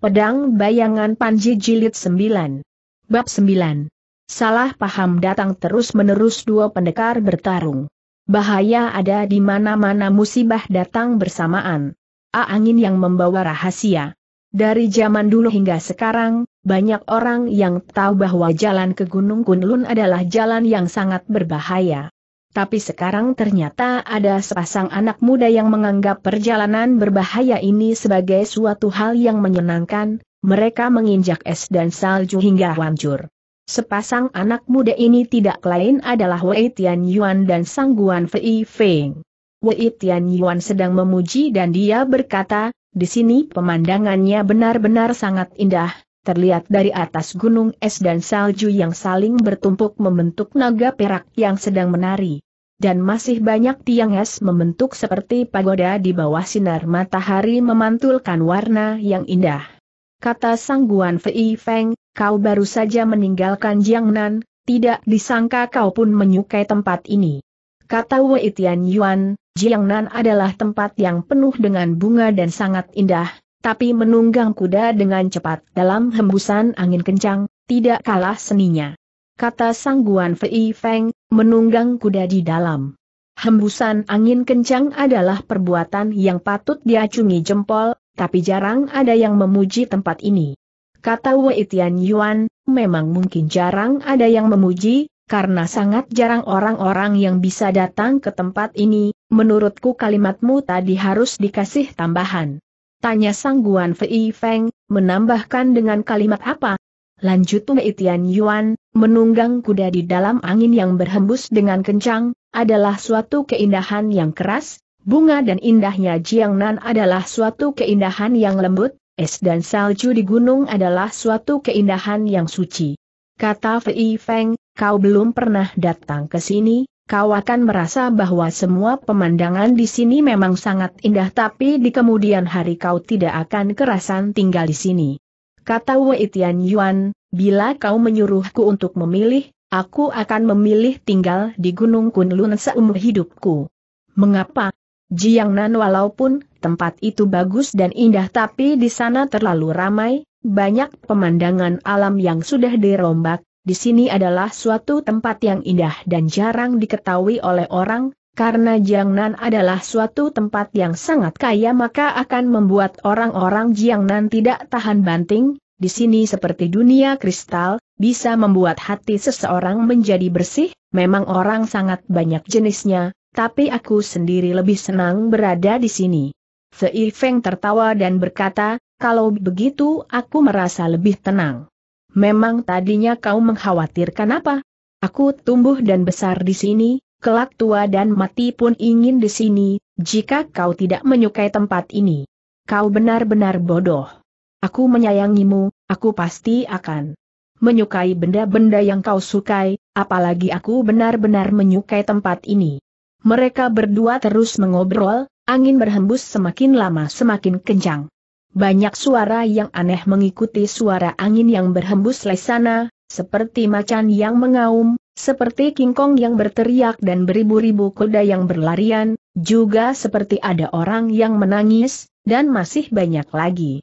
Pedang Bayangan Panji Jilid 9. Bab 9. Salah paham datang terus-menerus dua pendekar bertarung. Bahaya ada di mana-mana musibah datang bersamaan. A angin yang membawa rahasia. Dari zaman dulu hingga sekarang, banyak orang yang tahu bahwa jalan ke Gunung Kunlun adalah jalan yang sangat berbahaya. Tapi sekarang ternyata ada sepasang anak muda yang menganggap perjalanan berbahaya ini sebagai suatu hal yang menyenangkan, mereka menginjak es dan salju hingga hancur. Sepasang anak muda ini tidak lain adalah Wei Tian Yuan dan Sangguan Fei Feng. Wei Tian Yuan sedang memuji dan dia berkata, di sini pemandangannya benar-benar sangat indah, terlihat dari atas gunung es dan salju yang saling bertumpuk membentuk naga perak yang sedang menari. Dan masih banyak tiang es membentuk seperti pagoda di bawah sinar matahari memantulkan warna yang indah. Kata sangguan Fei Feng, kau baru saja meninggalkan Jiangnan, tidak disangka kau pun menyukai tempat ini. Kata Wei Tian Yuan, Jiangnan adalah tempat yang penuh dengan bunga dan sangat indah, tapi menunggang kuda dengan cepat dalam hembusan angin kencang, tidak kalah seninya. Kata sangguan Fei Feng, menunggang kuda di dalam. Hembusan angin kencang adalah perbuatan yang patut diacungi jempol, tapi jarang ada yang memuji tempat ini. Kata Wei Tian Yuan, memang mungkin jarang ada yang memuji, karena sangat jarang orang-orang yang bisa datang ke tempat ini, menurutku kalimatmu tadi harus dikasih tambahan. Tanya sangguan Fei Feng, menambahkan dengan kalimat apa? Lanjut Mei Tian Yuan, menunggang kuda di dalam angin yang berhembus dengan kencang, adalah suatu keindahan yang keras, bunga dan indahnya Jiang Nan adalah suatu keindahan yang lembut, es dan salju di gunung adalah suatu keindahan yang suci. Kata Fei Feng, kau belum pernah datang ke sini, kau akan merasa bahwa semua pemandangan di sini memang sangat indah tapi di kemudian hari kau tidak akan kerasan tinggal di sini. Kata Wei Tian Yuan, bila kau menyuruhku untuk memilih, aku akan memilih tinggal di Gunung Kunlun seumur hidupku. Mengapa? Jiang Nan walaupun tempat itu bagus dan indah tapi di sana terlalu ramai, banyak pemandangan alam yang sudah dirombak, di sini adalah suatu tempat yang indah dan jarang diketahui oleh orang, karena Jiangnan adalah suatu tempat yang sangat kaya maka akan membuat orang-orang Jiangnan tidak tahan banting, di sini seperti dunia kristal, bisa membuat hati seseorang menjadi bersih, memang orang sangat banyak jenisnya, tapi aku sendiri lebih senang berada di sini. Fei Feng tertawa dan berkata, kalau begitu aku merasa lebih tenang. Memang tadinya kau mengkhawatirkan apa? Aku tumbuh dan besar di sini, kelak tua dan mati pun ingin di sini, jika kau tidak menyukai tempat ini. Kau benar-benar bodoh. Aku menyayangimu, aku pasti akan menyukai benda-benda yang kau sukai, apalagi aku benar-benar menyukai tempat ini. Mereka berdua terus mengobrol, angin berhembus semakin lama semakin kencang. Banyak suara yang aneh mengikuti suara angin yang berhembus lesana, seperti macan yang mengaum, seperti kingkong yang berteriak dan beribu-ribu kuda yang berlarian, juga seperti ada orang yang menangis, dan masih banyak lagi.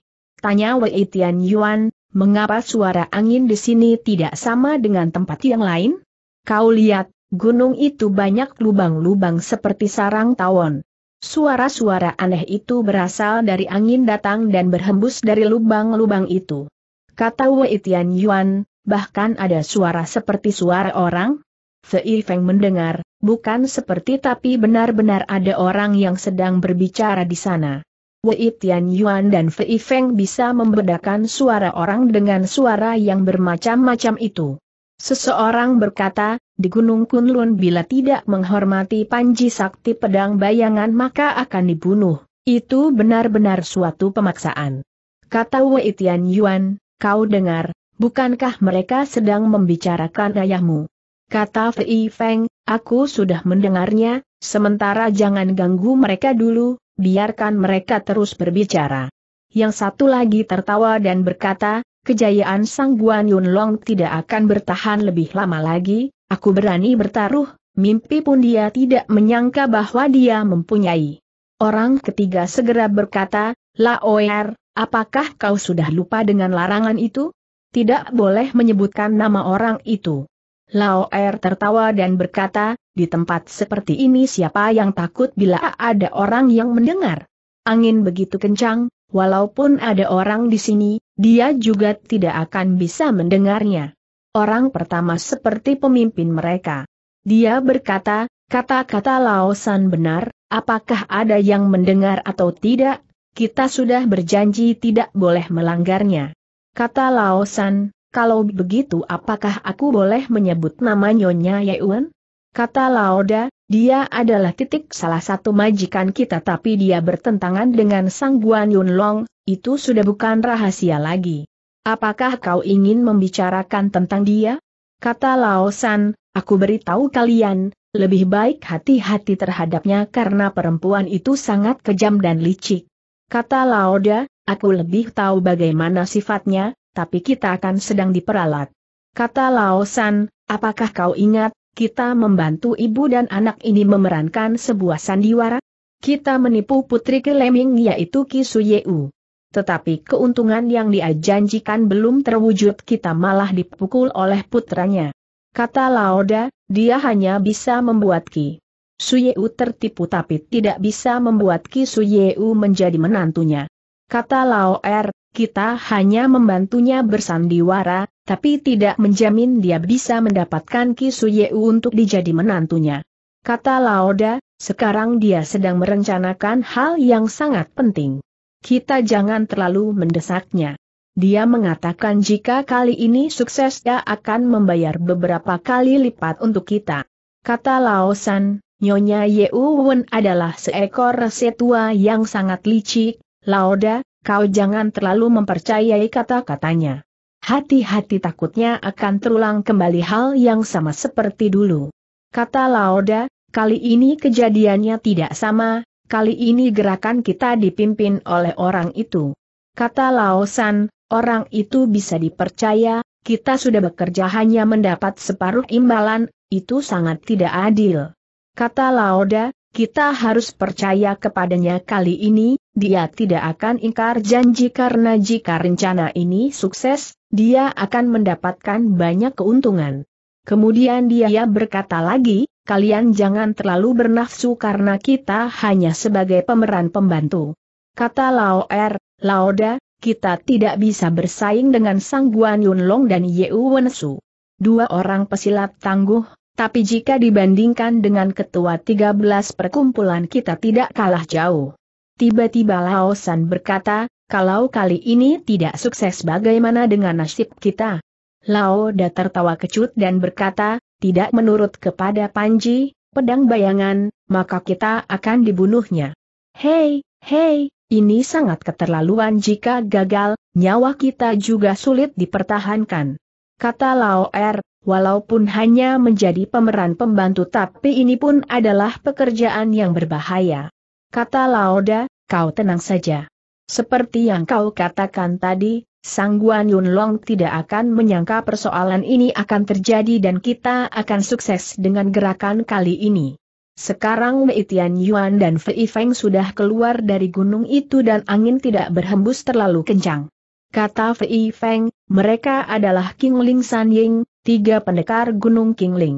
Tanya Wei Tian Yuan, mengapa suara angin di sini tidak sama dengan tempat yang lain? Kau lihat, gunung itu banyak lubang-lubang seperti sarang tawon. Suara-suara aneh itu berasal dari angin datang dan berhembus dari lubang-lubang itu. Kata Wei Tian Yuan, bahkan ada suara seperti suara orang? Fei Feng mendengar, bukan seperti tapi benar-benar ada orang yang sedang berbicara di sana. Wei Tian Yuan dan Fei Feng bisa membedakan suara orang dengan suara yang bermacam-macam itu. Seseorang berkata, di Gunung Kunlun bila tidak menghormati Panji Sakti Pedang Bayangan maka akan dibunuh. Itu benar-benar suatu pemaksaan. Kata Wei Tian Yuan, kau dengar, bukankah mereka sedang membicarakan ayahmu? Kata Fei Feng, aku sudah mendengarnya, sementara jangan ganggu mereka dulu, biarkan mereka terus berbicara. Yang satu lagi tertawa dan berkata, kejayaan Sang Guan Yunlong tidak akan bertahan lebih lama lagi, aku berani bertaruh, mimpi pun dia tidak menyangka bahwa dia mempunyai. Orang ketiga segera berkata, Laoer, apakah kau sudah lupa dengan larangan itu? Tidak boleh menyebutkan nama orang itu. Laoer tertawa dan berkata, di tempat seperti ini siapa yang takut bila ada orang yang mendengar? Angin begitu kencang, walaupun ada orang di sini, dia juga tidak akan bisa mendengarnya. Orang pertama seperti pemimpin mereka. Dia berkata, kata-kata Laosan benar, apakah ada yang mendengar atau tidak, kita sudah berjanji tidak boleh melanggarnya. Kata Laosan, kalau begitu apakah aku boleh menyebut nama Nyonya Yeun? Kata Laoda, dia adalah titik salah satu majikan kita tapi dia bertentangan dengan Sang Guan Yun Long, itu sudah bukan rahasia lagi. Apakah kau ingin membicarakan tentang dia? Kata Laosan, aku beritahu kalian, lebih baik hati-hati terhadapnya karena perempuan itu sangat kejam dan licik. Kata Laoda, aku lebih tahu bagaimana sifatnya, tapi kita akan sedang diperalat. Kata Laosan, apakah kau ingat, kita membantu ibu dan anak ini memerankan sebuah sandiwara? Kita menipu putri Keleming yaitu Kisuyeu. Tetapi keuntungan yang dia janjikan belum terwujud kita malah dipukul oleh putranya. Kata Laoda, dia hanya bisa membuat Ki Suyeu tertipu tapi tidak bisa membuat Ki Suyeu menjadi menantunya. Kata Lao Er, kita hanya membantunya bersandiwara, tapi tidak menjamin dia bisa mendapatkan Ki Suyeu untuk dijadi menantunya. Kata Laoda, sekarang dia sedang merencanakan hal yang sangat penting kita jangan terlalu mendesaknya. Dia mengatakan jika kali ini sukses dia akan membayar beberapa kali lipat untuk kita. Kata Laosan, Nyonya Wen adalah seekor setua yang sangat licik, Laoda, kau jangan terlalu mempercayai kata-katanya. Hati-hati takutnya akan terulang kembali hal yang sama seperti dulu. Kata Laoda, kali ini kejadiannya tidak sama, Kali ini gerakan kita dipimpin oleh orang itu. Kata Laosan, orang itu bisa dipercaya, kita sudah bekerja hanya mendapat separuh imbalan, itu sangat tidak adil. Kata Laoda, kita harus percaya kepadanya kali ini, dia tidak akan ingkar janji karena jika rencana ini sukses, dia akan mendapatkan banyak keuntungan. Kemudian dia berkata lagi, kalian jangan terlalu bernafsu karena kita hanya sebagai pemeran pembantu. Kata Lao Er, Laoda, kita tidak bisa bersaing dengan Sang Guan Yunlong dan Ye Wensu. Dua orang pesilat tangguh, tapi jika dibandingkan dengan ketua 13 perkumpulan kita tidak kalah jauh. Tiba-tiba Lao San berkata, kalau kali ini tidak sukses bagaimana dengan nasib kita? Lao Da tertawa kecut dan berkata, tidak menurut kepada Panji, pedang bayangan, maka kita akan dibunuhnya. Hei, hei, ini sangat keterlaluan jika gagal, nyawa kita juga sulit dipertahankan. Kata Lao Er, walaupun hanya menjadi pemeran pembantu tapi ini pun adalah pekerjaan yang berbahaya. Kata Lao Laoda, kau tenang saja. Seperti yang kau katakan tadi, Sang Guan Yunlong tidak akan menyangka persoalan ini akan terjadi dan kita akan sukses dengan gerakan kali ini. Sekarang Wei Tian Yuan dan Fei Feng sudah keluar dari gunung itu dan angin tidak berhembus terlalu kencang. Kata Fei Feng, mereka adalah King Ling San Ying, tiga pendekar gunung King Ling.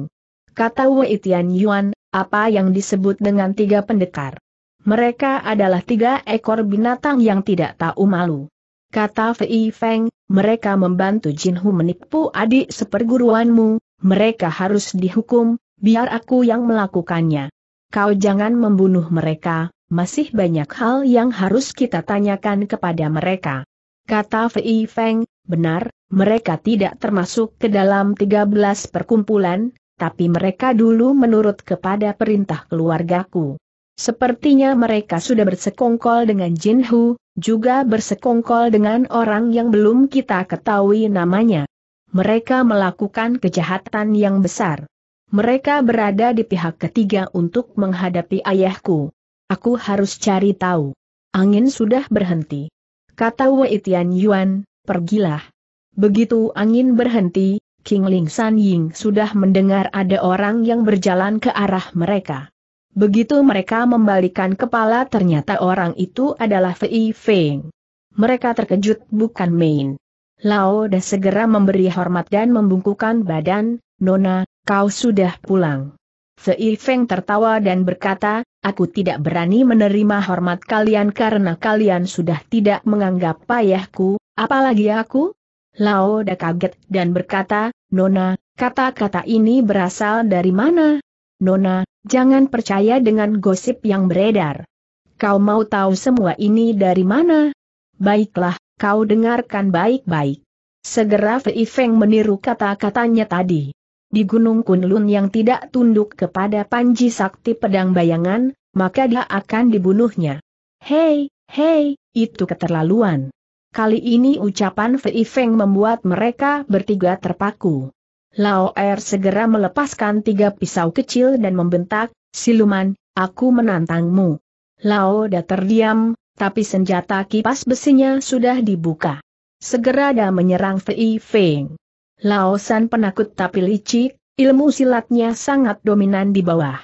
Kata Wei Tian Yuan, apa yang disebut dengan tiga pendekar? Mereka adalah tiga ekor binatang yang tidak tahu malu kata Fei Feng, mereka membantu Jin Hu menipu adik seperguruanmu, mereka harus dihukum, biar aku yang melakukannya. Kau jangan membunuh mereka, masih banyak hal yang harus kita tanyakan kepada mereka. Kata Fei Feng, benar, mereka tidak termasuk ke dalam 13 perkumpulan, tapi mereka dulu menurut kepada perintah keluargaku. Sepertinya mereka sudah bersekongkol dengan Jin Hu, juga bersekongkol dengan orang yang belum kita ketahui namanya. Mereka melakukan kejahatan yang besar. Mereka berada di pihak ketiga untuk menghadapi ayahku. Aku harus cari tahu. Angin sudah berhenti. Kata Wei Tian Yuan, pergilah. Begitu angin berhenti, King Ling San Ying sudah mendengar ada orang yang berjalan ke arah mereka. Begitu mereka membalikan kepala ternyata orang itu adalah Fei Feng. Mereka terkejut bukan main. Lao Da segera memberi hormat dan membungkukan badan, Nona, kau sudah pulang. Fei Feng tertawa dan berkata, aku tidak berani menerima hormat kalian karena kalian sudah tidak menganggap payahku, apalagi aku? Lao Da kaget dan berkata, Nona, kata-kata ini berasal dari mana? Nona, Jangan percaya dengan gosip yang beredar. Kau mau tahu semua ini dari mana? Baiklah, kau dengarkan baik-baik. Segera Fei Feng meniru kata-katanya tadi. Di Gunung Kunlun yang tidak tunduk kepada Panji Sakti Pedang Bayangan, maka dia akan dibunuhnya. Hei, hei, itu keterlaluan. Kali ini ucapan Fei Feng membuat mereka bertiga terpaku. Lao Er segera melepaskan tiga pisau kecil dan membentak, Siluman, aku menantangmu. Lao Da terdiam, tapi senjata kipas besinya sudah dibuka. Segera Da menyerang Fei Feng. Lao San penakut tapi licik, ilmu silatnya sangat dominan di bawah.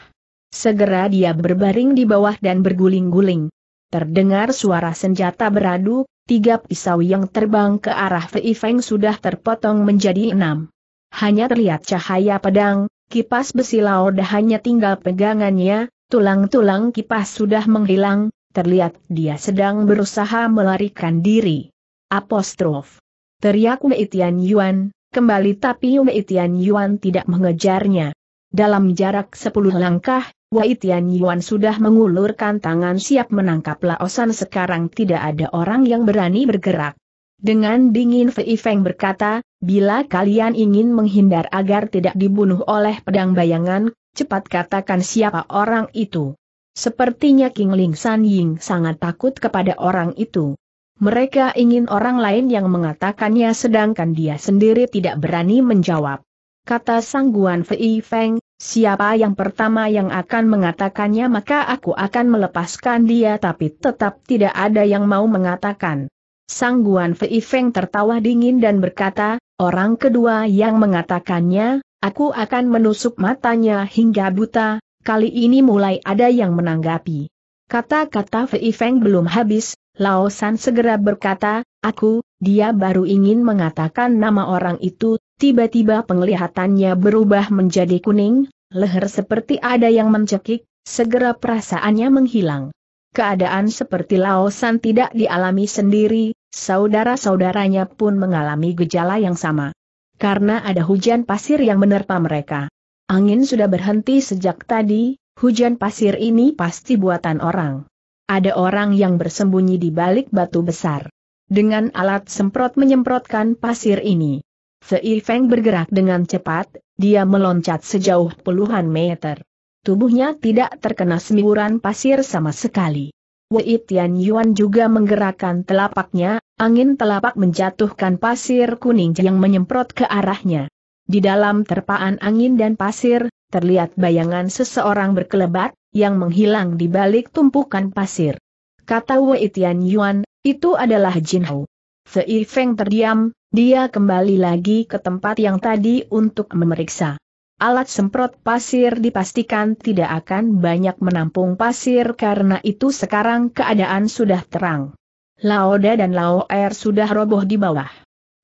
Segera dia berbaring di bawah dan berguling-guling. Terdengar suara senjata beradu, tiga pisau yang terbang ke arah Fei Feng sudah terpotong menjadi enam hanya terlihat cahaya pedang, kipas besi Laoda hanya tinggal pegangannya, tulang-tulang kipas sudah menghilang, terlihat dia sedang berusaha melarikan diri. Apostrof. Teriak Wei Tian Yuan, kembali tapi Wei Tian Yuan tidak mengejarnya. Dalam jarak sepuluh langkah, Wei Tian Yuan sudah mengulurkan tangan siap menangkap Laosan sekarang tidak ada orang yang berani bergerak. Dengan dingin Fei Feng berkata, bila kalian ingin menghindar agar tidak dibunuh oleh pedang bayangan, cepat katakan siapa orang itu. Sepertinya King Ling San Ying sangat takut kepada orang itu. Mereka ingin orang lain yang mengatakannya sedangkan dia sendiri tidak berani menjawab. Kata sangguan Fei Feng, siapa yang pertama yang akan mengatakannya maka aku akan melepaskan dia tapi tetap tidak ada yang mau mengatakan. Sang Guan Fei Feng tertawa dingin dan berkata, orang kedua yang mengatakannya, aku akan menusuk matanya hingga buta, kali ini mulai ada yang menanggapi. Kata-kata Fei Feng belum habis, Lao San segera berkata, aku, dia baru ingin mengatakan nama orang itu, tiba-tiba penglihatannya berubah menjadi kuning, leher seperti ada yang mencekik, segera perasaannya menghilang. Keadaan seperti Laosan tidak dialami sendiri, saudara-saudaranya pun mengalami gejala yang sama. Karena ada hujan pasir yang menerpa mereka. Angin sudah berhenti sejak tadi, hujan pasir ini pasti buatan orang. Ada orang yang bersembunyi di balik batu besar. Dengan alat semprot menyemprotkan pasir ini. Fei Feng bergerak dengan cepat, dia meloncat sejauh puluhan meter. Tubuhnya tidak terkena semburan pasir sama sekali. Wei Tian Yuan juga menggerakkan telapaknya, angin telapak menjatuhkan pasir kuning yang menyemprot ke arahnya. Di dalam terpaan angin dan pasir, terlihat bayangan seseorang berkelebat, yang menghilang di balik tumpukan pasir. Kata Wei Tian Yuan, itu adalah Jin Hao. Fei Feng terdiam, dia kembali lagi ke tempat yang tadi untuk memeriksa. Alat semprot pasir dipastikan tidak akan banyak menampung pasir karena itu sekarang keadaan sudah terang. Laoda dan Lao Air er sudah roboh di bawah.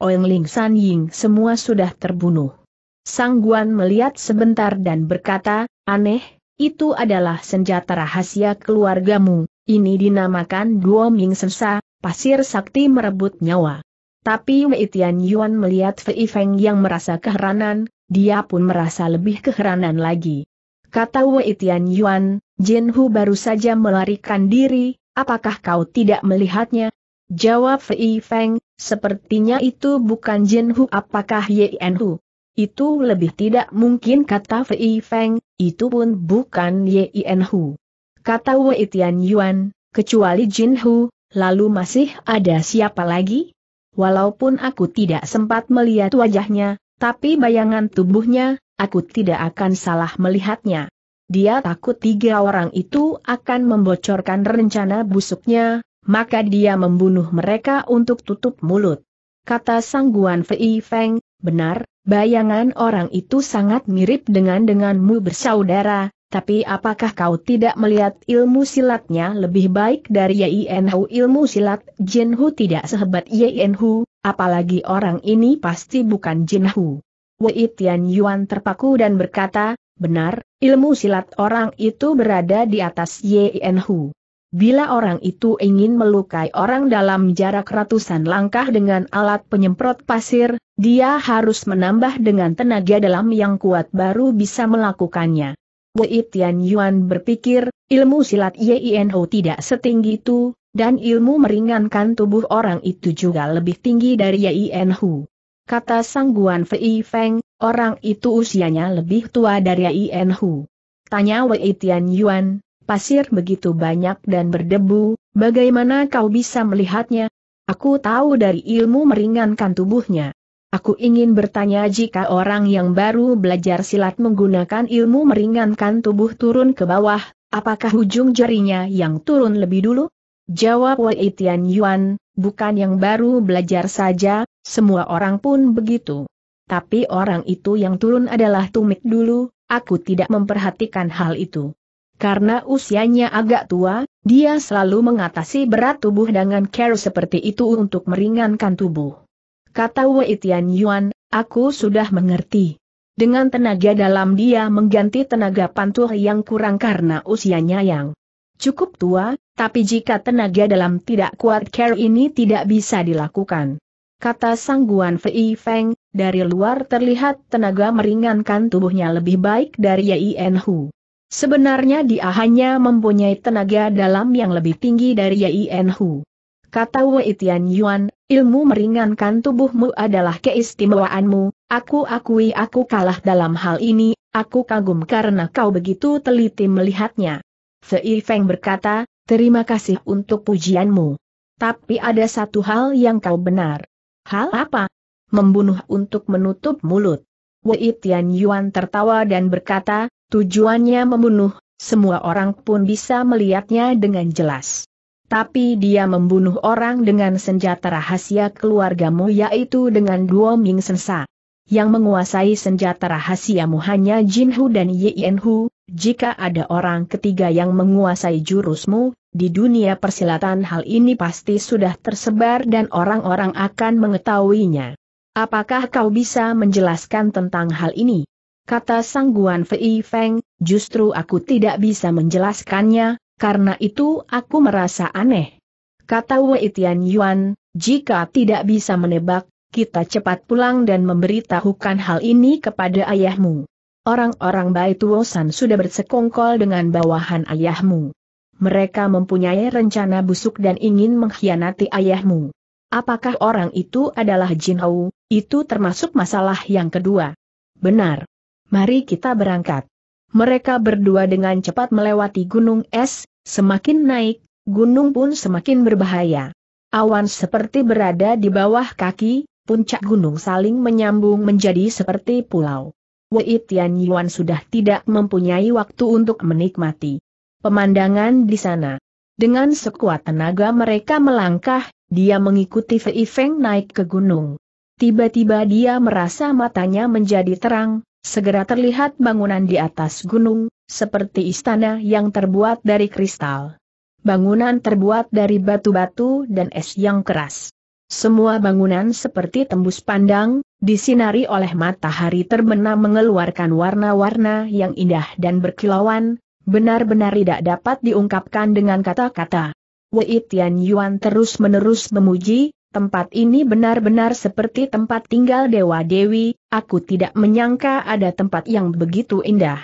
Oeng Ling San Ying semua sudah terbunuh. Sang Guan melihat sebentar dan berkata, aneh, itu adalah senjata rahasia keluargamu, ini dinamakan Duo Ming Sensa, pasir sakti merebut nyawa. Tapi Wei Tian Yuan melihat Fei Feng yang merasa keheranan, dia pun merasa lebih keheranan lagi. Kata Wei Tian Yuan, Jin Hu baru saja melarikan diri, apakah kau tidak melihatnya? Jawab Fei Feng, sepertinya itu bukan Jin Hu apakah Yen Hu? Itu lebih tidak mungkin kata Fei Feng, itu pun bukan Yen Hu. Kata Wei Tian Yuan, kecuali Jin Hu, lalu masih ada siapa lagi? Walaupun aku tidak sempat melihat wajahnya, tapi bayangan tubuhnya, aku tidak akan salah melihatnya. Dia takut tiga orang itu akan membocorkan rencana busuknya, maka dia membunuh mereka untuk tutup mulut. Kata sangguan Fei Feng, benar, bayangan orang itu sangat mirip dengan denganmu bersaudara, tapi apakah kau tidak melihat ilmu silatnya lebih baik dari Yen Hu? Ilmu silat Jin Hu tidak sehebat Yen Hu, Apalagi orang ini pasti bukan Jinhu. Wei Tian Yuan terpaku dan berkata, benar, ilmu silat orang itu berada di atas Yin Hu. Bila orang itu ingin melukai orang dalam jarak ratusan langkah dengan alat penyemprot pasir, dia harus menambah dengan tenaga dalam yang kuat baru bisa melakukannya. Wei Tian Yuan berpikir, ilmu silat Yin Hu tidak setinggi itu, dan ilmu meringankan tubuh orang itu juga lebih tinggi dari Yin Hu. Kata Sang Guan Fei Feng, orang itu usianya lebih tua dari Yin Hu. Tanya Wei Tian Yuan, pasir begitu banyak dan berdebu, bagaimana kau bisa melihatnya? Aku tahu dari ilmu meringankan tubuhnya. Aku ingin bertanya jika orang yang baru belajar silat menggunakan ilmu meringankan tubuh turun ke bawah, apakah ujung jarinya yang turun lebih dulu? Jawab Wei Tian Yuan, bukan yang baru belajar saja, semua orang pun begitu. Tapi orang itu yang turun adalah tumik dulu, aku tidak memperhatikan hal itu. Karena usianya agak tua, dia selalu mengatasi berat tubuh dengan care seperti itu untuk meringankan tubuh. Kata Wei Tian Yuan, aku sudah mengerti. Dengan tenaga dalam dia mengganti tenaga pantuh yang kurang karena usianya yang cukup tua, tapi jika tenaga dalam tidak kuat care ini tidak bisa dilakukan. Kata sangguan Fei Feng, dari luar terlihat tenaga meringankan tubuhnya lebih baik dari Yin Hu. Sebenarnya dia hanya mempunyai tenaga dalam yang lebih tinggi dari Yin Hu. Kata Wei Tian Yuan, ilmu meringankan tubuhmu adalah keistimewaanmu, aku akui aku kalah dalam hal ini, aku kagum karena kau begitu teliti melihatnya. Sei Feng berkata, terima kasih untuk pujianmu. Tapi ada satu hal yang kau benar. Hal apa? Membunuh untuk menutup mulut. Wei Tian Yuan tertawa dan berkata, tujuannya membunuh, semua orang pun bisa melihatnya dengan jelas. Tapi dia membunuh orang dengan senjata rahasia keluargamu yaitu dengan Duo Ming Sensa. Yang menguasai senjata rahasiamu hanya Jin Hu dan Yan Hu, jika ada orang ketiga yang menguasai jurusmu, di dunia persilatan hal ini pasti sudah tersebar dan orang-orang akan mengetahuinya. Apakah kau bisa menjelaskan tentang hal ini? Kata Sang Guan Fei Feng, justru aku tidak bisa menjelaskannya, karena itu aku merasa aneh. Kata Wei Tian Yuan, jika tidak bisa menebak, kita cepat pulang dan memberitahukan hal ini kepada ayahmu. Orang-orang Tuosan sudah bersekongkol dengan bawahan ayahmu. Mereka mempunyai rencana busuk dan ingin mengkhianati ayahmu. Apakah orang itu adalah Jin Hou? Itu termasuk masalah yang kedua. Benar. Mari kita berangkat. Mereka berdua dengan cepat melewati gunung es, semakin naik, gunung pun semakin berbahaya. Awan seperti berada di bawah kaki, puncak gunung saling menyambung menjadi seperti pulau. Wei Tian Yuan sudah tidak mempunyai waktu untuk menikmati pemandangan di sana. Dengan sekuat tenaga mereka melangkah, dia mengikuti Fei Feng naik ke gunung. Tiba-tiba dia merasa matanya menjadi terang, segera terlihat bangunan di atas gunung, seperti istana yang terbuat dari kristal. Bangunan terbuat dari batu-batu dan es yang keras. Semua bangunan seperti tembus pandang, disinari oleh matahari terbenam mengeluarkan warna-warna yang indah dan berkilauan, benar-benar tidak dapat diungkapkan dengan kata-kata. Wei Tian Yuan terus-menerus memuji, tempat ini benar-benar seperti tempat tinggal Dewa Dewi, aku tidak menyangka ada tempat yang begitu indah.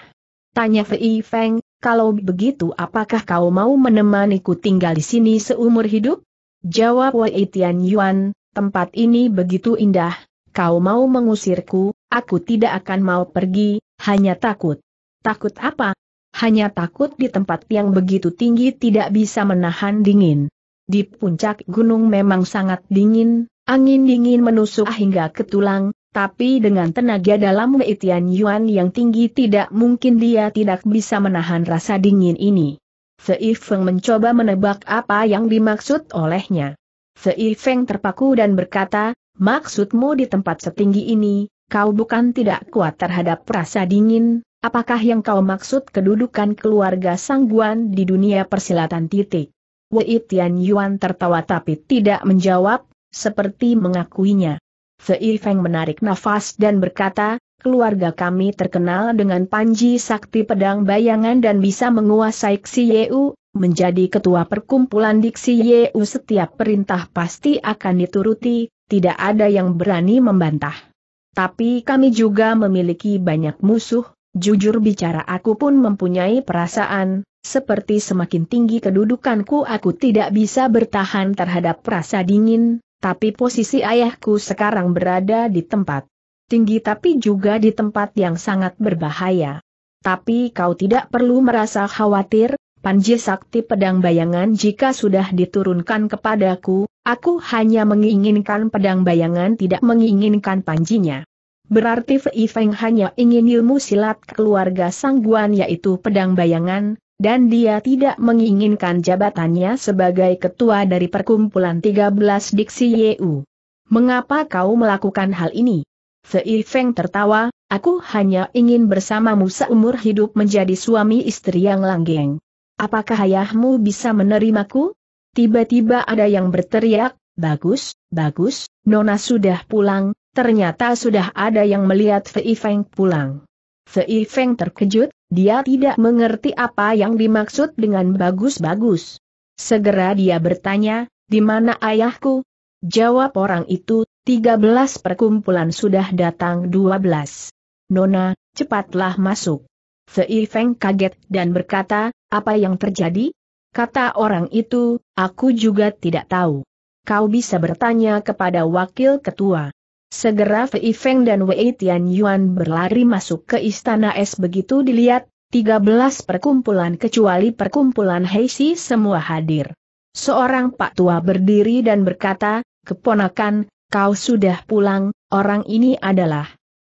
Tanya Fei Feng, kalau begitu apakah kau mau menemaniku tinggal di sini seumur hidup? Jawab Wei Tian Yuan, tempat ini begitu indah, kau mau mengusirku, aku tidak akan mau pergi, hanya takut. Takut apa? Hanya takut di tempat yang begitu tinggi tidak bisa menahan dingin. Di puncak gunung memang sangat dingin, angin dingin menusuk hingga ke tulang, tapi dengan tenaga dalam Wei Tian Yuan yang tinggi tidak mungkin dia tidak bisa menahan rasa dingin ini. Seifeng mencoba menebak apa yang dimaksud olehnya. Seifeng terpaku dan berkata, maksudmu di tempat setinggi ini, kau bukan tidak kuat terhadap rasa dingin, apakah yang kau maksud kedudukan keluarga Sangguan di dunia persilatan titik? Wei Tian Yuan tertawa tapi tidak menjawab, seperti mengakuinya. Seifeng menarik nafas dan berkata, Keluarga kami terkenal dengan Panji Sakti Pedang Bayangan dan bisa menguasai Xiu, menjadi ketua perkumpulan Diksi Yu setiap perintah pasti akan dituruti, tidak ada yang berani membantah. Tapi kami juga memiliki banyak musuh, jujur bicara aku pun mempunyai perasaan, seperti semakin tinggi kedudukanku aku tidak bisa bertahan terhadap rasa dingin, tapi posisi ayahku sekarang berada di tempat tinggi tapi juga di tempat yang sangat berbahaya. Tapi kau tidak perlu merasa khawatir, Panji Sakti pedang bayangan jika sudah diturunkan kepadaku, aku hanya menginginkan pedang bayangan tidak menginginkan panjinya. Berarti Fei Feng hanya ingin ilmu silat keluarga Sangguan yaitu pedang bayangan, dan dia tidak menginginkan jabatannya sebagai ketua dari perkumpulan 13 Diksi Yeu. Mengapa kau melakukan hal ini? Fei Feng tertawa, aku hanya ingin bersamamu seumur hidup menjadi suami istri yang langgeng. Apakah ayahmu bisa menerimaku? Tiba-tiba ada yang berteriak, bagus, bagus, Nona sudah pulang, ternyata sudah ada yang melihat Fei Feng pulang. Fei Feng terkejut, dia tidak mengerti apa yang dimaksud dengan bagus-bagus. Segera dia bertanya, di mana ayahku? Jawab orang itu, 13 perkumpulan sudah datang dua belas. Nona, cepatlah masuk. Fei Feng kaget dan berkata, apa yang terjadi? Kata orang itu, aku juga tidak tahu. Kau bisa bertanya kepada wakil ketua. Segera Fei Feng dan Wei Tian Yuan berlari masuk ke istana es begitu dilihat, 13 perkumpulan kecuali perkumpulan Heisi semua hadir. Seorang pak tua berdiri dan berkata, keponakan, kau sudah pulang, orang ini adalah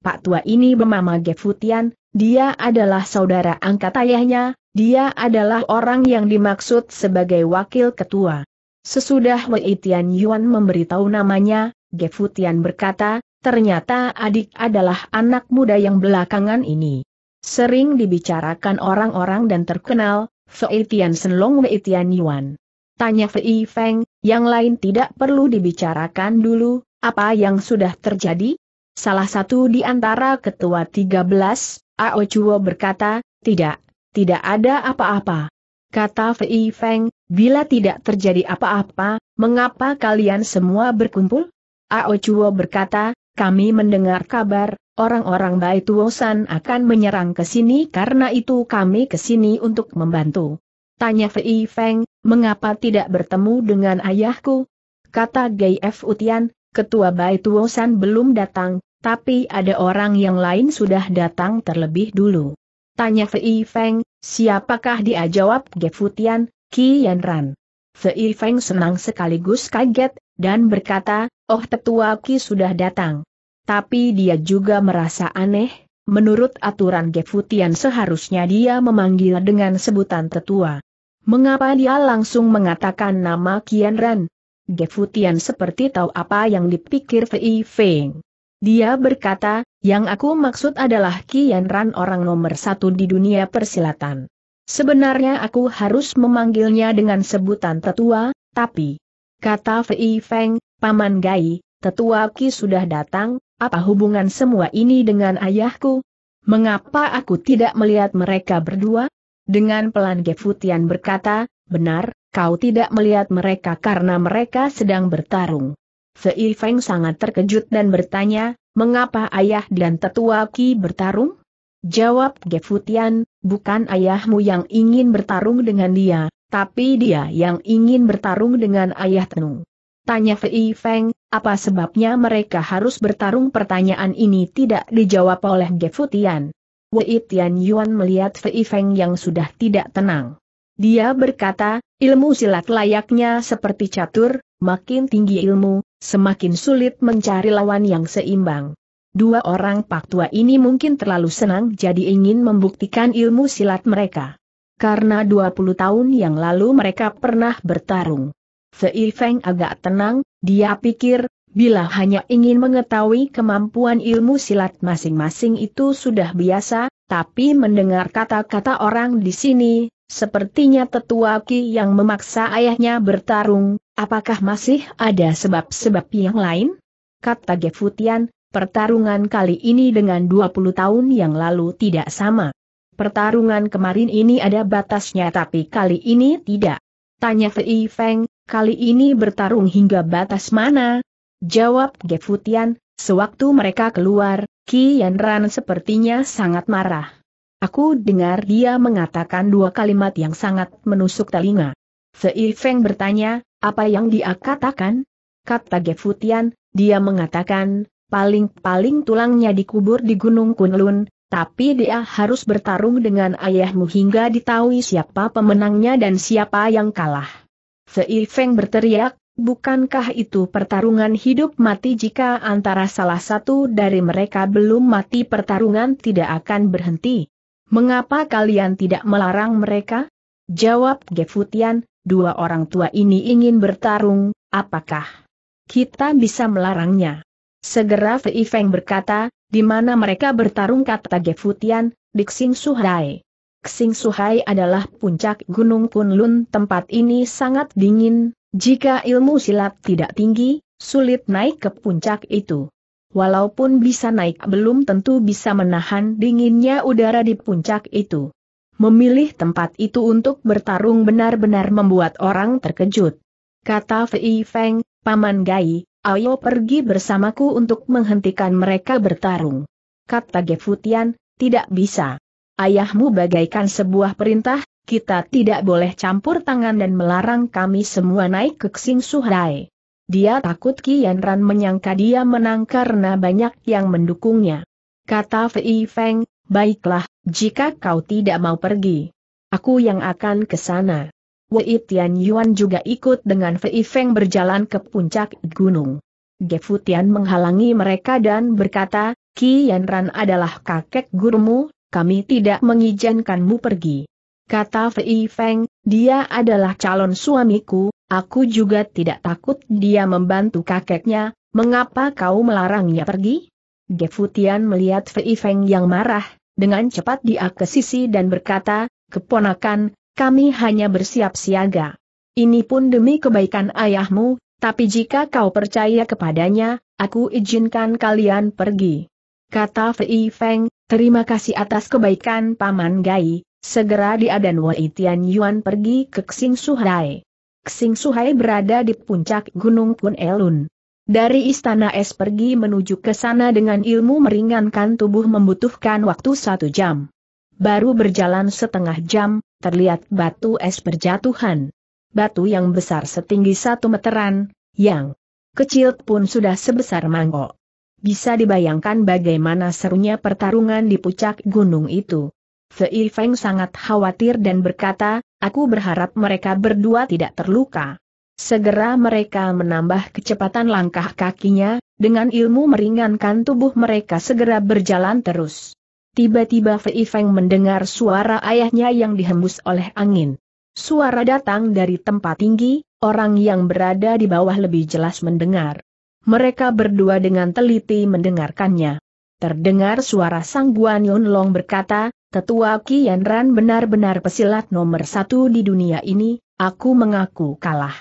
Pak Tua ini bernama Gefutian, dia adalah saudara angkat ayahnya, dia adalah orang yang dimaksud sebagai wakil ketua. Sesudah Wei Tian Yuan memberitahu namanya, Gefutian berkata, ternyata adik adalah anak muda yang belakangan ini. Sering dibicarakan orang-orang dan terkenal, Fei Tian Senlong Wei Tian Yuan. Tanya Fei Feng, yang lain tidak perlu dibicarakan dulu, apa yang sudah terjadi? Salah satu di antara ketua 13, Ao Chuo berkata, tidak, tidak ada apa-apa. Kata Fei Feng, bila tidak terjadi apa-apa, mengapa kalian semua berkumpul? Ao Chuo berkata, kami mendengar kabar, orang-orang Bai Tuosan akan menyerang ke sini karena itu kami ke sini untuk membantu. Tanya Fei Feng, mengapa tidak bertemu dengan ayahku? Kata Gai F. Utian, ketua Bai Tuosan belum datang, tapi ada orang yang lain sudah datang terlebih dulu. Tanya Fei Feng, siapakah dia jawab Gai Futian, Ki Yanran. Fei Feng senang sekaligus kaget, dan berkata, oh tetua Ki sudah datang. Tapi dia juga merasa aneh, menurut aturan Gefutian seharusnya dia memanggil dengan sebutan tetua. Mengapa dia langsung mengatakan nama Kian Ran? Gefutian seperti tahu apa yang dipikir Fei Feng. Dia berkata, yang aku maksud adalah Kian Ran orang nomor satu di dunia persilatan. Sebenarnya aku harus memanggilnya dengan sebutan tetua, tapi... Kata Fei Feng, Paman Gai, tetua Ki sudah datang, apa hubungan semua ini dengan ayahku? Mengapa aku tidak melihat mereka berdua? Dengan pelan Gefutian berkata, benar, kau tidak melihat mereka karena mereka sedang bertarung. Fei Feng sangat terkejut dan bertanya, mengapa ayah dan tetua Ki bertarung? Jawab Gefutian, bukan ayahmu yang ingin bertarung dengan dia, tapi dia yang ingin bertarung dengan ayah Tenu. Tanya Fei Feng, apa sebabnya mereka harus bertarung pertanyaan ini tidak dijawab oleh Gefutian. Wei Tian Yuan melihat Fei Feng yang sudah tidak tenang. Dia berkata, ilmu silat layaknya seperti catur, makin tinggi ilmu, semakin sulit mencari lawan yang seimbang. Dua orang pak tua ini mungkin terlalu senang jadi ingin membuktikan ilmu silat mereka. Karena 20 tahun yang lalu mereka pernah bertarung. Fei Feng agak tenang, dia pikir, Bila hanya ingin mengetahui kemampuan ilmu silat masing-masing itu sudah biasa, tapi mendengar kata-kata orang di sini, sepertinya tetua Ki yang memaksa ayahnya bertarung, apakah masih ada sebab-sebab yang lain? Kata Gefutian, pertarungan kali ini dengan 20 tahun yang lalu tidak sama. Pertarungan kemarin ini ada batasnya tapi kali ini tidak. Tanya Fei Feng, kali ini bertarung hingga batas mana, Jawab Gefutian, sewaktu mereka keluar, Ki Yanran sepertinya sangat marah. Aku dengar dia mengatakan dua kalimat yang sangat menusuk telinga. Sei Feng bertanya, apa yang dia katakan? Kata Gefutian, dia mengatakan, paling-paling tulangnya dikubur di Gunung Kunlun, tapi dia harus bertarung dengan ayahmu hingga ditahui siapa pemenangnya dan siapa yang kalah. Sei Feng berteriak, bukankah itu pertarungan hidup mati jika antara salah satu dari mereka belum mati pertarungan tidak akan berhenti? Mengapa kalian tidak melarang mereka? Jawab Gefutian, dua orang tua ini ingin bertarung, apakah kita bisa melarangnya? Segera Fei Feng berkata, di mana mereka bertarung kata Gefutian, di Xing Suhai. Xing Suhai adalah puncak Gunung Kunlun tempat ini sangat dingin, jika ilmu silat tidak tinggi, sulit naik ke puncak itu. Walaupun bisa naik belum tentu bisa menahan dinginnya udara di puncak itu. Memilih tempat itu untuk bertarung benar-benar membuat orang terkejut. Kata Fei Feng, Paman Gai, ayo pergi bersamaku untuk menghentikan mereka bertarung. Kata Gefutian, tidak bisa. Ayahmu bagaikan sebuah perintah, kita tidak boleh campur tangan dan melarang kami semua naik ke Xing Suhai. Dia takut Kian Ran menyangka dia menang karena banyak yang mendukungnya. Kata Fei Feng, baiklah, jika kau tidak mau pergi. Aku yang akan ke sana. Wei Tian Yuan juga ikut dengan Fei Feng berjalan ke puncak gunung. Gefu Tian menghalangi mereka dan berkata, Kian Ran adalah kakek gurumu, kami tidak mengizinkanmu pergi kata Fei Feng, dia adalah calon suamiku, aku juga tidak takut dia membantu kakeknya, mengapa kau melarangnya pergi? Gefutian melihat Fei Feng yang marah, dengan cepat dia ke sisi dan berkata, keponakan, kami hanya bersiap siaga. Ini pun demi kebaikan ayahmu, tapi jika kau percaya kepadanya, aku izinkan kalian pergi. Kata Fei Feng, terima kasih atas kebaikan Paman Gai, Segera dia dan Wei Tian Yuan pergi ke Xing Suhai. Xing Suhai berada di puncak Gunung Kun Elun. Dari istana es pergi menuju ke sana dengan ilmu meringankan tubuh membutuhkan waktu satu jam. Baru berjalan setengah jam, terlihat batu es berjatuhan. Batu yang besar setinggi satu meteran, yang kecil pun sudah sebesar mangkok. Bisa dibayangkan bagaimana serunya pertarungan di puncak gunung itu. Sei Feng sangat khawatir dan berkata, aku berharap mereka berdua tidak terluka. Segera mereka menambah kecepatan langkah kakinya, dengan ilmu meringankan tubuh mereka segera berjalan terus. Tiba-tiba Fei Feng mendengar suara ayahnya yang dihembus oleh angin. Suara datang dari tempat tinggi, orang yang berada di bawah lebih jelas mendengar. Mereka berdua dengan teliti mendengarkannya. Terdengar suara Sang Guan Yun Long berkata, Tetua Kian Ran benar-benar pesilat nomor satu di dunia ini, aku mengaku kalah.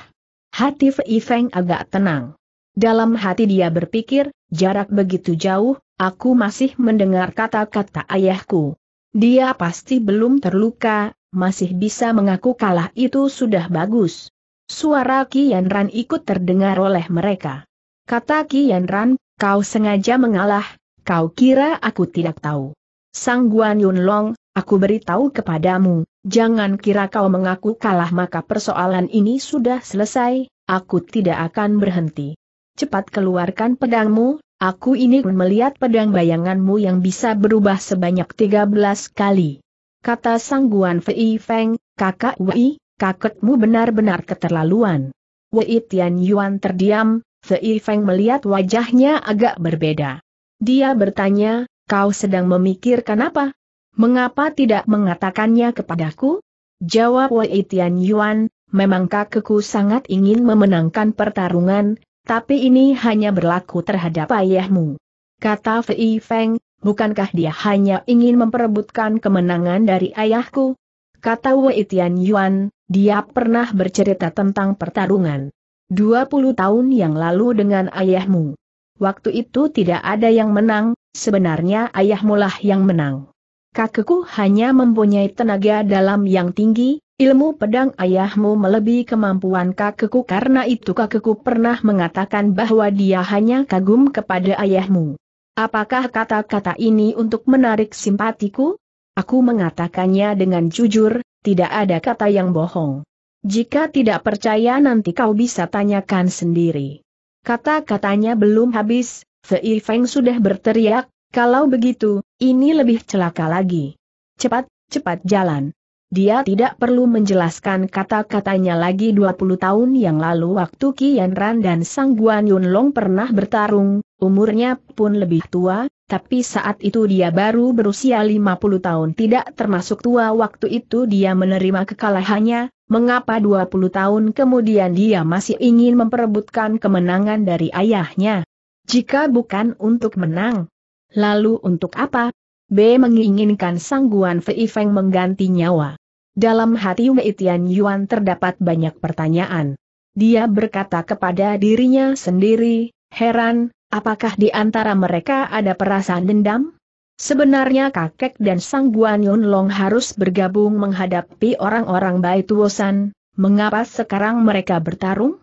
Hati Fei Feng agak tenang. Dalam hati dia berpikir, jarak begitu jauh, aku masih mendengar kata-kata ayahku. Dia pasti belum terluka, masih bisa mengaku kalah itu sudah bagus. Suara Kian Ran ikut terdengar oleh mereka. Kata Kian Ran, kau sengaja mengalah, kau kira aku tidak tahu. Sang Guan Yunlong, aku beritahu kepadamu, jangan kira kau mengaku kalah maka persoalan ini sudah selesai, aku tidak akan berhenti. Cepat keluarkan pedangmu, aku ini melihat pedang bayanganmu yang bisa berubah sebanyak 13 kali. Kata Sang Guan Fei Feng, kakak Wei, kaketmu benar-benar keterlaluan. Wei Tian Yuan terdiam, Fei Feng melihat wajahnya agak berbeda. Dia bertanya, Kau sedang memikirkan apa? Mengapa tidak mengatakannya kepadaku? Jawab Wei Tian Yuan, memang kakekku sangat ingin memenangkan pertarungan, tapi ini hanya berlaku terhadap ayahmu. Kata Fei Feng, bukankah dia hanya ingin memperebutkan kemenangan dari ayahku? Kata Wei Tian Yuan, dia pernah bercerita tentang pertarungan. 20 tahun yang lalu dengan ayahmu. Waktu itu tidak ada yang menang, sebenarnya ayahmulah yang menang. Kakekku hanya mempunyai tenaga dalam yang tinggi, ilmu pedang ayahmu melebihi kemampuan kakekku karena itu kakekku pernah mengatakan bahwa dia hanya kagum kepada ayahmu. Apakah kata-kata ini untuk menarik simpatiku? Aku mengatakannya dengan jujur, tidak ada kata yang bohong. Jika tidak percaya nanti kau bisa tanyakan sendiri. Kata-katanya belum habis, Fei Feng sudah berteriak, kalau begitu, ini lebih celaka lagi. Cepat, cepat jalan. Dia tidak perlu menjelaskan kata-katanya lagi 20 tahun yang lalu waktu Kian Ran dan Sang Guan Yun Long pernah bertarung, umurnya pun lebih tua, tapi saat itu dia baru berusia 50 tahun tidak termasuk tua waktu itu dia menerima kekalahannya, mengapa 20 tahun kemudian dia masih ingin memperebutkan kemenangan dari ayahnya jika bukan untuk menang. Lalu untuk apa? B menginginkan sangguan Fei Feng mengganti nyawa. Dalam hati Wei Tian Yuan terdapat banyak pertanyaan. Dia berkata kepada dirinya sendiri, heran, apakah di antara mereka ada perasaan dendam? Sebenarnya kakek dan Sangguan Yun Long harus bergabung menghadapi orang-orang Bai Tuosan, mengapa sekarang mereka bertarung?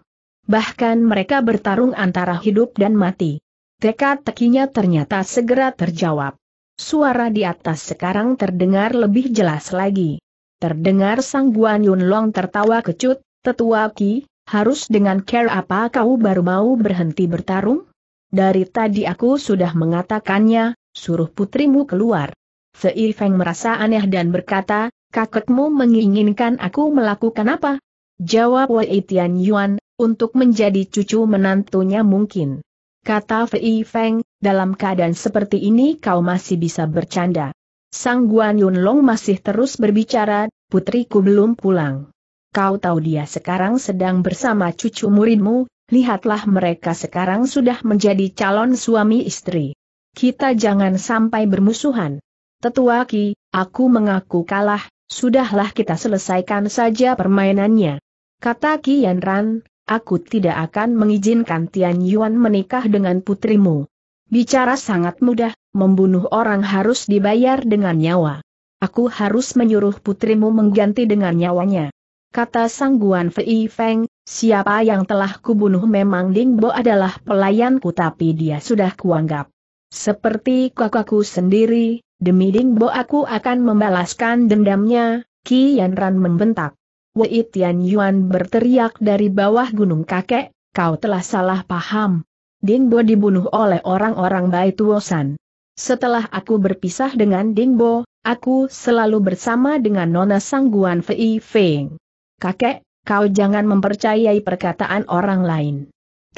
bahkan mereka bertarung antara hidup dan mati. Tekad tekinya ternyata segera terjawab. Suara di atas sekarang terdengar lebih jelas lagi. Terdengar Sang Guan Yun Long tertawa kecut, tetua Ki, harus dengan care apa kau baru mau berhenti bertarung? Dari tadi aku sudah mengatakannya, suruh putrimu keluar. Fei Feng merasa aneh dan berkata, kakekmu menginginkan aku melakukan apa? Jawab Wei Tian Yuan, untuk menjadi cucu menantunya mungkin. Kata Fei Feng, dalam keadaan seperti ini kau masih bisa bercanda. Sang Guan Yun Long masih terus berbicara, putriku belum pulang. Kau tahu dia sekarang sedang bersama cucu muridmu, lihatlah mereka sekarang sudah menjadi calon suami istri. Kita jangan sampai bermusuhan. Tetua Ki, aku mengaku kalah, sudahlah kita selesaikan saja permainannya. Kata Ki Yanran, aku tidak akan mengizinkan Tian Yuan menikah dengan putrimu. Bicara sangat mudah, membunuh orang harus dibayar dengan nyawa. Aku harus menyuruh putrimu mengganti dengan nyawanya. Kata sangguan Fei Feng, siapa yang telah kubunuh memang Bo adalah pelayanku tapi dia sudah kuanggap. Seperti kakakku sendiri, demi Bo aku akan membalaskan dendamnya, Ki Yanran membentak. Wei Tian Yuan berteriak dari bawah gunung kakek, kau telah salah paham. Ding Bo dibunuh oleh orang-orang Bai Tuosan. Setelah aku berpisah dengan Ding Bo, aku selalu bersama dengan Nona Sangguan Fei Feng. Kakek, kau jangan mempercayai perkataan orang lain.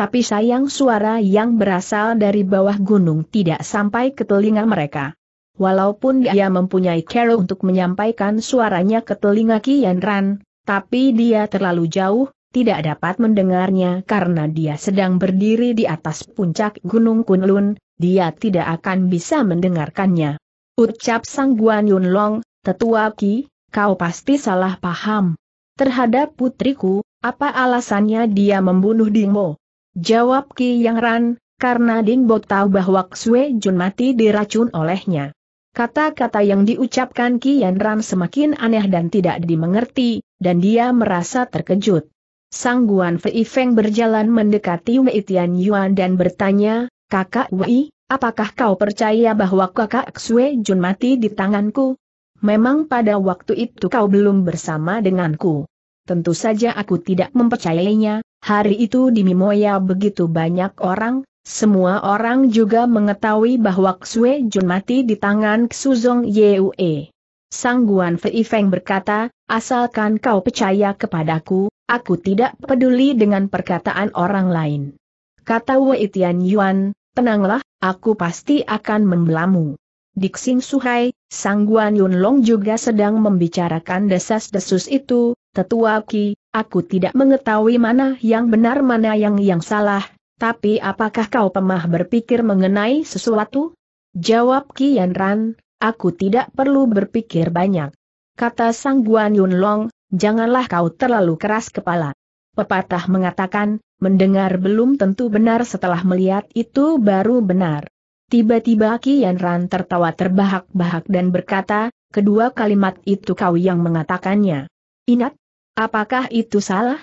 Tapi sayang suara yang berasal dari bawah gunung tidak sampai ke telinga mereka. Walaupun dia mempunyai cara untuk menyampaikan suaranya ke telinga Kian Ran, tapi dia terlalu jauh, tidak dapat mendengarnya karena dia sedang berdiri di atas puncak Gunung Kunlun, dia tidak akan bisa mendengarkannya. Ucap Sang Guan Yun Long, tetua Ki, kau pasti salah paham. Terhadap putriku, apa alasannya dia membunuh Dingbo? Jawab Ki Yang Ran, karena Dingbo tahu bahwa Xue Jun mati diracun olehnya. Kata-kata yang diucapkan Kian Ran semakin aneh dan tidak dimengerti, dan dia merasa terkejut. Sang Guan Fei Feng berjalan mendekati Wei Tian Yuan dan bertanya, Kakak Wei, apakah kau percaya bahwa kakak Xue Jun mati di tanganku? Memang pada waktu itu kau belum bersama denganku. Tentu saja aku tidak mempercayainya, hari itu di Mimoya begitu banyak orang, semua orang juga mengetahui bahwa Xue Jun mati di tangan Xuzong Yue. Sang Guan Fei Feng berkata, asalkan kau percaya kepadaku, aku tidak peduli dengan perkataan orang lain. Kata Wei Tian Yuan, tenanglah, aku pasti akan membelamu. Dixing Suhai, Sang Guan Yun Long juga sedang membicarakan desas-desus itu, tetua Ki, aku tidak mengetahui mana yang benar mana yang yang salah, tapi apakah kau pemah berpikir mengenai sesuatu? Jawab Kian Ran, aku tidak perlu berpikir banyak. Kata Sang Guan Yun Long, janganlah kau terlalu keras kepala. Pepatah mengatakan, mendengar belum tentu benar setelah melihat itu baru benar. Tiba-tiba Kian Ran tertawa terbahak-bahak dan berkata, kedua kalimat itu kau yang mengatakannya. Inat, apakah itu salah?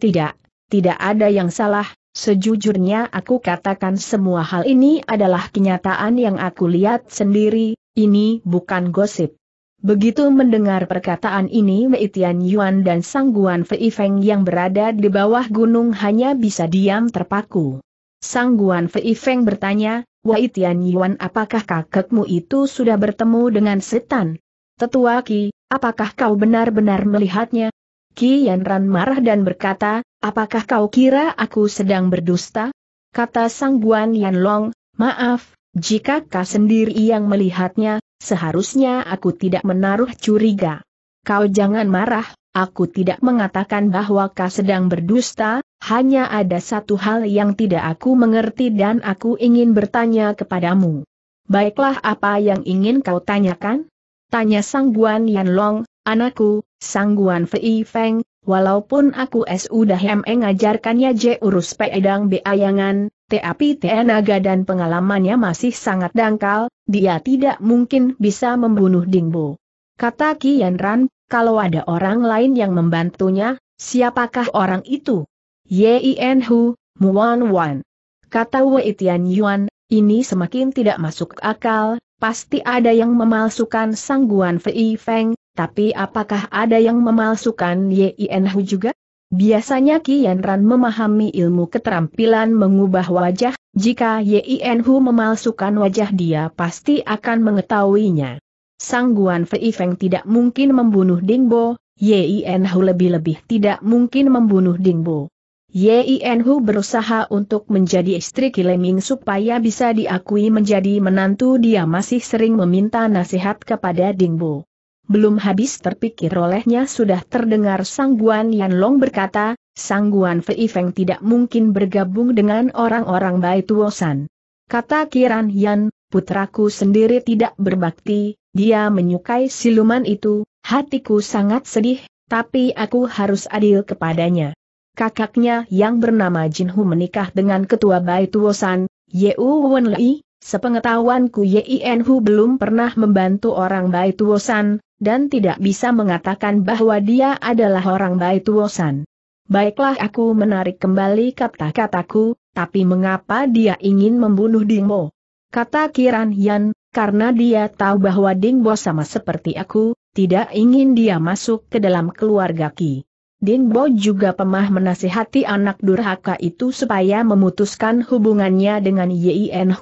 Tidak, tidak ada yang salah, Sejujurnya aku katakan semua hal ini adalah kenyataan yang aku lihat sendiri, ini bukan gosip. Begitu mendengar perkataan ini Wei Tian Yuan dan Sangguan Fei Feng yang berada di bawah gunung hanya bisa diam terpaku. Sangguan Fei Feng bertanya, Wei Tian Yuan apakah kakekmu itu sudah bertemu dengan setan? Tetua Ki, apakah kau benar-benar melihatnya? Ki Yanran marah dan berkata, Apakah kau kira aku sedang berdusta? Kata Sang Guan Yan Long, maaf, jika kau sendiri yang melihatnya, seharusnya aku tidak menaruh curiga. Kau jangan marah, aku tidak mengatakan bahwa kau sedang berdusta, hanya ada satu hal yang tidak aku mengerti dan aku ingin bertanya kepadamu. Baiklah apa yang ingin kau tanyakan? Tanya Sang Guan Yan Long, anakku, Sang Guan Fei Feng, Walaupun aku sudah mengajarkannya J. Urus Pedang Beayangan, tapi tenaga dan pengalamannya masih sangat dangkal, dia tidak mungkin bisa membunuh Dingbo. Kata Kian Ran, kalau ada orang lain yang membantunya, siapakah orang itu? Yin Hu, Muan Wan. Kata Wei Tian Yuan, ini semakin tidak masuk akal, pasti ada yang memalsukan sangguan Fei Feng, tapi apakah ada yang memalsukan Yinhu juga? Biasanya Kian Ran memahami ilmu keterampilan mengubah wajah, jika Yinhu memalsukan wajah dia pasti akan mengetahuinya. Sangguan Fei Feng tidak mungkin membunuh Dingbo, Yinhu lebih-lebih tidak mungkin membunuh Dingbo. Yinhu berusaha untuk menjadi istri Kileming supaya bisa diakui menjadi menantu dia masih sering meminta nasihat kepada Dingbo belum habis terpikir olehnya sudah terdengar Sangguan Long berkata, Sangguan Fei Feng tidak mungkin bergabung dengan orang-orang Wosan. Kata Kiran Yan, putraku sendiri tidak berbakti, dia menyukai siluman itu, hatiku sangat sedih, tapi aku harus adil kepadanya. Kakaknya yang bernama Jinhu menikah dengan ketua Baituosan, Yeu Wen Lei, sepengetahuanku Yin Hu belum pernah membantu orang Wosan dan tidak bisa mengatakan bahwa dia adalah orang baik tuosan. Baiklah aku menarik kembali kata-kataku, tapi mengapa dia ingin membunuh Dingbo? Kata Kiran Yan, karena dia tahu bahwa Dingbo sama seperti aku, tidak ingin dia masuk ke dalam keluarga Ki. Dingbo juga pemah menasihati anak durhaka itu supaya memutuskan hubungannya dengan Yien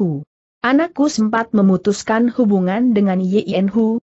Anakku sempat memutuskan hubungan dengan Yien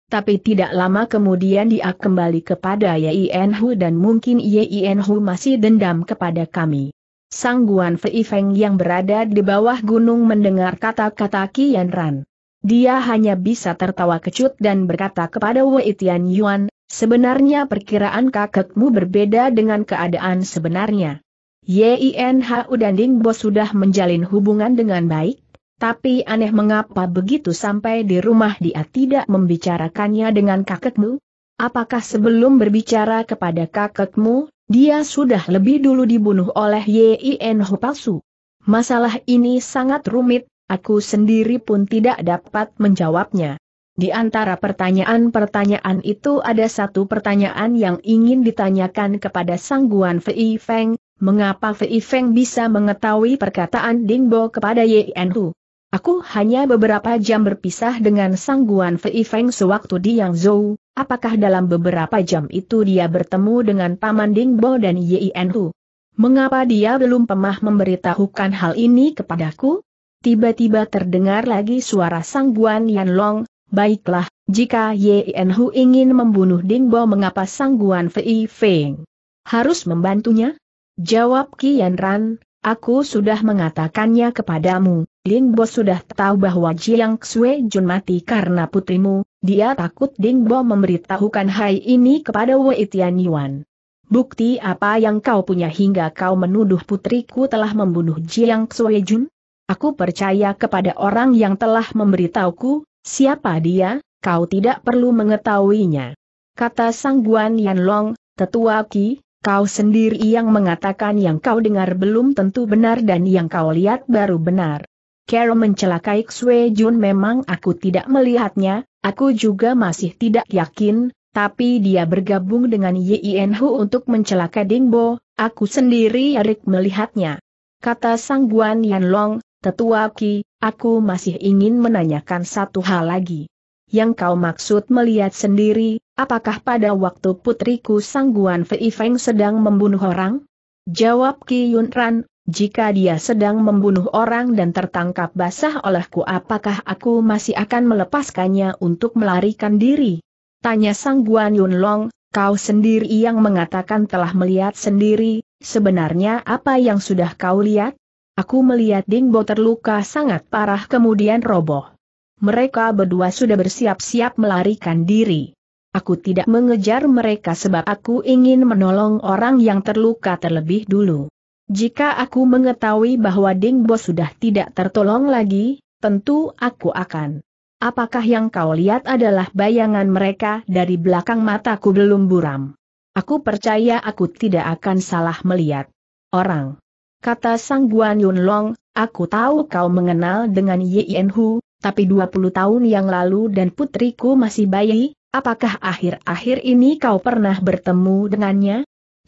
tapi tidak lama kemudian dia kembali kepada Yien Hu dan mungkin Yien Hu masih dendam kepada kami. Sang Guan Fei Feng yang berada di bawah gunung mendengar kata-kata Qian Ran. Dia hanya bisa tertawa kecut dan berkata kepada Wei Tian Yuan, sebenarnya perkiraan kakekmu berbeda dengan keadaan sebenarnya. Yien Hu dan Ding Bo sudah menjalin hubungan dengan baik, tapi aneh mengapa begitu sampai di rumah dia tidak membicarakannya dengan kakekmu? Apakah sebelum berbicara kepada kakekmu, dia sudah lebih dulu dibunuh oleh Yin Ho palsu? Masalah ini sangat rumit, aku sendiri pun tidak dapat menjawabnya. Di antara pertanyaan-pertanyaan itu ada satu pertanyaan yang ingin ditanyakan kepada sangguan Fei Feng, mengapa Fei Feng bisa mengetahui perkataan Dingbo kepada Yin Hu? Aku hanya beberapa jam berpisah dengan Sang Guan Fei Feng sewaktu di Yangzhou, apakah dalam beberapa jam itu dia bertemu dengan Paman Ding Bo dan Yin Hu? Mengapa dia belum pemah memberitahukan hal ini kepadaku? Tiba-tiba terdengar lagi suara Sang Guan Yan Long, baiklah, jika Yin Hu ingin membunuh Ding Bo, mengapa Sang Guan Fei Feng harus membantunya? Jawab Qian Ran, aku sudah mengatakannya kepadamu, Bo sudah tahu bahwa Jiang Xue Jun mati karena putrimu, dia takut Bo memberitahukan hai ini kepada Wei Tianyuan. Bukti apa yang kau punya hingga kau menuduh putriku telah membunuh Jiang Xue Jun? Aku percaya kepada orang yang telah memberitahuku, siapa dia, kau tidak perlu mengetahuinya. Kata Sang Guan Yanlong, tetua Ki, kau sendiri yang mengatakan yang kau dengar belum tentu benar dan yang kau lihat baru benar. Carol mencelakai Xue Jun memang aku tidak melihatnya, aku juga masih tidak yakin, tapi dia bergabung dengan Yien Hu untuk mencelakai Dingbo, aku sendiri Erik melihatnya. Kata Sang Guan Yanlong, Tetua Ki, aku masih ingin menanyakan satu hal lagi. Yang kau maksud melihat sendiri, apakah pada waktu putriku Sang Guan Fei Feng sedang membunuh orang? Jawab Ki Yun Ran, jika dia sedang membunuh orang dan tertangkap basah olehku apakah aku masih akan melepaskannya untuk melarikan diri? Tanya Sang Guan Yun Long, kau sendiri yang mengatakan telah melihat sendiri, sebenarnya apa yang sudah kau lihat? Aku melihat Ding Bo terluka sangat parah kemudian roboh. Mereka berdua sudah bersiap-siap melarikan diri. Aku tidak mengejar mereka sebab aku ingin menolong orang yang terluka terlebih dulu. Jika aku mengetahui bahwa Ding Bo sudah tidak tertolong lagi, tentu aku akan. Apakah yang kau lihat adalah bayangan mereka dari belakang mataku belum buram? Aku percaya aku tidak akan salah melihat. Orang. Kata Sang Guan Yun Long, aku tahu kau mengenal dengan Yen Hu, tapi 20 tahun yang lalu dan putriku masih bayi, Apakah akhir-akhir ini kau pernah bertemu dengannya?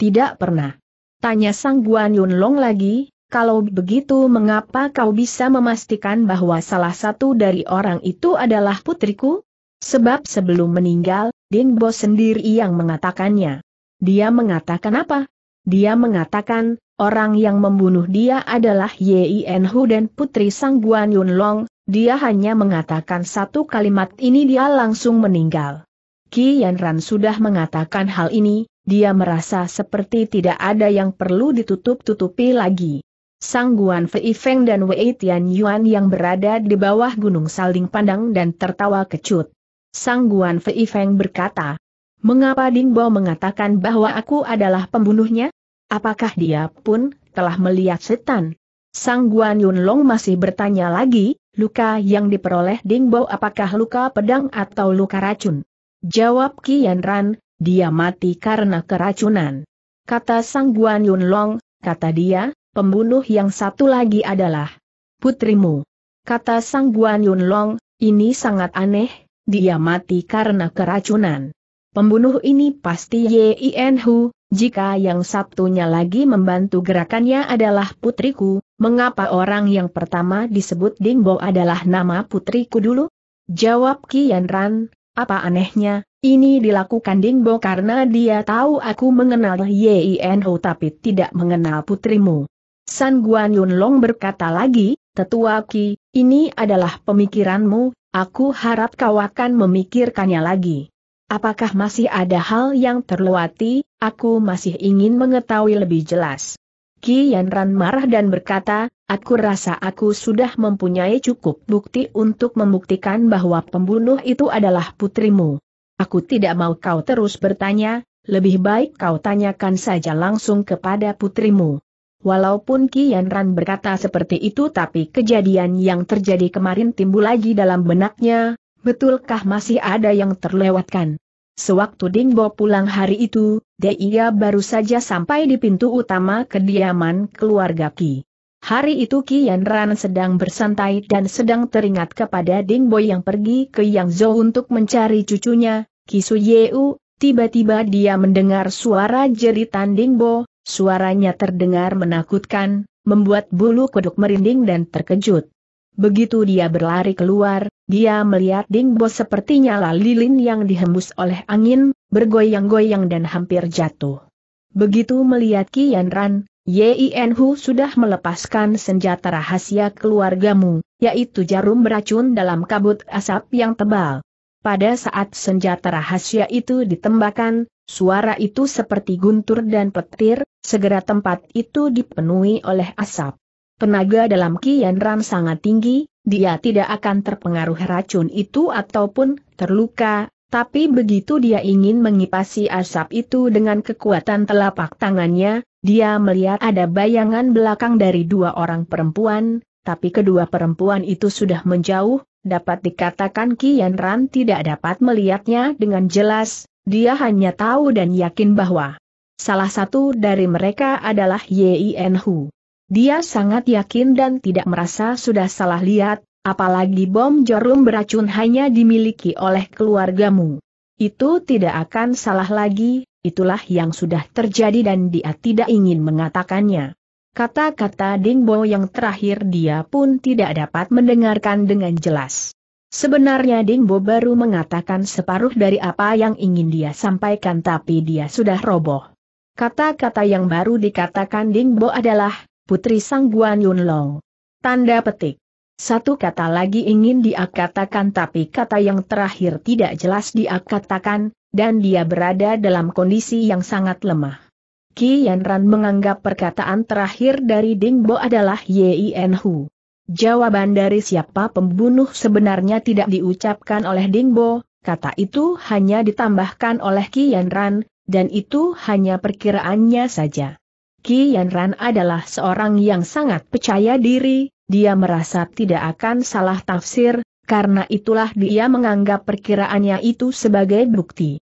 Tidak pernah. Tanya Sang Guan Long lagi, kalau begitu mengapa kau bisa memastikan bahwa salah satu dari orang itu adalah putriku? Sebab sebelum meninggal, Ding Bo sendiri yang mengatakannya. Dia mengatakan apa? Dia mengatakan, orang yang membunuh dia adalah Yin Hu dan putri Sang Guan Long, dia hanya mengatakan satu kalimat ini dia langsung meninggal. Ki Yan Ran sudah mengatakan hal ini, dia merasa seperti tidak ada yang perlu ditutup-tutupi lagi. Sang Guan Fei Feng dan Wei Tian Yuan yang berada di bawah gunung saling pandang dan tertawa kecut. Sang Guan Fei Feng berkata, Mengapa Ding Bo mengatakan bahwa aku adalah pembunuhnya? Apakah dia pun telah melihat setan? Sang Guan Yun Long masih bertanya lagi, luka yang diperoleh Ding Bo apakah luka pedang atau luka racun? Jawab Qian Ran, dia mati karena keracunan. Kata Sang Guan Yun Long, kata dia, pembunuh yang satu lagi adalah putrimu. Kata Sang Guan Yun Long, ini sangat aneh, dia mati karena keracunan. Pembunuh ini pasti Yin Hu, jika yang satunya lagi membantu gerakannya adalah putriku, mengapa orang yang pertama disebut Ding Bo adalah nama putriku dulu? Jawab Kian Ran, apa anehnya, ini dilakukan Dingbo karena dia tahu aku mengenal Yinho tapi tidak mengenal putrimu. San Guan Yunlong berkata lagi, Tetua Ki, ini adalah pemikiranmu, aku harap kau akan memikirkannya lagi. Apakah masih ada hal yang terlewati, aku masih ingin mengetahui lebih jelas. Ki Yanran marah dan berkata, aku rasa aku sudah mempunyai cukup bukti untuk membuktikan bahwa pembunuh itu adalah putrimu. Aku tidak mau kau terus bertanya, lebih baik kau tanyakan saja langsung kepada putrimu. Walaupun Kian Ran berkata seperti itu tapi kejadian yang terjadi kemarin timbul lagi dalam benaknya, betulkah masih ada yang terlewatkan? Sewaktu Dingbo pulang hari itu, dia baru saja sampai di pintu utama kediaman keluarga Ki. Hari itu Kian Ran sedang bersantai dan sedang teringat kepada Dingbo yang pergi ke Yangzhou untuk mencari cucunya, Kisu Yeu, tiba-tiba dia mendengar suara jeritan Dingbo, suaranya terdengar menakutkan, membuat bulu kuduk merinding dan terkejut. Begitu dia berlari keluar, dia melihat Dingbo seperti nyala lilin yang dihembus oleh angin, bergoyang-goyang dan hampir jatuh. Begitu melihat Kian Ran, Yin Hu sudah melepaskan senjata rahasia keluargamu, yaitu jarum beracun dalam kabut asap yang tebal. Pada saat senjata rahasia itu ditembakkan, suara itu seperti guntur dan petir, segera tempat itu dipenuhi oleh asap. Tenaga dalam Kian Ran sangat tinggi, dia tidak akan terpengaruh racun itu ataupun terluka, tapi begitu dia ingin mengipasi asap itu dengan kekuatan telapak tangannya, dia melihat ada bayangan belakang dari dua orang perempuan, tapi kedua perempuan itu sudah menjauh, dapat dikatakan Kian Ran tidak dapat melihatnya dengan jelas, dia hanya tahu dan yakin bahwa salah satu dari mereka adalah Yin Hu. Dia sangat yakin dan tidak merasa sudah salah lihat, apalagi bom jarum beracun hanya dimiliki oleh keluargamu. Itu tidak akan salah lagi, itulah yang sudah terjadi dan dia tidak ingin mengatakannya. Kata-kata Ding Bo yang terakhir dia pun tidak dapat mendengarkan dengan jelas. Sebenarnya Ding Bo baru mengatakan separuh dari apa yang ingin dia sampaikan tapi dia sudah roboh. Kata-kata yang baru dikatakan Ding Bo adalah, Putri Sang Guan Yun Long. Tanda petik. Satu kata lagi ingin dia katakan tapi kata yang terakhir tidak jelas dia katakan, dan dia berada dalam kondisi yang sangat lemah. Kian Ran menganggap perkataan terakhir dari Ding Bo adalah Yin Hu. Jawaban dari siapa pembunuh sebenarnya tidak diucapkan oleh Ding Bo, kata itu hanya ditambahkan oleh Kian Ran, dan itu hanya perkiraannya saja. Kian Ran adalah seorang yang sangat percaya diri, dia merasa tidak akan salah tafsir, karena itulah dia menganggap perkiraannya itu sebagai bukti.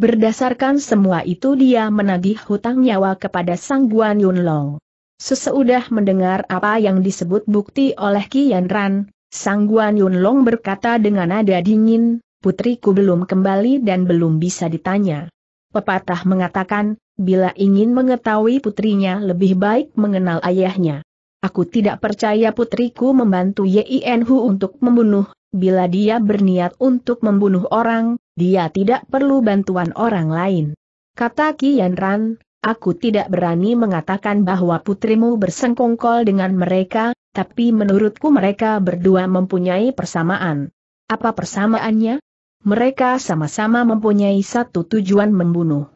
Berdasarkan semua itu dia menagih hutang nyawa kepada Sang Guan Yun Long. Sesudah mendengar apa yang disebut bukti oleh Kian Ran, Sang Guan Yun Long berkata dengan nada dingin, putriku belum kembali dan belum bisa ditanya. Pepatah mengatakan, bila ingin mengetahui putrinya lebih baik mengenal ayahnya. Aku tidak percaya putriku membantu Yien Hu untuk membunuh bila dia berniat untuk membunuh orang, dia tidak perlu bantuan orang lain. Kata Kian Ran, aku tidak berani mengatakan bahwa putrimu bersengkongkol dengan mereka, tapi menurutku mereka berdua mempunyai persamaan. Apa persamaannya? Mereka sama-sama mempunyai satu tujuan membunuh.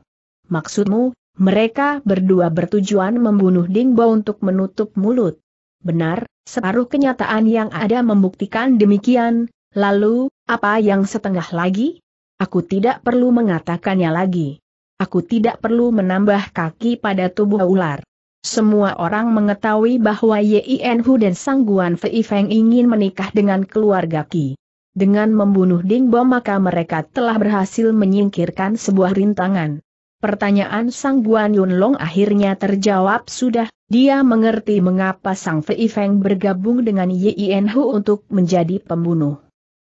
Maksudmu, mereka berdua bertujuan membunuh Dingbo untuk menutup mulut. Benar, Separuh kenyataan yang ada membuktikan demikian, lalu, apa yang setengah lagi? Aku tidak perlu mengatakannya lagi. Aku tidak perlu menambah kaki pada tubuh ular. Semua orang mengetahui bahwa Yin Hu dan Sangguan Fei Feng ingin menikah dengan keluarga Ki. Dengan membunuh Ding Bo, maka mereka telah berhasil menyingkirkan sebuah rintangan. Pertanyaan Sang Guan Yun Long akhirnya terjawab sudah, dia mengerti mengapa Sang Fei Feng bergabung dengan Yin Hu untuk menjadi pembunuh.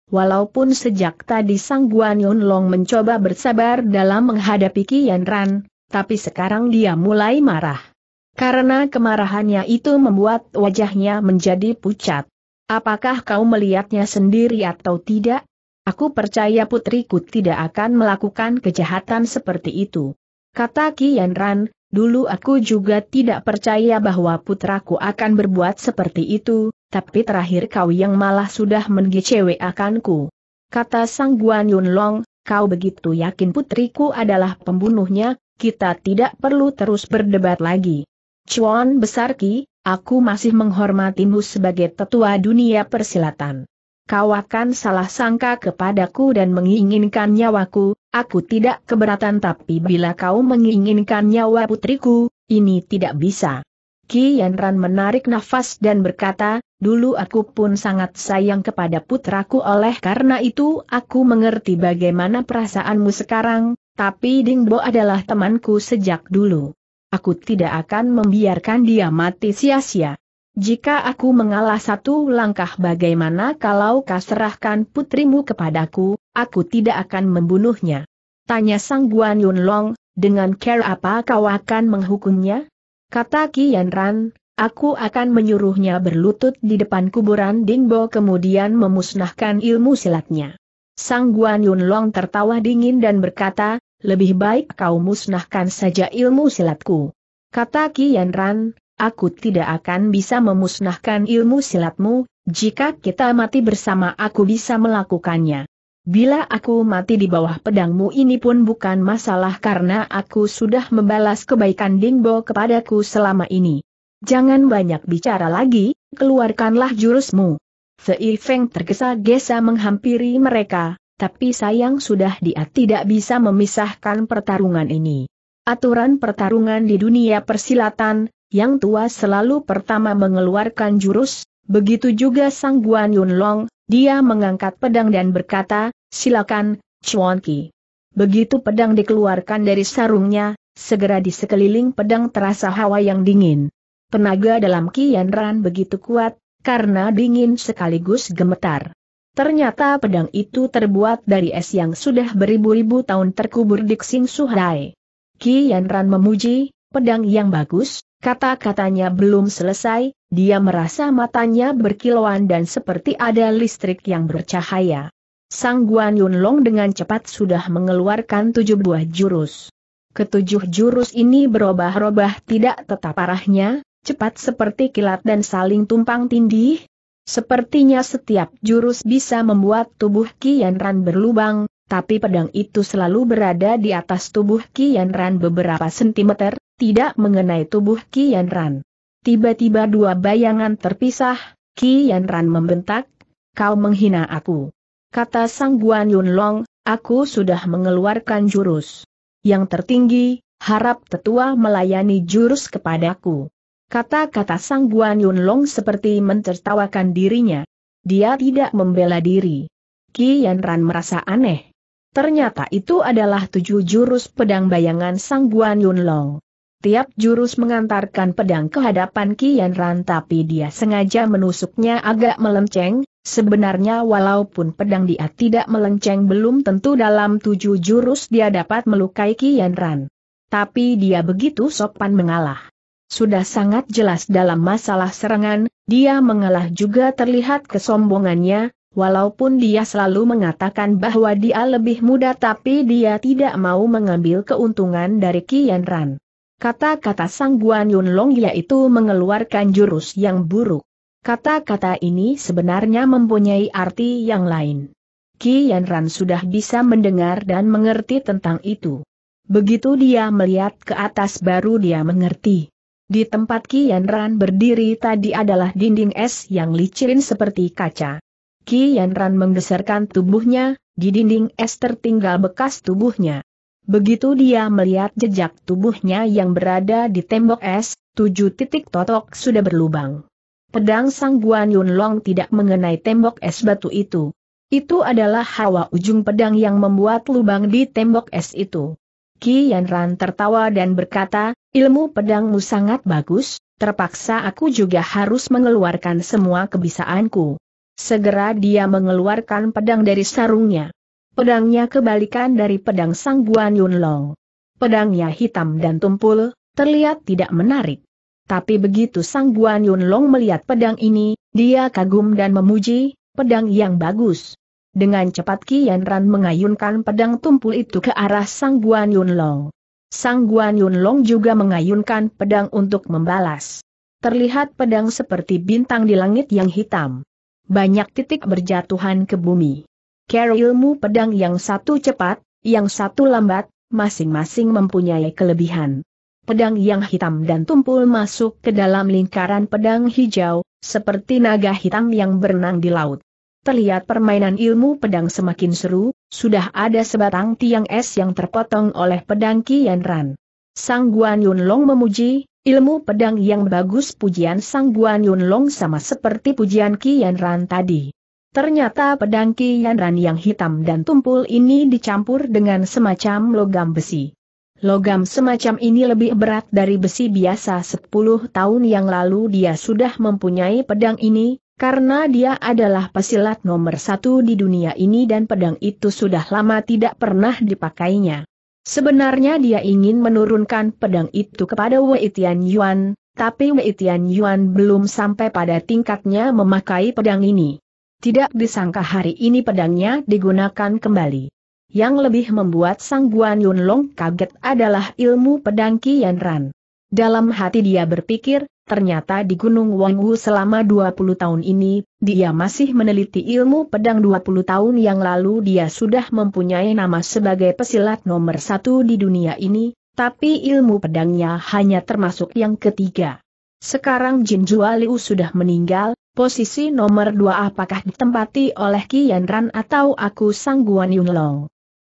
Walaupun sejak tadi Sang Guan Yun Long mencoba bersabar dalam menghadapi Kian Ran, tapi sekarang dia mulai marah. Karena kemarahannya itu membuat wajahnya menjadi pucat. Apakah kau melihatnya sendiri atau tidak? Aku percaya putriku tidak akan melakukan kejahatan seperti itu. Kata Kian Yanran, dulu aku juga tidak percaya bahwa putraku akan berbuat seperti itu, tapi terakhir kau yang malah sudah akanku. Kata Sang Guan Yun Long, kau begitu yakin putriku adalah pembunuhnya, kita tidak perlu terus berdebat lagi. Chuan Besar Ki, aku masih menghormatimu sebagai tetua dunia persilatan. Kau akan salah sangka kepadaku dan menginginkan nyawaku, Aku tidak keberatan tapi bila kau menginginkan nyawa putriku, ini tidak bisa. Ki Yanran menarik nafas dan berkata, dulu aku pun sangat sayang kepada putraku oleh karena itu aku mengerti bagaimana perasaanmu sekarang, tapi Dingbo adalah temanku sejak dulu. Aku tidak akan membiarkan dia mati sia-sia. Jika aku mengalah satu langkah bagaimana kalau kau serahkan putrimu kepadaku, aku tidak akan membunuhnya. Tanya Sang Guan Yun Long, dengan care apa kau akan menghukumnya? Kata Kian Ran, aku akan menyuruhnya berlutut di depan kuburan Dingbo kemudian memusnahkan ilmu silatnya. Sang Guan Yun Long tertawa dingin dan berkata, lebih baik kau musnahkan saja ilmu silatku. Kata Kian Ran, aku tidak akan bisa memusnahkan ilmu silatmu, jika kita mati bersama aku bisa melakukannya. Bila aku mati di bawah pedangmu ini pun bukan masalah karena aku sudah membalas kebaikan Dingbo kepadaku selama ini. Jangan banyak bicara lagi, keluarkanlah jurusmu. Fei Feng tergesa-gesa menghampiri mereka, tapi sayang sudah dia tidak bisa memisahkan pertarungan ini. Aturan pertarungan di dunia persilatan, yang tua selalu pertama mengeluarkan jurus, begitu juga Sang Guan Yun Long, dia mengangkat pedang dan berkata, silakan, Chuan Ki. Begitu pedang dikeluarkan dari sarungnya, segera di sekeliling pedang terasa hawa yang dingin. Tenaga dalam Kian Ran begitu kuat, karena dingin sekaligus gemetar. Ternyata pedang itu terbuat dari es yang sudah beribu-ribu tahun terkubur di Xing Suhai. Kian Ran memuji, pedang yang bagus, Kata-katanya belum selesai, dia merasa matanya berkilauan dan seperti ada listrik yang bercahaya. Sang Guan Yunlong dengan cepat sudah mengeluarkan tujuh buah jurus. Ketujuh jurus ini berubah-ubah tidak tetap arahnya, cepat seperti kilat dan saling tumpang tindih. Sepertinya setiap jurus bisa membuat tubuh Kian Ran berlubang, tapi pedang itu selalu berada di atas tubuh Kian Ran beberapa sentimeter, tidak mengenai tubuh Ki Yanran. Tiba-tiba dua bayangan terpisah, Ki Yanran membentak, kau menghina aku. Kata Sang Guan Yun Long, aku sudah mengeluarkan jurus. Yang tertinggi, harap tetua melayani jurus kepadaku. Kata-kata Sang Guan Yun Long seperti mencertawakan dirinya. Dia tidak membela diri. Ki Yanran merasa aneh. Ternyata itu adalah tujuh jurus pedang bayangan Sang Guan Yun Long. Tiap jurus mengantarkan pedang ke hadapan Kian Ran tapi dia sengaja menusuknya agak melenceng, sebenarnya walaupun pedang dia tidak melenceng belum tentu dalam tujuh jurus dia dapat melukai Kian Ran. Tapi dia begitu sopan mengalah. Sudah sangat jelas dalam masalah serangan, dia mengalah juga terlihat kesombongannya, Walaupun dia selalu mengatakan bahwa dia lebih muda tapi dia tidak mau mengambil keuntungan dari Kian Ran. Kata-kata Sang Guan Yun Long yaitu mengeluarkan jurus yang buruk. Kata-kata ini sebenarnya mempunyai arti yang lain. Ki Yan Ran sudah bisa mendengar dan mengerti tentang itu. Begitu dia melihat ke atas baru dia mengerti. Di tempat Ki Yan Ran berdiri tadi adalah dinding es yang licin seperti kaca. Ki Yan Ran menggeserkan tubuhnya, di dinding es tertinggal bekas tubuhnya. Begitu dia melihat jejak tubuhnya yang berada di tembok es, tujuh titik totok sudah berlubang. Pedang Sang Guan Yun Long tidak mengenai tembok es batu itu. Itu adalah hawa ujung pedang yang membuat lubang di tembok es itu. Ki Yan Ran tertawa dan berkata, ilmu pedangmu sangat bagus, terpaksa aku juga harus mengeluarkan semua kebisaanku. Segera dia mengeluarkan pedang dari sarungnya. Pedangnya kebalikan dari pedang Sang Guan Yunlong. Pedangnya hitam dan tumpul, terlihat tidak menarik. Tapi begitu Sang Guan Yunlong melihat pedang ini, dia kagum dan memuji, pedang yang bagus. Dengan cepat Kian Ran mengayunkan pedang tumpul itu ke arah Sang Guan Yunlong. Sang Guan Yunlong juga mengayunkan pedang untuk membalas. Terlihat pedang seperti bintang di langit yang hitam. Banyak titik berjatuhan ke bumi. Carol ilmu pedang yang satu cepat, yang satu lambat, masing-masing mempunyai kelebihan. Pedang yang hitam dan tumpul masuk ke dalam lingkaran pedang hijau, seperti naga hitam yang berenang di laut. Terlihat permainan ilmu pedang semakin seru, sudah ada sebatang tiang es yang terpotong oleh pedang Kian Ran. Sang Guan Yun Long memuji, ilmu pedang yang bagus pujian Sang Guan Yun Long sama seperti pujian Kian Ran tadi. Ternyata pedang Yanran yang hitam dan tumpul ini dicampur dengan semacam logam besi. Logam semacam ini lebih berat dari besi biasa 10 tahun yang lalu dia sudah mempunyai pedang ini, karena dia adalah pesilat nomor satu di dunia ini dan pedang itu sudah lama tidak pernah dipakainya. Sebenarnya dia ingin menurunkan pedang itu kepada Wei Tian Yuan, tapi Wei Tian Yuan belum sampai pada tingkatnya memakai pedang ini. Tidak disangka hari ini pedangnya digunakan kembali. Yang lebih membuat Sang Guan Yun Long kaget adalah ilmu pedang Qian Ran. Dalam hati dia berpikir, ternyata di Gunung Wangwu selama 20 tahun ini, dia masih meneliti ilmu pedang 20 tahun yang lalu dia sudah mempunyai nama sebagai pesilat nomor satu di dunia ini, tapi ilmu pedangnya hanya termasuk yang ketiga. Sekarang Jin Jualiu sudah meninggal, posisi nomor dua apakah ditempati oleh Kian Ran atau aku Sang Guan Yun Long.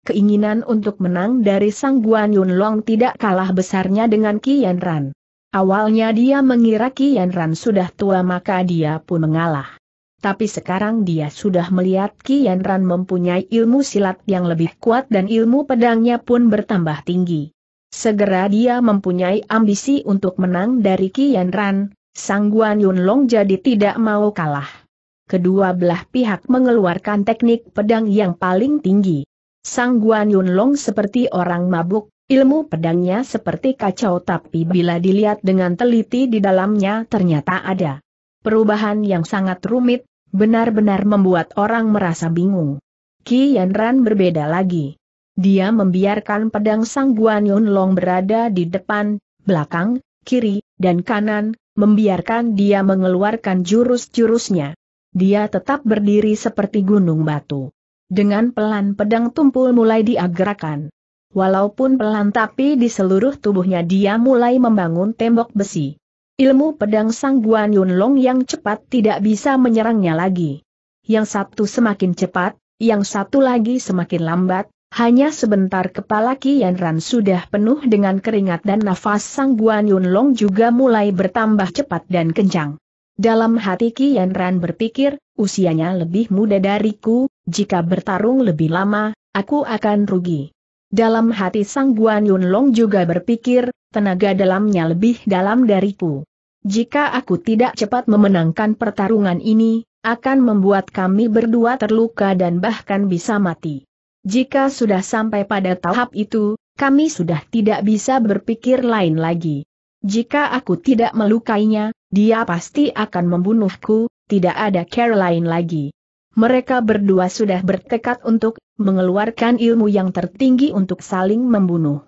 Keinginan untuk menang dari Sang Guan Yun Long tidak kalah besarnya dengan Kian Ran. Awalnya dia mengira Kian Ran sudah tua maka dia pun mengalah. Tapi sekarang dia sudah melihat Kian Ran mempunyai ilmu silat yang lebih kuat dan ilmu pedangnya pun bertambah tinggi. Segera dia mempunyai ambisi untuk menang dari Kian Ran, Sang Guan Yunlong jadi tidak mau kalah. Kedua belah pihak mengeluarkan teknik pedang yang paling tinggi. Sang Guan Yunlong seperti orang mabuk, ilmu pedangnya seperti kacau tapi bila dilihat dengan teliti di dalamnya ternyata ada perubahan yang sangat rumit, benar-benar membuat orang merasa bingung. Ki Yanran berbeda lagi. Dia membiarkan pedang Sang Guan Yunlong berada di depan, belakang, kiri, dan kanan, membiarkan dia mengeluarkan jurus-jurusnya. Dia tetap berdiri seperti gunung batu. Dengan pelan pedang tumpul mulai diagerakan. Walaupun pelan tapi di seluruh tubuhnya dia mulai membangun tembok besi. Ilmu pedang Sang Guan Yun Long yang cepat tidak bisa menyerangnya lagi. Yang satu semakin cepat, yang satu lagi semakin lambat, hanya sebentar kepala Kian Ran sudah penuh dengan keringat dan nafas Sang Guan Yun Long juga mulai bertambah cepat dan kencang. Dalam hati Kian Ran berpikir, usianya lebih muda dariku, jika bertarung lebih lama, aku akan rugi. Dalam hati Sang Guan Yun Long juga berpikir, tenaga dalamnya lebih dalam dariku. Jika aku tidak cepat memenangkan pertarungan ini, akan membuat kami berdua terluka dan bahkan bisa mati. Jika sudah sampai pada tahap itu, kami sudah tidak bisa berpikir lain lagi. Jika aku tidak melukainya, dia pasti akan membunuhku, tidak ada care lain lagi. Mereka berdua sudah bertekad untuk mengeluarkan ilmu yang tertinggi untuk saling membunuh.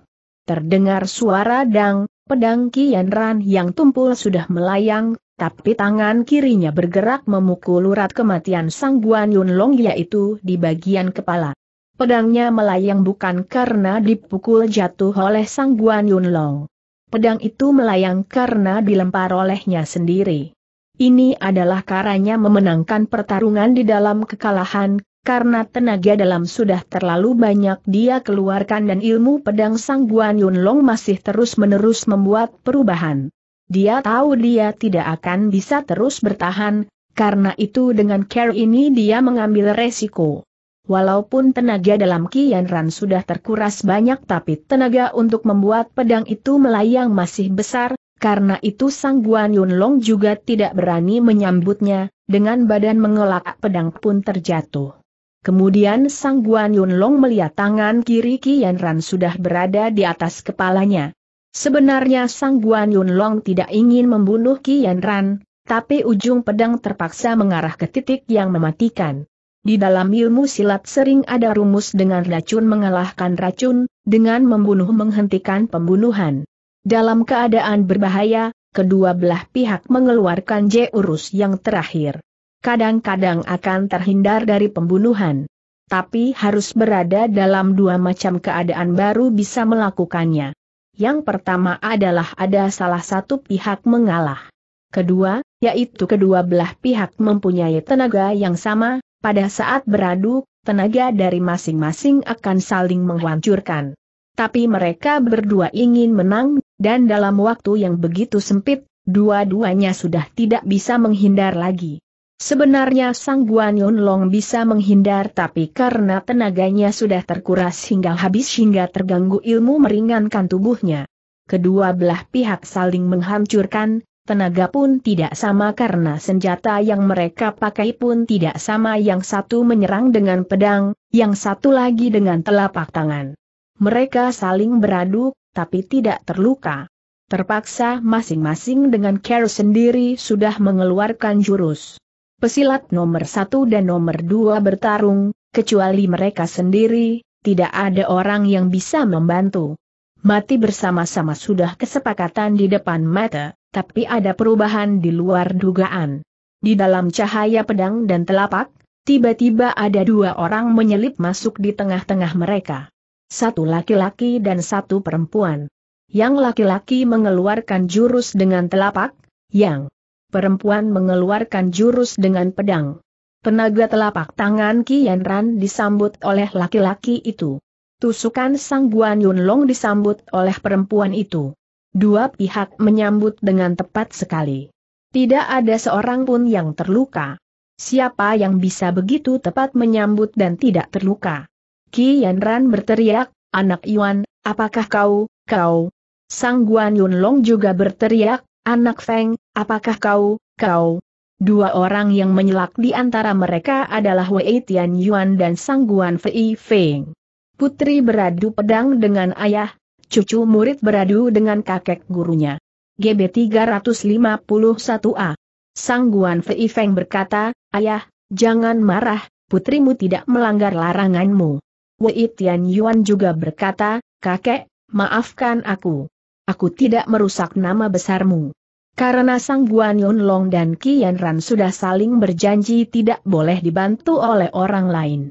Terdengar suara dang, pedang Kian Ran yang tumpul sudah melayang, tapi tangan kirinya bergerak memukul urat kematian Sang Guan Yun Long yaitu di bagian kepala. Pedangnya melayang bukan karena dipukul jatuh oleh Sang Guan Yun Long. Pedang itu melayang karena dilempar olehnya sendiri. Ini adalah caranya memenangkan pertarungan di dalam kekalahan, karena tenaga dalam sudah terlalu banyak dia keluarkan dan ilmu pedang Sang Guan Yun Long masih terus-menerus membuat perubahan. Dia tahu dia tidak akan bisa terus bertahan, karena itu dengan care ini dia mengambil resiko. Walaupun tenaga dalam Kian Ran sudah terkuras banyak tapi tenaga untuk membuat pedang itu melayang masih besar, karena itu Sang Guan Yun Long juga tidak berani menyambutnya, dengan badan mengelak pedang pun terjatuh. Kemudian Sang Guan Yun Long melihat tangan kiri Kian Ran sudah berada di atas kepalanya. Sebenarnya Sang Guan Yun Long tidak ingin membunuh Kian Ran, tapi ujung pedang terpaksa mengarah ke titik yang mematikan. Di dalam ilmu silat sering ada rumus dengan racun mengalahkan racun, dengan membunuh menghentikan pembunuhan. Dalam keadaan berbahaya, kedua belah pihak mengeluarkan jurus yang terakhir. Kadang-kadang akan terhindar dari pembunuhan. Tapi harus berada dalam dua macam keadaan baru bisa melakukannya. Yang pertama adalah ada salah satu pihak mengalah. Kedua, yaitu kedua belah pihak mempunyai tenaga yang sama, pada saat beradu, tenaga dari masing-masing akan saling menghancurkan. Tapi mereka berdua ingin menang, dan dalam waktu yang begitu sempit, dua-duanya sudah tidak bisa menghindar lagi. Sebenarnya Sang Guan Long bisa menghindar tapi karena tenaganya sudah terkuras hingga habis hingga terganggu ilmu meringankan tubuhnya. Kedua belah pihak saling menghancurkan, tenaga pun tidak sama karena senjata yang mereka pakai pun tidak sama yang satu menyerang dengan pedang, yang satu lagi dengan telapak tangan. Mereka saling beradu, tapi tidak terluka. Terpaksa masing-masing dengan care sendiri sudah mengeluarkan jurus. Pesilat nomor satu dan nomor dua bertarung, kecuali mereka sendiri, tidak ada orang yang bisa membantu. Mati bersama-sama sudah kesepakatan di depan mata tapi ada perubahan di luar dugaan. Di dalam cahaya pedang dan telapak, tiba-tiba ada dua orang menyelip masuk di tengah-tengah mereka. Satu laki-laki dan satu perempuan. Yang laki-laki mengeluarkan jurus dengan telapak, yang perempuan mengeluarkan jurus dengan pedang. Tenaga telapak tangan Kian Ran disambut oleh laki-laki itu. Tusukan Sang Guan Yun Long disambut oleh perempuan itu. Dua pihak menyambut dengan tepat sekali. Tidak ada seorang pun yang terluka. Siapa yang bisa begitu tepat menyambut dan tidak terluka? Ki Yanran berteriak, anak Yuan, apakah kau, kau? Sang Guan Yunlong juga berteriak, anak Feng, apakah kau, kau? Dua orang yang menyelak di antara mereka adalah Wei Tian Yuan dan Sang Guan Fei Feng. Putri beradu pedang dengan ayah, cucu murid beradu dengan kakek gurunya. GB 351A. Sang Guan Fei Feng berkata, Ayah, jangan marah, putrimu tidak melanggar laranganmu. Wei Tian Yuan juga berkata, Kakek, maafkan aku. Aku tidak merusak nama besarmu. Karena Sang Guan Yun Long dan Qian Ran sudah saling berjanji tidak boleh dibantu oleh orang lain.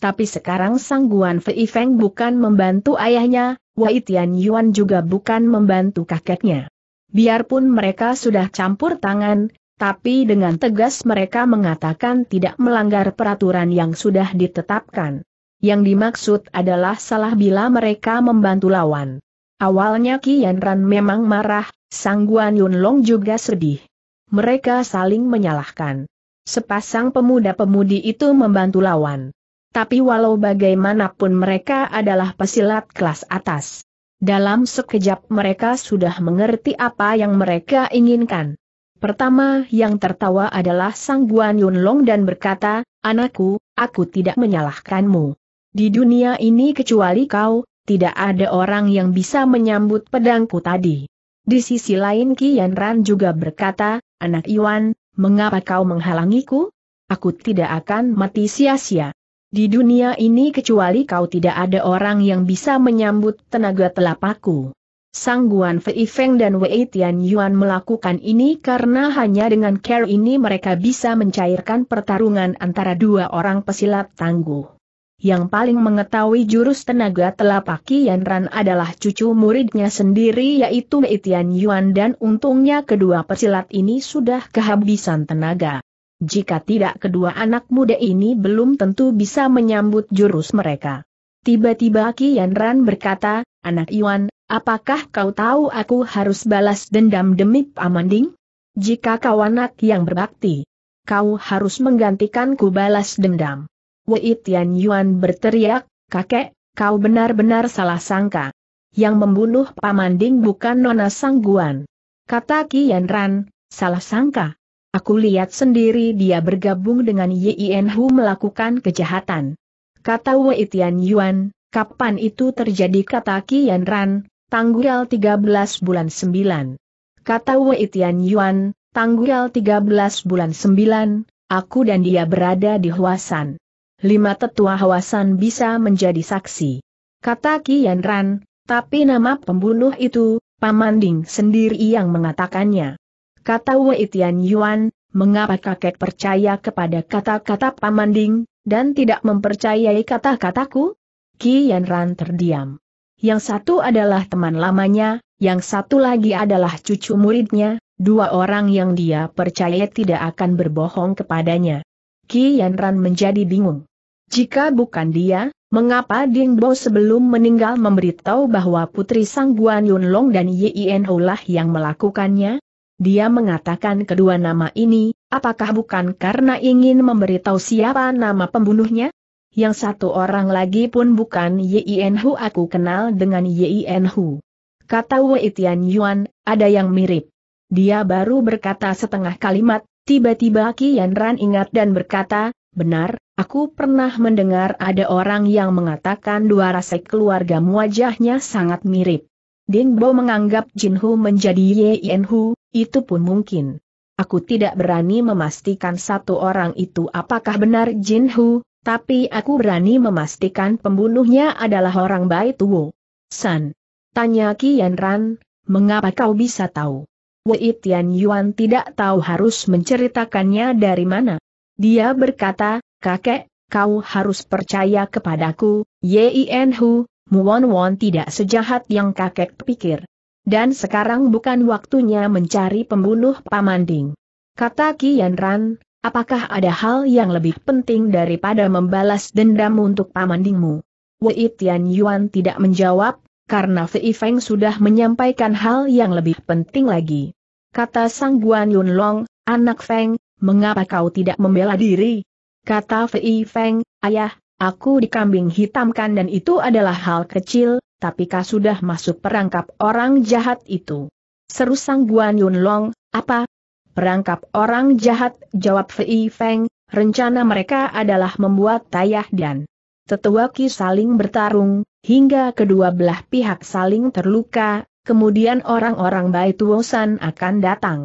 Tapi sekarang Sang Guan Fei Feng bukan membantu ayahnya, Wei Tian Yuan juga bukan membantu kakeknya. Biarpun mereka sudah campur tangan, tapi dengan tegas mereka mengatakan tidak melanggar peraturan yang sudah ditetapkan. Yang dimaksud adalah salah bila mereka membantu lawan. Awalnya Kian Ran memang marah, Sang Guan Yun Long juga sedih. Mereka saling menyalahkan. Sepasang pemuda-pemudi itu membantu lawan tapi walau bagaimanapun mereka adalah pesilat kelas atas. Dalam sekejap mereka sudah mengerti apa yang mereka inginkan. Pertama yang tertawa adalah Sang Guan Yunlong dan berkata, Anakku, aku tidak menyalahkanmu. Di dunia ini kecuali kau, tidak ada orang yang bisa menyambut pedangku tadi. Di sisi lain Kian Ran juga berkata, Anak Iwan, mengapa kau menghalangiku? Aku tidak akan mati sia-sia. Di dunia ini kecuali kau tidak ada orang yang bisa menyambut tenaga telapaku. Sang Guan Fei Feng dan Wei Tian Yuan melakukan ini karena hanya dengan care ini mereka bisa mencairkan pertarungan antara dua orang pesilat tangguh. Yang paling mengetahui jurus tenaga telapak telapaki Ran adalah cucu muridnya sendiri yaitu Wei Tian Yuan dan untungnya kedua pesilat ini sudah kehabisan tenaga. Jika tidak kedua anak muda ini belum tentu bisa menyambut jurus mereka. Tiba-tiba Kian Ran berkata, Anak Yuan, apakah kau tahu aku harus balas dendam demi Pamanding? Jika kau anak yang berbakti, kau harus menggantikanku balas dendam. Wei Tian Yuan berteriak, kakek, kau benar-benar salah sangka. Yang membunuh Pamanding bukan Nona Sangguan. Kata Kian Ran, salah sangka. Aku lihat sendiri dia bergabung dengan Yin Hu melakukan kejahatan. Kata Wei Tian Yuan, kapan itu terjadi kata Qian Ran, tanggal 13 bulan 9. Kata Wei Tian Yuan, tanggal 13 bulan 9, aku dan dia berada di Huasan. Lima tetua Huasan bisa menjadi saksi. Kata Qian Ran, tapi nama pembunuh itu, Pamanding sendiri yang mengatakannya. Kata Wei Tian Yuan, mengapa kakek percaya kepada kata-kata pamanding, dan tidak mempercayai kata-kataku? Kian Ran terdiam. Yang satu adalah teman lamanya, yang satu lagi adalah cucu muridnya, dua orang yang dia percaya tidak akan berbohong kepadanya. Kian Ran menjadi bingung. Jika bukan dia, mengapa Ding Bo sebelum meninggal memberitahu bahwa putri Sang Guan Yun Long dan Yien Ho lah yang melakukannya? Dia mengatakan kedua nama ini, apakah bukan karena ingin memberitahu siapa nama pembunuhnya? Yang satu orang lagi pun bukan Yien Hu aku kenal dengan Yien Hu. Kata Wei Tian Yuan, ada yang mirip. Dia baru berkata setengah kalimat, tiba-tiba Kian Ran ingat dan berkata, benar, aku pernah mendengar ada orang yang mengatakan dua rasa keluarga wajahnya sangat mirip. Ding Bo menganggap Jin Hu menjadi Yien Hu, itu pun mungkin. Aku tidak berani memastikan satu orang itu apakah benar Jin Hu, tapi aku berani memastikan pembunuhnya adalah orang Bai Wu. San. Tanya Kian Ran, mengapa kau bisa tahu? Wei Tian Yuan tidak tahu harus menceritakannya dari mana. Dia berkata, kakek, kau harus percaya kepadaku, Yin Hu, Muon Won tidak sejahat yang kakek pikir. Dan sekarang bukan waktunya mencari pembunuh Pamanding. Kata Kian Ran, apakah ada hal yang lebih penting daripada membalas dendam untuk Pamandingmu? Wei Tian Yuan tidak menjawab, karena Fei Feng sudah menyampaikan hal yang lebih penting lagi. Kata Sang Guan Yun Long, anak Feng, mengapa kau tidak membela diri? Kata Fei Feng, ayah, aku dikambing hitamkan dan itu adalah hal kecil, tapi kau sudah masuk perangkap orang jahat itu. Seru Sang Guan Yun Long, apa? Perangkap orang jahat, jawab Fei Feng, rencana mereka adalah membuat tayah dan tetua Ki saling bertarung, hingga kedua belah pihak saling terluka, kemudian orang-orang Tuosan akan datang.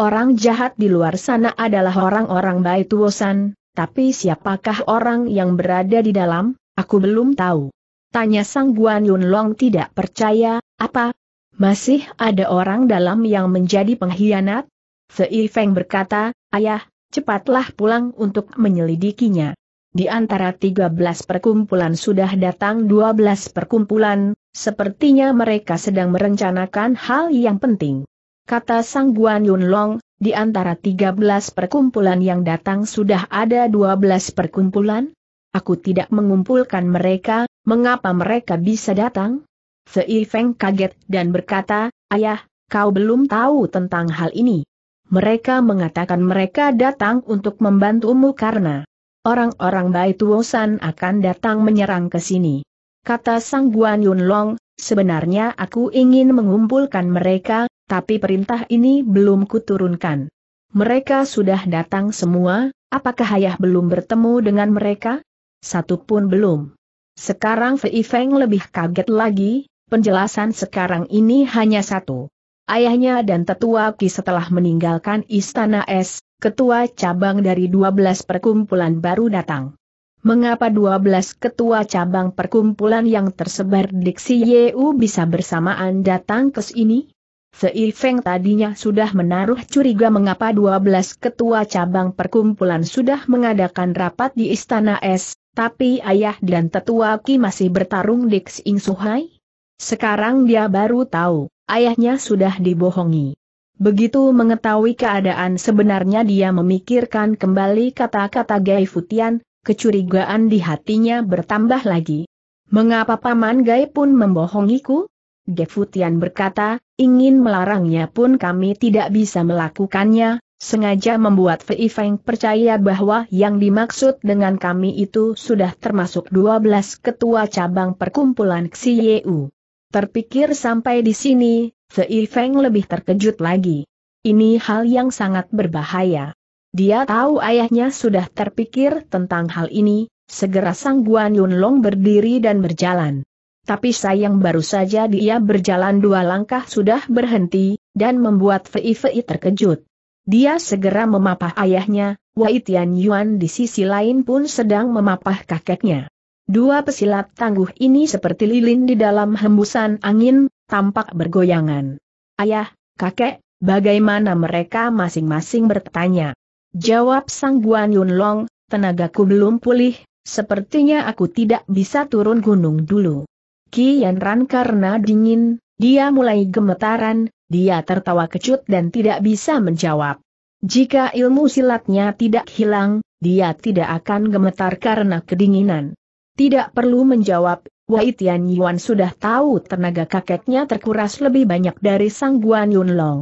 Orang jahat di luar sana adalah orang-orang Tuosan, tapi siapakah orang yang berada di dalam, aku belum tahu. Tanya Sang Guan Yun Long tidak percaya, apa? Masih ada orang dalam yang menjadi pengkhianat? Fei Feng berkata, ayah, cepatlah pulang untuk menyelidikinya. Di antara 13 perkumpulan sudah datang 12 perkumpulan, sepertinya mereka sedang merencanakan hal yang penting. Kata Sang Guan Yun Long, di antara 13 perkumpulan yang datang sudah ada 12 perkumpulan? Aku tidak mengumpulkan mereka, mengapa mereka bisa datang? Sei Feng kaget dan berkata, Ayah, kau belum tahu tentang hal ini. Mereka mengatakan mereka datang untuk membantumu karena orang-orang Bai Tuosan akan datang menyerang ke sini. Kata Sang Guan Yun Long, sebenarnya aku ingin mengumpulkan mereka, tapi perintah ini belum kuturunkan. Mereka sudah datang semua, apakah ayah belum bertemu dengan mereka? Satupun belum. Sekarang Fei Feng lebih kaget lagi, penjelasan sekarang ini hanya satu. Ayahnya dan tetua Ki setelah meninggalkan istana es, ketua cabang dari 12 perkumpulan baru datang. Mengapa 12 ketua cabang perkumpulan yang tersebar di Xiyu bisa bersamaan datang ke sini? Fei Feng tadinya sudah menaruh curiga mengapa 12 ketua cabang perkumpulan sudah mengadakan rapat di Istana Es, tapi ayah dan tetua Ki masih bertarung di Xing Suhai? Sekarang dia baru tahu, ayahnya sudah dibohongi. Begitu mengetahui keadaan sebenarnya dia memikirkan kembali kata-kata Gai Futian, kecurigaan di hatinya bertambah lagi. Mengapa Paman Gai pun membohongiku? Gai Futian berkata, ingin melarangnya pun kami tidak bisa melakukannya, sengaja membuat Fei Feng percaya bahwa yang dimaksud dengan kami itu sudah termasuk 12 ketua cabang perkumpulan Xiyu. Terpikir sampai di sini, Fei Feng lebih terkejut lagi. Ini hal yang sangat berbahaya. Dia tahu ayahnya sudah terpikir tentang hal ini, segera Sang Guan Yunlong berdiri dan berjalan. Tapi sayang baru saja dia berjalan dua langkah sudah berhenti, dan membuat Fei Fei terkejut. Dia segera memapah ayahnya, Wei Tian Yuan di sisi lain pun sedang memapah kakeknya. Dua pesilat tangguh ini seperti lilin di dalam hembusan angin, tampak bergoyangan. Ayah, kakek, bagaimana mereka masing-masing bertanya. Jawab Sang Guan Yun Long, tenagaku belum pulih, sepertinya aku tidak bisa turun gunung dulu. Ki Yan Ran karena dingin, dia mulai gemetaran, dia tertawa kecut dan tidak bisa menjawab. Jika ilmu silatnya tidak hilang, dia tidak akan gemetar karena kedinginan. Tidak perlu menjawab, Wei Tian Yuan sudah tahu tenaga kakeknya terkuras lebih banyak dari Sang Guan Yun Long.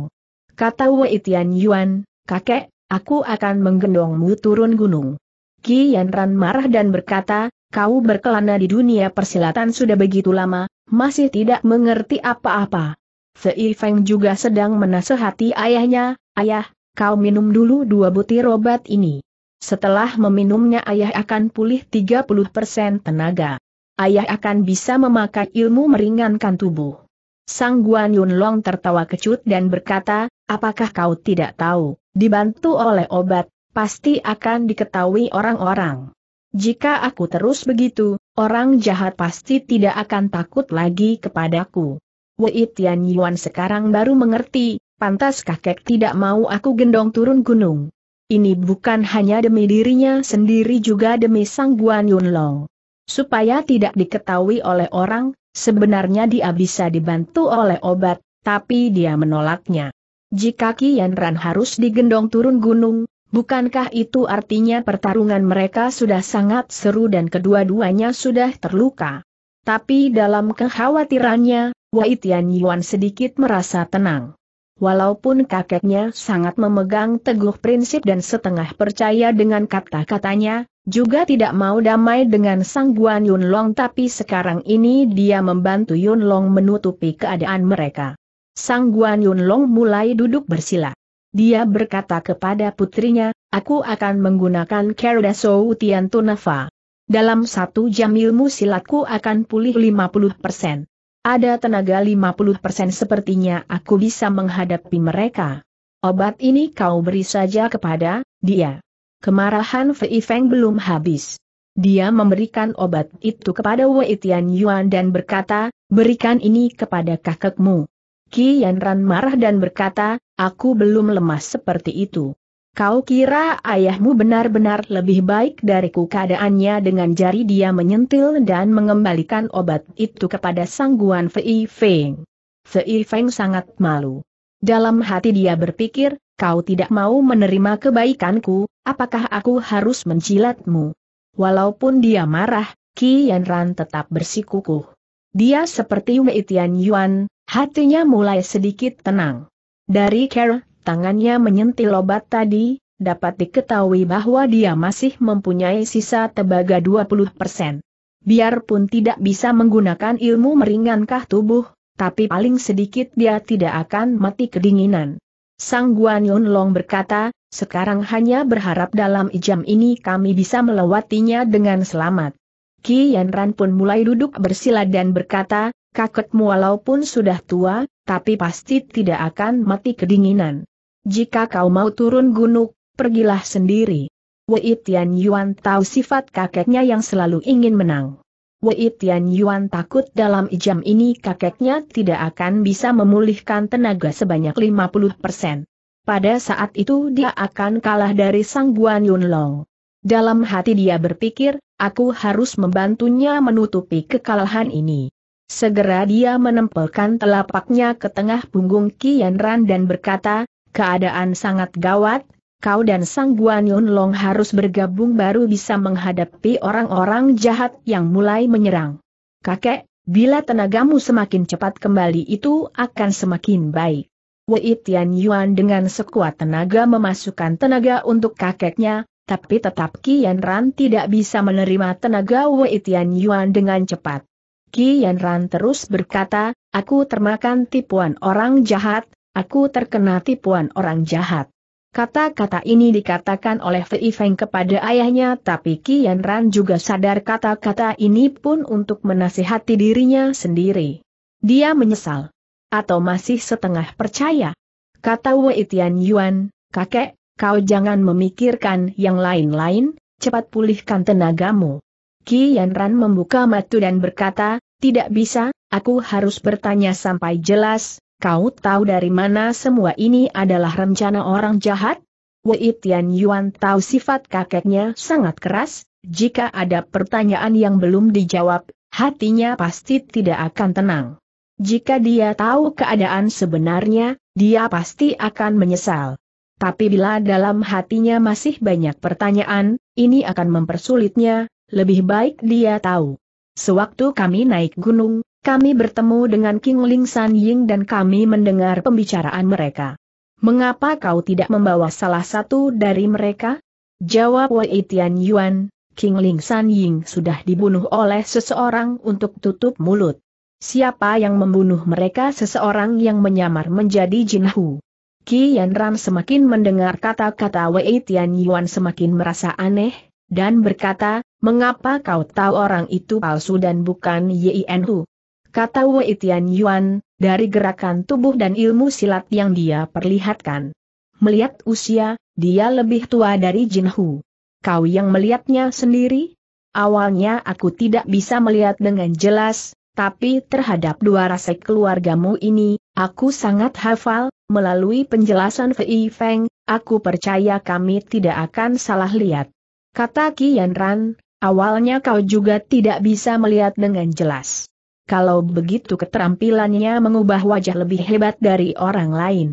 Kata Wei Tian Yuan, kakek, aku akan menggendongmu turun gunung. Ki Yan Ran marah dan berkata, kau berkelana di dunia persilatan sudah begitu lama, masih tidak mengerti apa-apa. Sei Feng juga sedang menasehati ayahnya, ayah, kau minum dulu dua butir obat ini. Setelah meminumnya ayah akan pulih 30% tenaga. Ayah akan bisa memakai ilmu meringankan tubuh. Sang Guan Yun Long tertawa kecut dan berkata, apakah kau tidak tahu, dibantu oleh obat, pasti akan diketahui orang-orang. Jika aku terus begitu, Orang jahat pasti tidak akan takut lagi kepadaku. Wei Tian Yuan sekarang baru mengerti, pantas kakek tidak mau aku gendong turun gunung. Ini bukan hanya demi dirinya sendiri juga demi Sang Guan Yun Long. Supaya tidak diketahui oleh orang, sebenarnya dia bisa dibantu oleh obat, tapi dia menolaknya. Jika Kian Ran harus digendong turun gunung, Bukankah itu artinya pertarungan mereka sudah sangat seru dan kedua-duanya sudah terluka? Tapi dalam kekhawatirannya, Wei Tian Yuan sedikit merasa tenang. Walaupun kakeknya sangat memegang teguh prinsip dan setengah percaya dengan kata-katanya, juga tidak mau damai dengan Sang Guan Yun Long tapi sekarang ini dia membantu Yun Long menutupi keadaan mereka. Sang Guan Yun Long mulai duduk bersila. Dia berkata kepada putrinya, aku akan menggunakan Keredaso Utian Tunafa. Dalam satu jam ilmu silatku akan pulih 50%. Ada tenaga 50% sepertinya aku bisa menghadapi mereka. Obat ini kau beri saja kepada dia. Kemarahan Fei Feng belum habis. Dia memberikan obat itu kepada Wei Tian Yuan dan berkata, berikan ini kepada kakekmu. Qi Yan Ran marah dan berkata, aku belum lemas seperti itu. Kau kira ayahmu benar-benar lebih baik dariku keadaannya dengan jari dia menyentil dan mengembalikan obat itu kepada sangguan Fei Feng. Fei Feng sangat malu. Dalam hati dia berpikir, kau tidak mau menerima kebaikanku, apakah aku harus menjilatmu? Walaupun dia marah, Yan Ran tetap bersikukuh. Dia seperti Wei Tian Yuan, hatinya mulai sedikit tenang. Dari Carol, tangannya menyentil obat tadi, dapat diketahui bahwa dia masih mempunyai sisa tebaga 20%. Biarpun tidak bisa menggunakan ilmu meringankah tubuh, tapi paling sedikit dia tidak akan mati kedinginan. Sang Guan Yun Long berkata, sekarang hanya berharap dalam jam ini kami bisa melewatinya dengan selamat. Ki Yan Ran pun mulai duduk bersila dan berkata, kakekmu walaupun sudah tua, tapi pasti tidak akan mati kedinginan. Jika kau mau turun gunung, pergilah sendiri. Wei Tian Yuan tahu sifat kakeknya yang selalu ingin menang. Wei Tian Yuan takut dalam jam ini kakeknya tidak akan bisa memulihkan tenaga sebanyak 50%. Pada saat itu dia akan kalah dari Sang Guan Yun Long. Dalam hati dia berpikir, aku harus membantunya menutupi kekalahan ini. Segera dia menempelkan telapaknya ke tengah punggung Kian Ran dan berkata, keadaan sangat gawat, kau dan Sang Guan Yun Long harus bergabung baru bisa menghadapi orang-orang jahat yang mulai menyerang. Kakek, bila tenagamu semakin cepat kembali itu akan semakin baik. Wei Tian Yuan dengan sekuat tenaga memasukkan tenaga untuk kakeknya, tapi tetap Kian Ran tidak bisa menerima tenaga Wei Tian Yuan dengan cepat. Kian Ran terus berkata, aku termakan tipuan orang jahat, aku terkena tipuan orang jahat. Kata-kata ini dikatakan oleh Fei Feng kepada ayahnya tapi Kian Ran juga sadar kata-kata ini pun untuk menasihati dirinya sendiri. Dia menyesal. Atau masih setengah percaya. Kata Wei Tian Yuan, kakek, kau jangan memikirkan yang lain-lain, cepat pulihkan tenagamu. Kian Ran membuka matu dan berkata, tidak bisa, aku harus bertanya sampai jelas, kau tahu dari mana semua ini adalah rencana orang jahat? Wei Tian Yuan tahu sifat kakeknya sangat keras, jika ada pertanyaan yang belum dijawab, hatinya pasti tidak akan tenang. Jika dia tahu keadaan sebenarnya, dia pasti akan menyesal. Tapi bila dalam hatinya masih banyak pertanyaan, ini akan mempersulitnya, lebih baik dia tahu. Sewaktu kami naik gunung, kami bertemu dengan King Ling San Ying dan kami mendengar pembicaraan mereka. Mengapa kau tidak membawa salah satu dari mereka? Jawab Wei Tian Yuan, King Ling San Ying sudah dibunuh oleh seseorang untuk tutup mulut. Siapa yang membunuh mereka seseorang yang menyamar menjadi Jinhu? Qian Ran semakin mendengar kata-kata Wei Tian Yuan semakin merasa aneh, dan berkata, mengapa kau tahu orang itu palsu dan bukan Yin Hu? Kata Wei Tian Yuan, dari gerakan tubuh dan ilmu silat yang dia perlihatkan. Melihat usia, dia lebih tua dari Jin Hu. Kau yang melihatnya sendiri? Awalnya aku tidak bisa melihat dengan jelas, tapi terhadap dua rasa keluargamu ini, aku sangat hafal, melalui penjelasan Fei Feng, aku percaya kami tidak akan salah lihat. Kata Kian Ran, awalnya kau juga tidak bisa melihat dengan jelas. Kalau begitu keterampilannya mengubah wajah lebih hebat dari orang lain.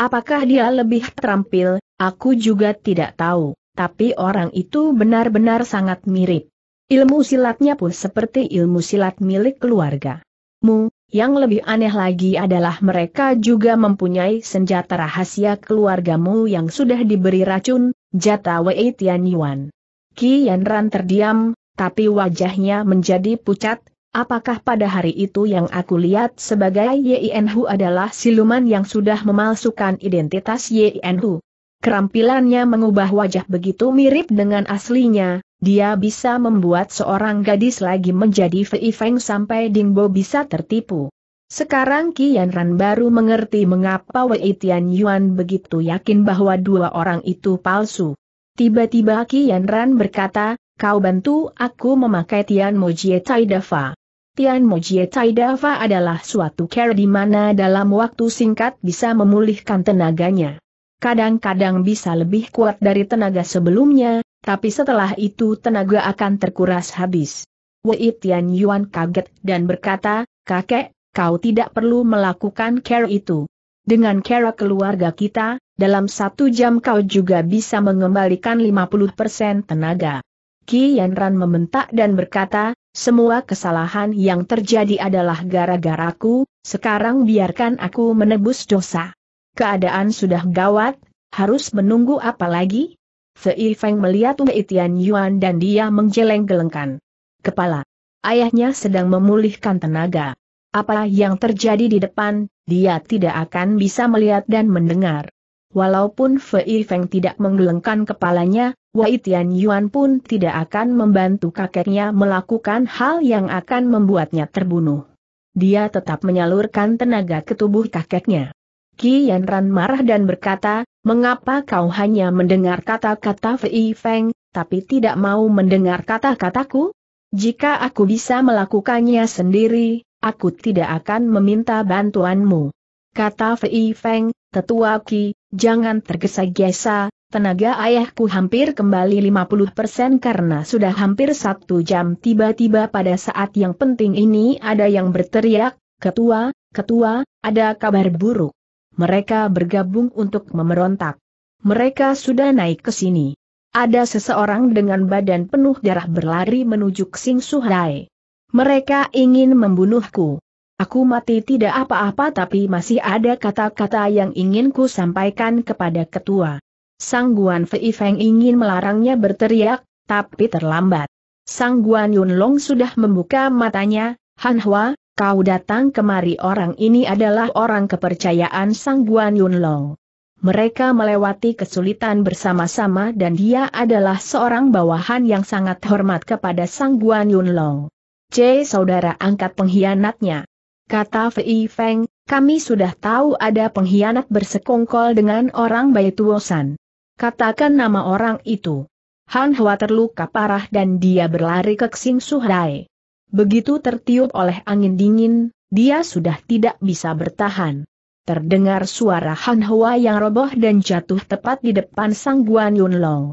Apakah dia lebih terampil, aku juga tidak tahu, tapi orang itu benar-benar sangat mirip. Ilmu silatnya pun seperti ilmu silat milik keluarga. Mu, yang lebih aneh lagi adalah mereka juga mempunyai senjata rahasia keluargamu yang sudah diberi racun, jata Wei Tian Yuan. Kian Ran terdiam, tapi wajahnya menjadi pucat, Apakah pada hari itu yang aku lihat sebagai Yin Hu adalah siluman yang sudah memalsukan identitas Yin Hu? Kerampilannya mengubah wajah begitu mirip dengan aslinya, dia bisa membuat seorang gadis lagi menjadi Fei Feng sampai Ding Bo bisa tertipu. Sekarang Kian Ran baru mengerti mengapa Wei Tian Yuan begitu yakin bahwa dua orang itu palsu. Tiba-tiba Kian Ran berkata, kau bantu aku memakai Tian Mojie Tai Dafa. Tian Mojie Tai Dafa adalah suatu care di mana dalam waktu singkat bisa memulihkan tenaganya. Kadang-kadang bisa lebih kuat dari tenaga sebelumnya, tapi setelah itu tenaga akan terkuras habis. Wei Tian Yuan kaget dan berkata, kakek, kau tidak perlu melakukan care itu. Dengan cara keluarga kita, dalam satu jam kau juga bisa mengembalikan 50% tenaga. Ki Yanran membentak dan berkata, semua kesalahan yang terjadi adalah gara-garaku, sekarang biarkan aku menebus dosa. Keadaan sudah gawat, harus menunggu apa lagi? Fei Feng melihat Wei Tian Yuan dan dia menjeleng-gelengkan kepala. Ayahnya sedang memulihkan tenaga. Apa yang terjadi di depan, dia tidak akan bisa melihat dan mendengar. Walaupun Fei Feng tidak menggelengkan kepalanya, Wei Tian Yuan pun tidak akan membantu kakeknya melakukan hal yang akan membuatnya terbunuh. Dia tetap menyalurkan tenaga ke tubuh kakeknya. Ki Yan Ran marah dan berkata, mengapa kau hanya mendengar kata-kata Fei Feng, tapi tidak mau mendengar kata-kataku? Jika aku bisa melakukannya sendiri, aku tidak akan meminta bantuanmu. Kata Fei Feng, tetua Ki, jangan tergesa-gesa, tenaga ayahku hampir kembali 50% karena sudah hampir satu jam tiba-tiba pada saat yang penting ini ada yang berteriak, ketua, ketua, ada kabar buruk. Mereka bergabung untuk memberontak. Mereka sudah naik ke sini. Ada seseorang dengan badan penuh darah berlari menuju Xing Suhai. Mereka ingin membunuhku. Aku mati tidak apa-apa tapi masih ada kata-kata yang ingin ku sampaikan kepada ketua. Sang Guan Fei Feng ingin melarangnya berteriak, tapi terlambat. Sang Guan Yunlong sudah membuka matanya, Han Hua, kau datang kemari orang ini adalah orang kepercayaan Sang Guan Yunlong. Mereka melewati kesulitan bersama-sama dan dia adalah seorang bawahan yang sangat hormat kepada Sang Guan Yunlong. C saudara angkat pengkhianatnya. Kata Fei Feng, kami sudah tahu ada pengkhianat bersekongkol dengan orang Baituosan. Katakan nama orang itu. Han Hua terluka parah dan dia berlari ke Xing Suhrai. Begitu tertiup oleh angin dingin, dia sudah tidak bisa bertahan. Terdengar suara Han Hua yang roboh dan jatuh tepat di depan Sang Guan Yun Long.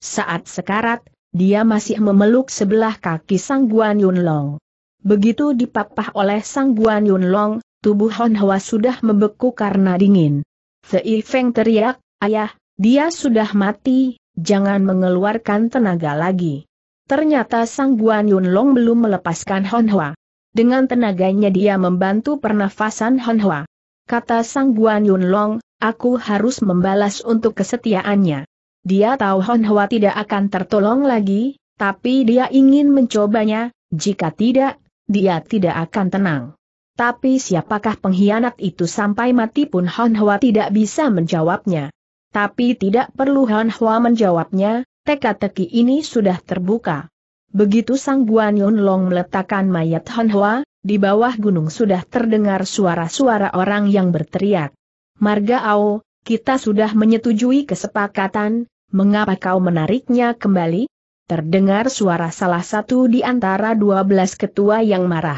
Saat sekarat, dia masih memeluk sebelah kaki Sang Guan Yun Long. Begitu dipapah oleh Sang Guan Yun Long, tubuh Hon Hwa sudah membeku karena dingin. Fei Feng teriak, ayah, dia sudah mati, jangan mengeluarkan tenaga lagi. Ternyata Sang Guan Yun Long belum melepaskan Hon Hwa. Dengan tenaganya dia membantu pernafasan Hon Hwa. Kata Sang Guan Yun Long, aku harus membalas untuk kesetiaannya. Dia tahu Hon Hwa tidak akan tertolong lagi, tapi dia ingin mencobanya, jika tidak, dia tidak akan tenang. Tapi siapakah pengkhianat itu sampai mati pun Hon Hwa tidak bisa menjawabnya. Tapi tidak perlu Hon Hwa menjawabnya, teka-teki ini sudah terbuka. Begitu Sang Guan Yun Long meletakkan mayat Hon Hwa, di bawah gunung sudah terdengar suara-suara orang yang berteriak. Marga Ao, kita sudah menyetujui kesepakatan, mengapa kau menariknya kembali? Terdengar suara salah satu di antara dua belas ketua yang marah.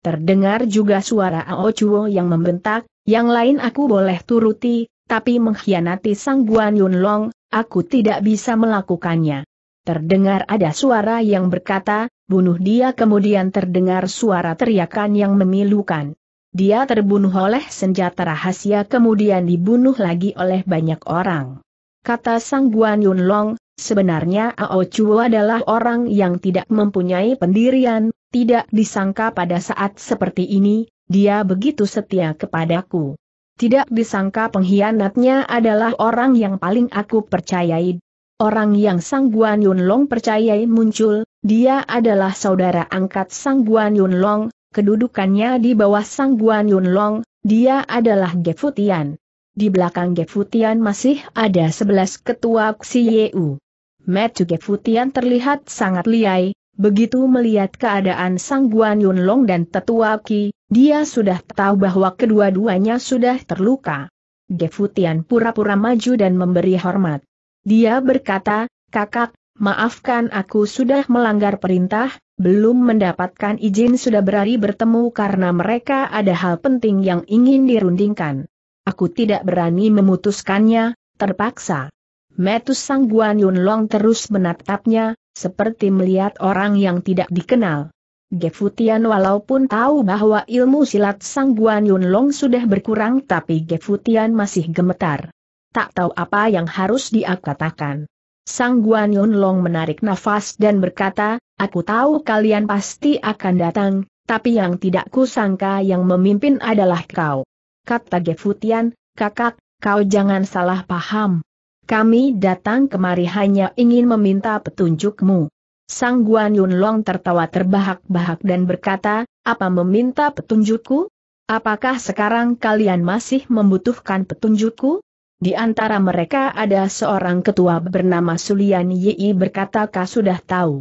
Terdengar juga suara Ao Chuo yang membentak, yang lain aku boleh turuti, tapi mengkhianati Sang Guan Yun Long, aku tidak bisa melakukannya. Terdengar ada suara yang berkata, bunuh dia kemudian terdengar suara teriakan yang memilukan. Dia terbunuh oleh senjata rahasia kemudian dibunuh lagi oleh banyak orang. Kata Sang Guan Yun Long, sebenarnya Ao Chuo adalah orang yang tidak mempunyai pendirian, tidak disangka pada saat seperti ini, dia begitu setia kepadaku. Tidak disangka pengkhianatnya adalah orang yang paling aku percayai. Orang yang Sang Guan Yun Long percayai muncul, dia adalah saudara angkat Sang Guan Yun Long, kedudukannya di bawah Sang Guan Yun Long, dia adalah Gefutian di belakang Gefutian masih ada sebelas ketua Xiu. Metu Gefutian terlihat sangat liai, begitu melihat keadaan Sang Guan Yunlong dan Tetua Ki, dia sudah tahu bahwa kedua-duanya sudah terluka. Gefutian pura-pura maju dan memberi hormat. Dia berkata, kakak, maafkan aku sudah melanggar perintah, belum mendapatkan izin sudah berani bertemu karena mereka ada hal penting yang ingin dirundingkan. Aku tidak berani memutuskannya, terpaksa. Metus Sang Guan Yun Long terus menatapnya, seperti melihat orang yang tidak dikenal. Gefutian walaupun tahu bahwa ilmu silat Sang Guan Yun Long sudah berkurang tapi Gefutian masih gemetar. Tak tahu apa yang harus dia katakan. Sang Guan Yun Long menarik nafas dan berkata, aku tahu kalian pasti akan datang, tapi yang tidak kusangka yang memimpin adalah kau kata Gefutian, kakak, kau jangan salah paham. Kami datang kemari hanya ingin meminta petunjukmu. Sang Guan Yun Long tertawa terbahak-bahak dan berkata, apa meminta petunjukku? Apakah sekarang kalian masih membutuhkan petunjukku? Di antara mereka ada seorang ketua bernama Sulian Yi berkata kau sudah tahu.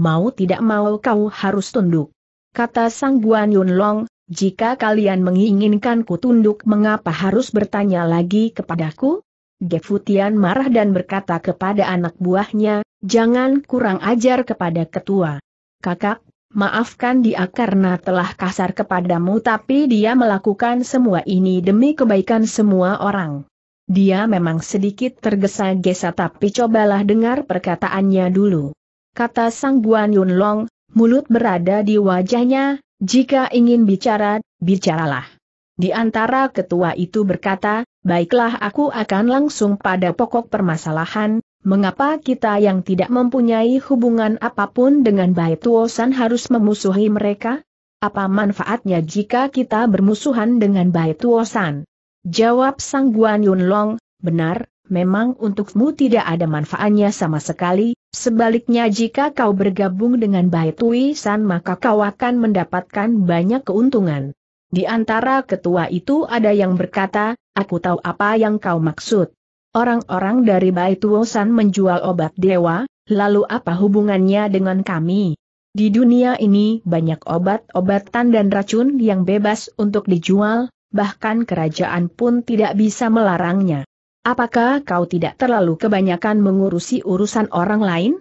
Mau tidak mau kau harus tunduk. Kata Sang Guan Yun Long, jika kalian menginginkanku tunduk mengapa harus bertanya lagi kepadaku? Gefutian marah dan berkata kepada anak buahnya, jangan kurang ajar kepada ketua. Kakak, maafkan dia karena telah kasar kepadamu tapi dia melakukan semua ini demi kebaikan semua orang. Dia memang sedikit tergesa-gesa tapi cobalah dengar perkataannya dulu. Kata Sang Guan Yun Long, mulut berada di wajahnya, jika ingin bicara, bicaralah. Di antara ketua itu berkata, baiklah aku akan langsung pada pokok permasalahan, mengapa kita yang tidak mempunyai hubungan apapun dengan Baituosan harus memusuhi mereka? Apa manfaatnya jika kita bermusuhan dengan Baituosan? Jawab Sang Guan Yun Long, benar, memang untukmu tidak ada manfaatnya sama sekali, sebaliknya jika kau bergabung dengan Baitui San maka kau akan mendapatkan banyak keuntungan. Di antara ketua itu ada yang berkata, aku tahu apa yang kau maksud. Orang-orang dari Baitui San menjual obat dewa, lalu apa hubungannya dengan kami? Di dunia ini banyak obat-obatan dan racun yang bebas untuk dijual, bahkan kerajaan pun tidak bisa melarangnya. Apakah kau tidak terlalu kebanyakan mengurusi urusan orang lain?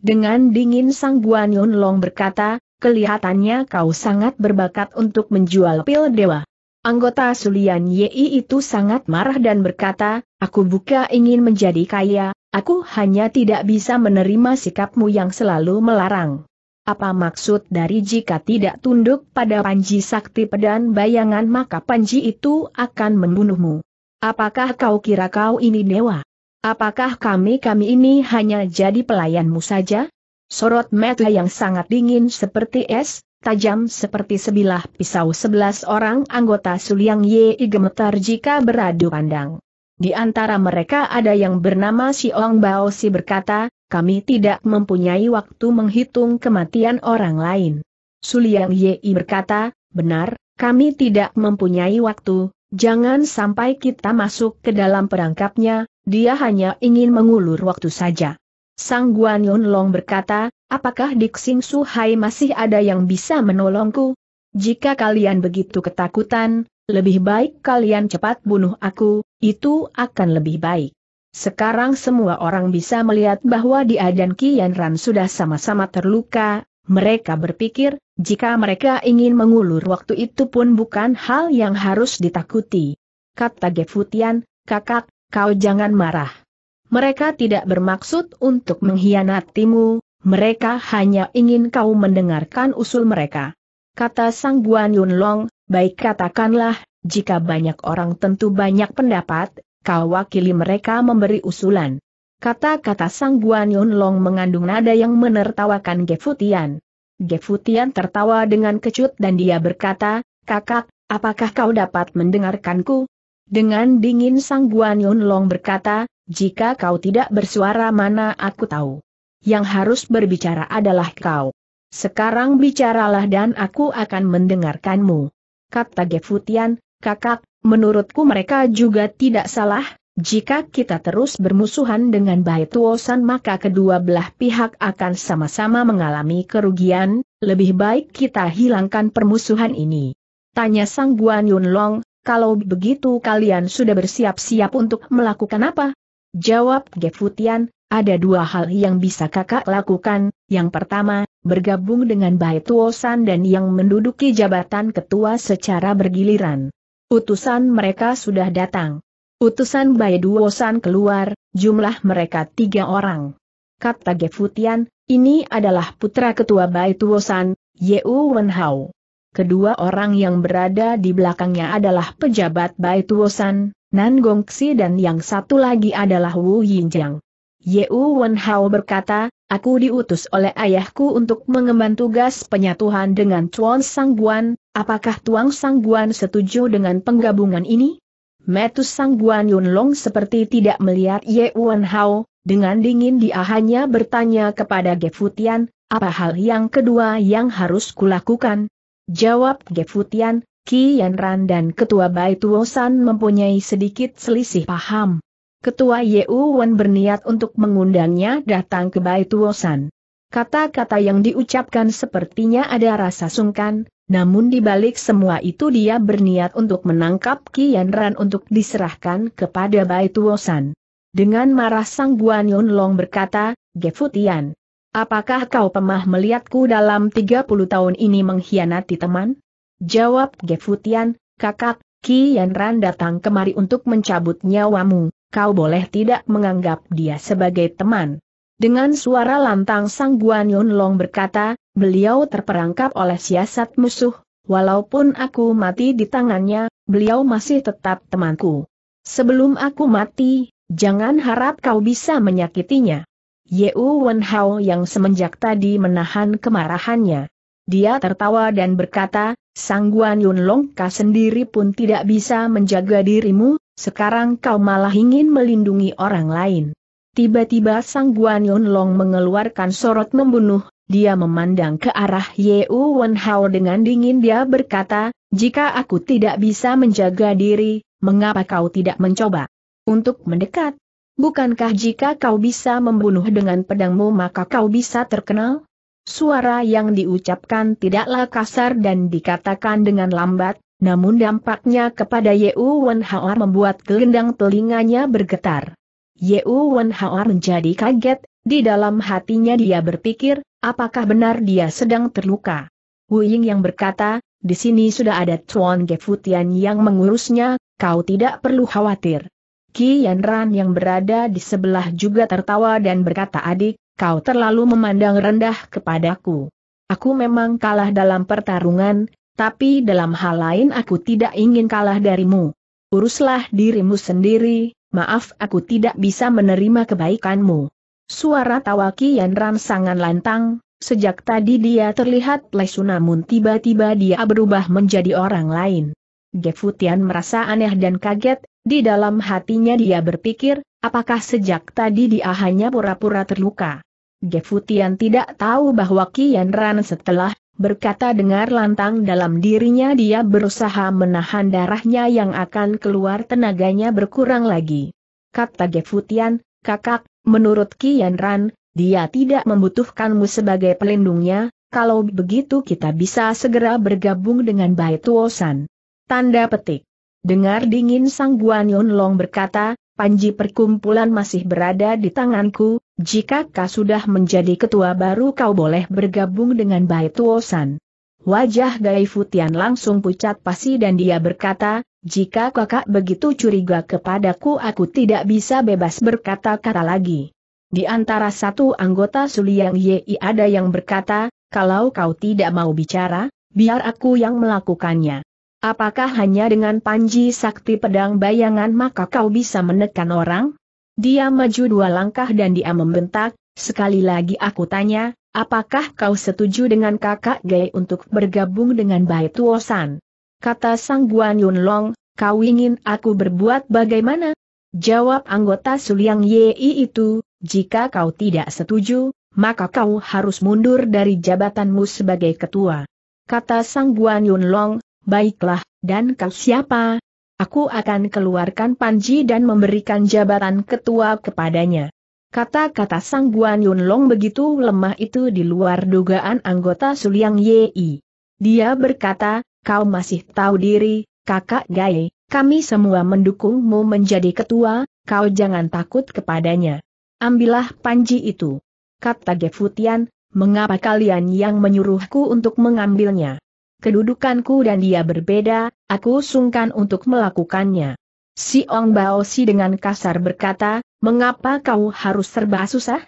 Dengan dingin Sang Guan Yun Long berkata, kelihatannya kau sangat berbakat untuk menjual pil dewa. Anggota Sulian Yi itu sangat marah dan berkata, aku buka ingin menjadi kaya, aku hanya tidak bisa menerima sikapmu yang selalu melarang. Apa maksud dari jika tidak tunduk pada panji sakti pedan bayangan maka panji itu akan membunuhmu? Apakah kau kira kau ini dewa? Apakah kami-kami ini hanya jadi pelayanmu saja? Sorot mata yang sangat dingin seperti es, tajam seperti sebilah pisau sebelas orang anggota Suliang Ye gemetar jika beradu pandang. Di antara mereka ada yang bernama Si Ong Bao Si berkata, kami tidak mempunyai waktu menghitung kematian orang lain. Suliang Ye berkata, benar, kami tidak mempunyai waktu, Jangan sampai kita masuk ke dalam perangkapnya, dia hanya ingin mengulur waktu saja. Sang Guan Yun Long berkata, apakah Dik Sing Hai masih ada yang bisa menolongku? Jika kalian begitu ketakutan, lebih baik kalian cepat bunuh aku, itu akan lebih baik. Sekarang semua orang bisa melihat bahwa dia dan Kian Ran sudah sama-sama terluka, mereka berpikir, jika mereka ingin mengulur waktu itu pun bukan hal yang harus ditakuti. Kata Gefutian, kakak, kau jangan marah. Mereka tidak bermaksud untuk mengkhianatimu, mereka hanya ingin kau mendengarkan usul mereka. Kata Sang Guan Yun Long, baik katakanlah, jika banyak orang tentu banyak pendapat, kau wakili mereka memberi usulan. Kata-kata Sang Guan Yun Long mengandung nada yang menertawakan Gefutian. Gefutian tertawa dengan kecut dan dia berkata, Kakak, apakah kau dapat mendengarkanku? Dengan dingin Sang Guan Yun Long berkata, jika kau tidak bersuara mana aku tahu. Yang harus berbicara adalah kau. Sekarang bicaralah dan aku akan mendengarkanmu. Kata Gefutian, kakak, menurutku mereka juga tidak salah, jika kita terus bermusuhan dengan Tuosan maka kedua belah pihak akan sama-sama mengalami kerugian, lebih baik kita hilangkan permusuhan ini. Tanya Sang Guan Yun Long, kalau begitu kalian sudah bersiap-siap untuk melakukan apa? Jawab Gefutian, ada dua hal yang bisa kakak lakukan, yang pertama, bergabung dengan Tuosan dan yang menduduki jabatan ketua secara bergiliran. Utusan mereka sudah datang. Utusan Bayi Duosan keluar, jumlah mereka tiga orang. Kata Gefutian, ini adalah putra ketua Bayi Duosan, Yeu Wenhao. Kedua orang yang berada di belakangnya adalah pejabat Bayi Duosan, Nan Gongxi dan yang satu lagi adalah Wu Yinjiang. Yeu Wenhao berkata, aku diutus oleh ayahku untuk mengemban tugas penyatuan dengan Chuan Sangguan, apakah Tuang Sangguan setuju dengan penggabungan ini? Metus Sang Guan Yun Long seperti tidak melihat Ye Wen Hao, dengan dingin dia hanya bertanya kepada Gefutian, apa hal yang kedua yang harus kulakukan? Jawab Gefutian, Ki Yan Ran dan Ketua Bai Tuo San mempunyai sedikit selisih paham. Ketua Ye Wen berniat untuk mengundangnya datang ke Bai Tuo San. Kata-kata yang diucapkan sepertinya ada rasa sungkan, namun di balik semua itu dia berniat untuk menangkap Kian Ran untuk diserahkan kepada Bai Tuosan. Dengan marah Sang Guan Yun Long berkata, Gefutian, apakah kau pemah melihatku dalam 30 tahun ini mengkhianati teman? Jawab Gefutian, kakak, Kian Ran datang kemari untuk mencabut nyawamu, kau boleh tidak menganggap dia sebagai teman. Dengan suara lantang Sang Guan Yun Long berkata, beliau terperangkap oleh siasat musuh, walaupun aku mati di tangannya, beliau masih tetap temanku. Sebelum aku mati, jangan harap kau bisa menyakitinya. Yeu Hao yang semenjak tadi menahan kemarahannya. Dia tertawa dan berkata, Sang Guan Yun ka sendiri pun tidak bisa menjaga dirimu, sekarang kau malah ingin melindungi orang lain. Tiba-tiba Sang Guan Yun Long mengeluarkan sorot membunuh, dia memandang ke arah Ye Wen Hao dengan dingin dia berkata, jika aku tidak bisa menjaga diri, mengapa kau tidak mencoba untuk mendekat? Bukankah jika kau bisa membunuh dengan pedangmu maka kau bisa terkenal? Suara yang diucapkan tidaklah kasar dan dikatakan dengan lambat, namun dampaknya kepada U Wen Hao membuat gelendang telinganya bergetar. U Wen Hao menjadi kaget, di dalam hatinya dia berpikir, Apakah benar dia sedang terluka? Wu Ying yang berkata, di sini sudah ada Chuan Gefutian yang mengurusnya, kau tidak perlu khawatir. Ki Yanran yang berada di sebelah juga tertawa dan berkata adik, kau terlalu memandang rendah kepadaku. Aku memang kalah dalam pertarungan, tapi dalam hal lain aku tidak ingin kalah darimu. Uruslah dirimu sendiri, maaf aku tidak bisa menerima kebaikanmu. Suara tawa Kian Ram sangat lantang, sejak tadi dia terlihat lesu namun tiba-tiba dia berubah menjadi orang lain. Gefutian merasa aneh dan kaget, di dalam hatinya dia berpikir, apakah sejak tadi dia hanya pura-pura terluka. Gefutian tidak tahu bahwa Kian Ran setelah berkata dengar lantang dalam dirinya dia berusaha menahan darahnya yang akan keluar tenaganya berkurang lagi. Kata Gefutian, kakak, Menurut Kian Ran, dia tidak membutuhkanmu sebagai pelindungnya, kalau begitu kita bisa segera bergabung dengan Tuosan. Tanda petik. Dengar dingin Sang Guan Long berkata, Panji perkumpulan masih berada di tanganku, jika kau sudah menjadi ketua baru kau boleh bergabung dengan Bai Tuosan. Wajah Gai Futian langsung pucat pasi dan dia berkata, jika kakak begitu curiga kepadaku aku tidak bisa bebas berkata-kata lagi. Di antara satu anggota Suliang Yi ada yang berkata, kalau kau tidak mau bicara, biar aku yang melakukannya. Apakah hanya dengan panji sakti pedang bayangan maka kau bisa menekan orang? Dia maju dua langkah dan dia membentak, sekali lagi aku tanya, apakah kau setuju dengan kakak Gai untuk bergabung dengan Bai Tuosan? kata Sang Guan Yun Long, kau ingin aku berbuat bagaimana? Jawab anggota Suliang Yi itu, jika kau tidak setuju, maka kau harus mundur dari jabatanmu sebagai ketua. Kata Sang Guan Yun Long, baiklah, dan kau siapa? Aku akan keluarkan Panji dan memberikan jabatan ketua kepadanya. Kata-kata Sang Guan Yun Long begitu lemah itu di luar dugaan anggota Suliang Yi. Dia berkata, kau masih tahu diri, kakak Gai, kami semua mendukungmu menjadi ketua, kau jangan takut kepadanya. Ambillah panji itu. Kata Gefutian, mengapa kalian yang menyuruhku untuk mengambilnya? Kedudukanku dan dia berbeda, aku sungkan untuk melakukannya. Si Ong Bao Si dengan kasar berkata, mengapa kau harus serba susah?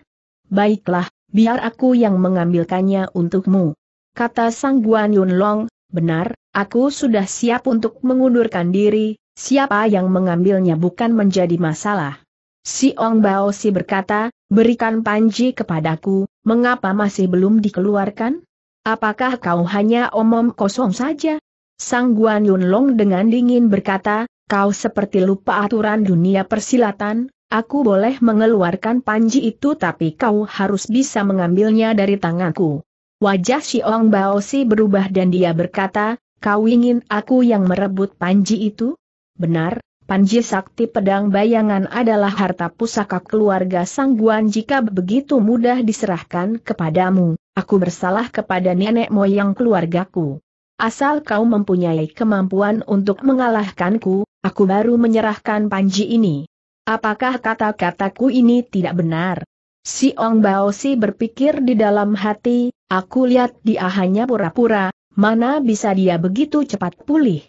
Baiklah, biar aku yang mengambilkannya untukmu. Kata Sang Guan Yun Long, benar, Aku sudah siap untuk mengundurkan diri, siapa yang mengambilnya bukan menjadi masalah. Si Ong Bao Si berkata, berikan panji kepadaku, mengapa masih belum dikeluarkan? Apakah kau hanya omong kosong saja? Sang Guan Yun Long dengan dingin berkata, kau seperti lupa aturan dunia persilatan, aku boleh mengeluarkan panji itu tapi kau harus bisa mengambilnya dari tanganku. Wajah Si Ong Bao Si berubah dan dia berkata, Kau ingin aku yang merebut Panji itu? Benar, Panji Sakti Pedang Bayangan adalah harta pusaka keluarga Sangguan jika begitu mudah diserahkan kepadamu. Aku bersalah kepada nenek moyang keluargaku. Asal kau mempunyai kemampuan untuk mengalahkanku, aku baru menyerahkan Panji ini. Apakah kata-kataku ini tidak benar? Si Ong Bao Si berpikir di dalam hati, aku lihat dia hanya pura-pura, mana bisa dia begitu cepat pulih.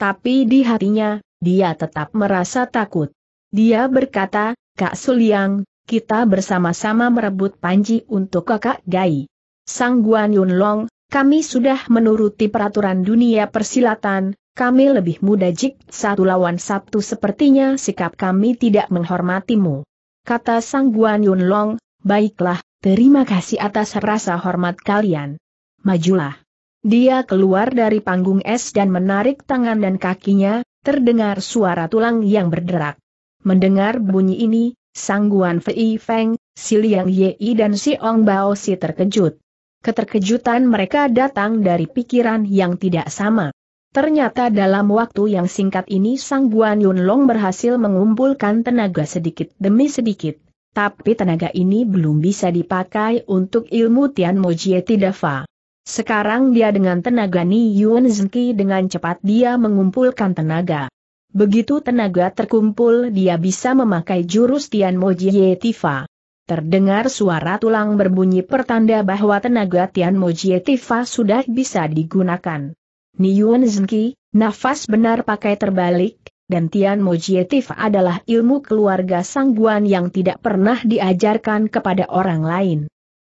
Tapi di hatinya, dia tetap merasa takut. Dia berkata, Kak Suliang, kita bersama-sama merebut Panji untuk kakak Gai. Sang Guan Yun Long, kami sudah menuruti peraturan dunia persilatan, kami lebih muda jik satu lawan satu sepertinya sikap kami tidak menghormatimu. Kata Sang Guan Yun Long, baiklah, terima kasih atas rasa hormat kalian. Majulah. Dia keluar dari panggung es dan menarik tangan dan kakinya, terdengar suara tulang yang berderak. Mendengar bunyi ini, sangguan Fei Feng, si Liang Yei dan si Ong Bao si terkejut. Keterkejutan mereka datang dari pikiran yang tidak sama. Ternyata dalam waktu yang singkat ini Sang Guan Yun Long berhasil mengumpulkan tenaga sedikit demi sedikit. Tapi tenaga ini belum bisa dipakai untuk ilmu Tian Mojie Tidafa. Sekarang dia dengan tenaga Ni Yun Zengki dengan cepat dia mengumpulkan tenaga. Begitu tenaga terkumpul dia bisa memakai jurus Tian Jie Tifa. Terdengar suara tulang berbunyi pertanda bahwa tenaga Tian Jie Tifa sudah bisa digunakan. Ni Yun Zengki, nafas benar pakai terbalik, dan Tian Jie Tifa adalah ilmu keluarga sangguan yang tidak pernah diajarkan kepada orang lain.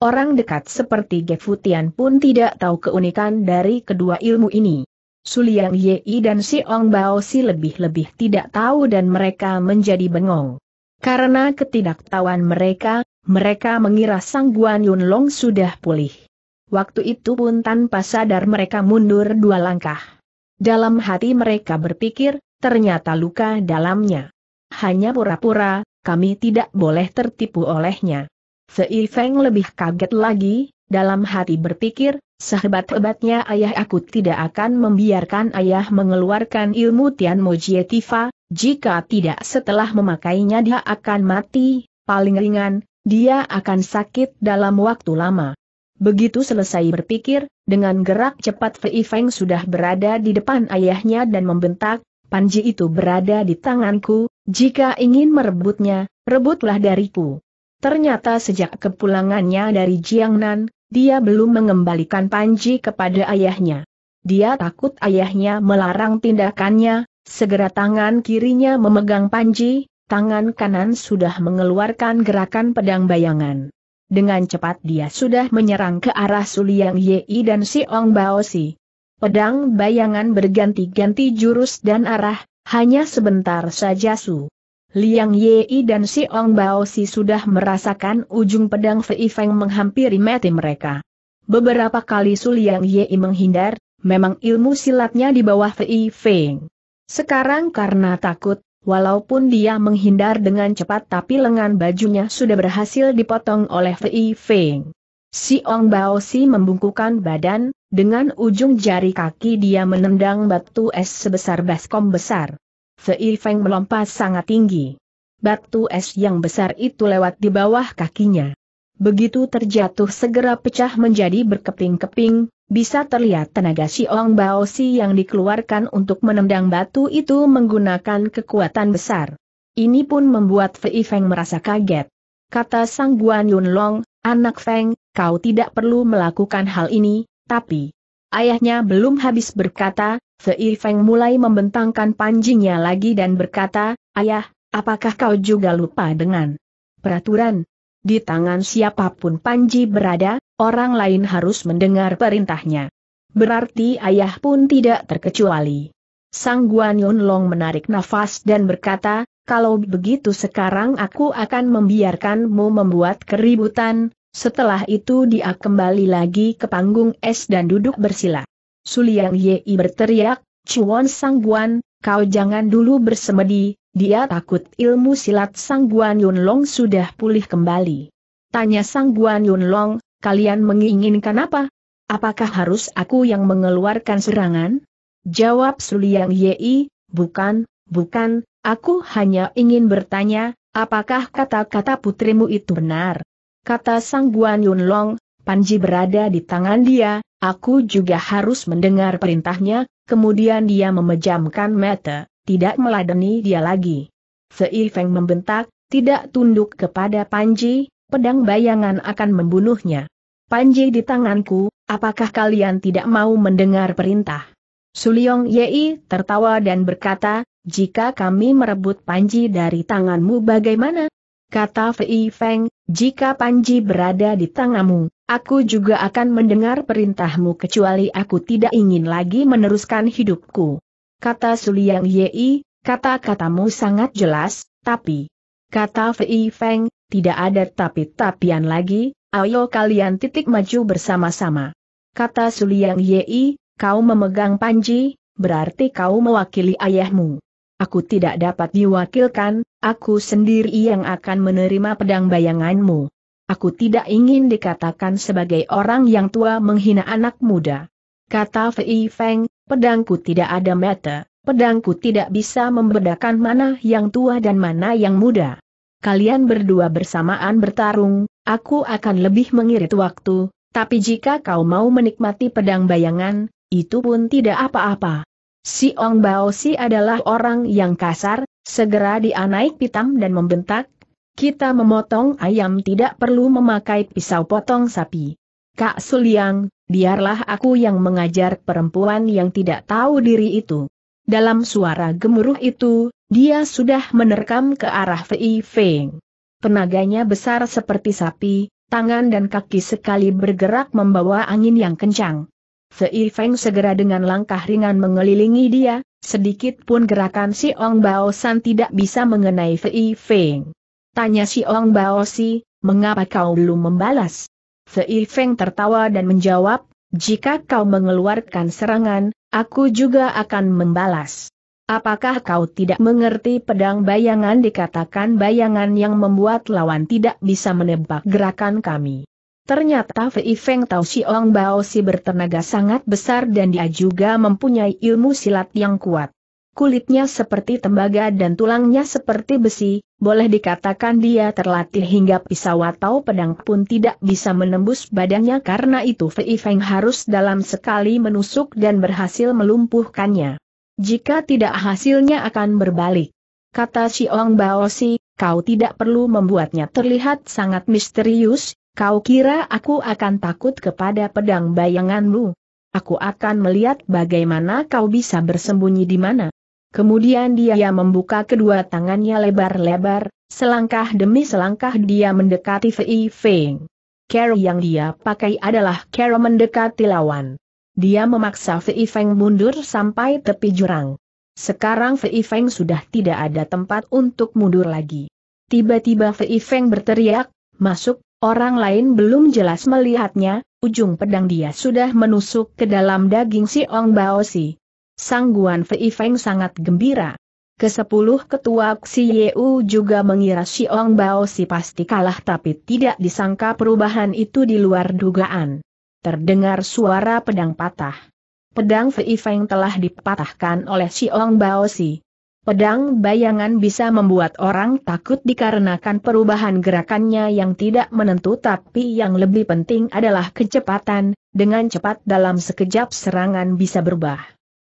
Orang dekat seperti Gefutian pun tidak tahu keunikan dari kedua ilmu ini. Suliang Yi dan Si Ong Bao Si lebih-lebih tidak tahu dan mereka menjadi bengong. Karena ketidaktahuan mereka, mereka mengira Sang Guan Yun Long sudah pulih. Waktu itu pun tanpa sadar mereka mundur dua langkah. Dalam hati mereka berpikir, ternyata luka dalamnya. Hanya pura-pura, kami tidak boleh tertipu olehnya. Sei Feng lebih kaget lagi, dalam hati berpikir, sehebat-hebatnya ayah aku tidak akan membiarkan ayah mengeluarkan ilmu Tian Tifa, jika tidak setelah memakainya dia akan mati, paling ringan, dia akan sakit dalam waktu lama. Begitu selesai berpikir, dengan gerak cepat Fei Feng sudah berada di depan ayahnya dan membentak, Panji itu berada di tanganku, jika ingin merebutnya, rebutlah dariku. Ternyata sejak kepulangannya dari Jiangnan, dia belum mengembalikan Panji kepada ayahnya. Dia takut ayahnya melarang tindakannya, segera tangan kirinya memegang Panji, tangan kanan sudah mengeluarkan gerakan pedang bayangan. Dengan cepat dia sudah menyerang ke arah Suliang Yi dan Si Bao Si. Pedang bayangan berganti-ganti jurus dan arah, hanya sebentar saja Su Liang Yei dan Ong Bao Si sudah merasakan ujung pedang Fei Feng menghampiri mati mereka. Beberapa kali Su Liang Yei menghindar, memang ilmu silatnya di bawah Fei Feng. Sekarang karena takut, walaupun dia menghindar dengan cepat tapi lengan bajunya sudah berhasil dipotong oleh Fei Feng. Ong Bao Si membungkukan badan, dengan ujung jari kaki dia menendang batu es sebesar baskom besar. Fei Feng melompat sangat tinggi. Batu es yang besar itu lewat di bawah kakinya. Begitu terjatuh segera pecah menjadi berkeping-keping, bisa terlihat tenaga Si Ong Bao Si yang dikeluarkan untuk menendang batu itu menggunakan kekuatan besar. Ini pun membuat Fei Feng merasa kaget. Kata Sang Guan Yun Long, anak Feng, kau tidak perlu melakukan hal ini, tapi... Ayahnya belum habis berkata, Sei Feng mulai membentangkan panjinya lagi dan berkata, Ayah, apakah kau juga lupa dengan peraturan? Di tangan siapapun panji berada, orang lain harus mendengar perintahnya. Berarti ayah pun tidak terkecuali. Sang Guan Yun Long menarik nafas dan berkata, kalau begitu sekarang aku akan membiarkanmu membuat keributan, setelah itu dia kembali lagi ke panggung es dan duduk bersila. Suliang Yi berteriak, Cuan Sangguan, kau jangan dulu bersemedi, dia takut ilmu silat Sangguan Yunlong sudah pulih kembali. Tanya Sangguan Yunlong, kalian menginginkan apa? Apakah harus aku yang mengeluarkan serangan? Jawab Suliang Yi, bukan, bukan, aku hanya ingin bertanya, apakah kata-kata putrimu itu benar? Kata Sangguan Yunlong, Panji berada di tangan dia, aku juga harus mendengar perintahnya, kemudian dia memejamkan mata, tidak meladeni dia lagi. Sei Feng membentak, tidak tunduk kepada Panji, pedang bayangan akan membunuhnya. Panji di tanganku, apakah kalian tidak mau mendengar perintah? Suliong Yei tertawa dan berkata, jika kami merebut Panji dari tanganmu bagaimana, kata Fei Feng, jika Panji berada di tanganmu, aku juga akan mendengar perintahmu kecuali aku tidak ingin lagi meneruskan hidupku. Kata Suliang Yei, kata-katamu sangat jelas, tapi... Kata Fei Feng, tidak ada tapi-tapian lagi, ayo kalian titik maju bersama-sama. Kata Suliang Yei, kau memegang Panji, berarti kau mewakili ayahmu. Aku tidak dapat diwakilkan, aku sendiri yang akan menerima pedang bayanganmu. Aku tidak ingin dikatakan sebagai orang yang tua menghina anak muda. Kata Fei Feng, pedangku tidak ada mata, pedangku tidak bisa membedakan mana yang tua dan mana yang muda. Kalian berdua bersamaan bertarung, aku akan lebih mengirit waktu, tapi jika kau mau menikmati pedang bayangan, itu pun tidak apa-apa. Si Ong Bao Si adalah orang yang kasar, segera dia naik pitam dan membentak, kita memotong ayam tidak perlu memakai pisau potong sapi. Kak Suliang, biarlah aku yang mengajar perempuan yang tidak tahu diri itu. Dalam suara gemuruh itu, dia sudah menerkam ke arah Fei Feng. Tenaganya besar seperti sapi, tangan dan kaki sekali bergerak membawa angin yang kencang. Fei Feng segera dengan langkah ringan mengelilingi dia, sedikit pun gerakan si Ong Bao San tidak bisa mengenai Fei Feng. Tanya si Ong Bao Si, mengapa kau belum membalas? Fei Feng tertawa dan menjawab, jika kau mengeluarkan serangan, aku juga akan membalas. Apakah kau tidak mengerti pedang bayangan dikatakan bayangan yang membuat lawan tidak bisa menebak gerakan kami? Ternyata Fei Feng Tao Xiong Bao Si bertenaga sangat besar dan dia juga mempunyai ilmu silat yang kuat. Kulitnya seperti tembaga dan tulangnya seperti besi, boleh dikatakan dia terlatih hingga pisau atau pedang pun tidak bisa menembus badannya karena itu Fei Feng harus dalam sekali menusuk dan berhasil melumpuhkannya. Jika tidak hasilnya akan berbalik. Kata Xiong Bao Si, kau tidak perlu membuatnya terlihat sangat misterius, Kau kira aku akan takut kepada pedang bayanganmu? Aku akan melihat bagaimana kau bisa bersembunyi di mana. Kemudian dia membuka kedua tangannya lebar-lebar, selangkah demi selangkah dia mendekati Fei Feng. Cara yang dia pakai adalah cara mendekati lawan. Dia memaksa Fei Feng mundur sampai tepi jurang. Sekarang Fei Feng sudah tidak ada tempat untuk mundur lagi. Tiba-tiba Fei Feng berteriak, masuk, Orang lain belum jelas melihatnya, ujung pedang dia sudah menusuk ke dalam daging si Ong Bao Si. Sang Guan Fei Feng sangat gembira. Kesepuluh ketua Xi Yeu juga mengira si Ong Bao Si pasti kalah tapi tidak disangka perubahan itu di luar dugaan. Terdengar suara pedang patah. Pedang Fei Feng telah dipatahkan oleh si Ong Bao Si. Pedang bayangan bisa membuat orang takut dikarenakan perubahan gerakannya yang tidak menentu tapi yang lebih penting adalah kecepatan, dengan cepat dalam sekejap serangan bisa berubah.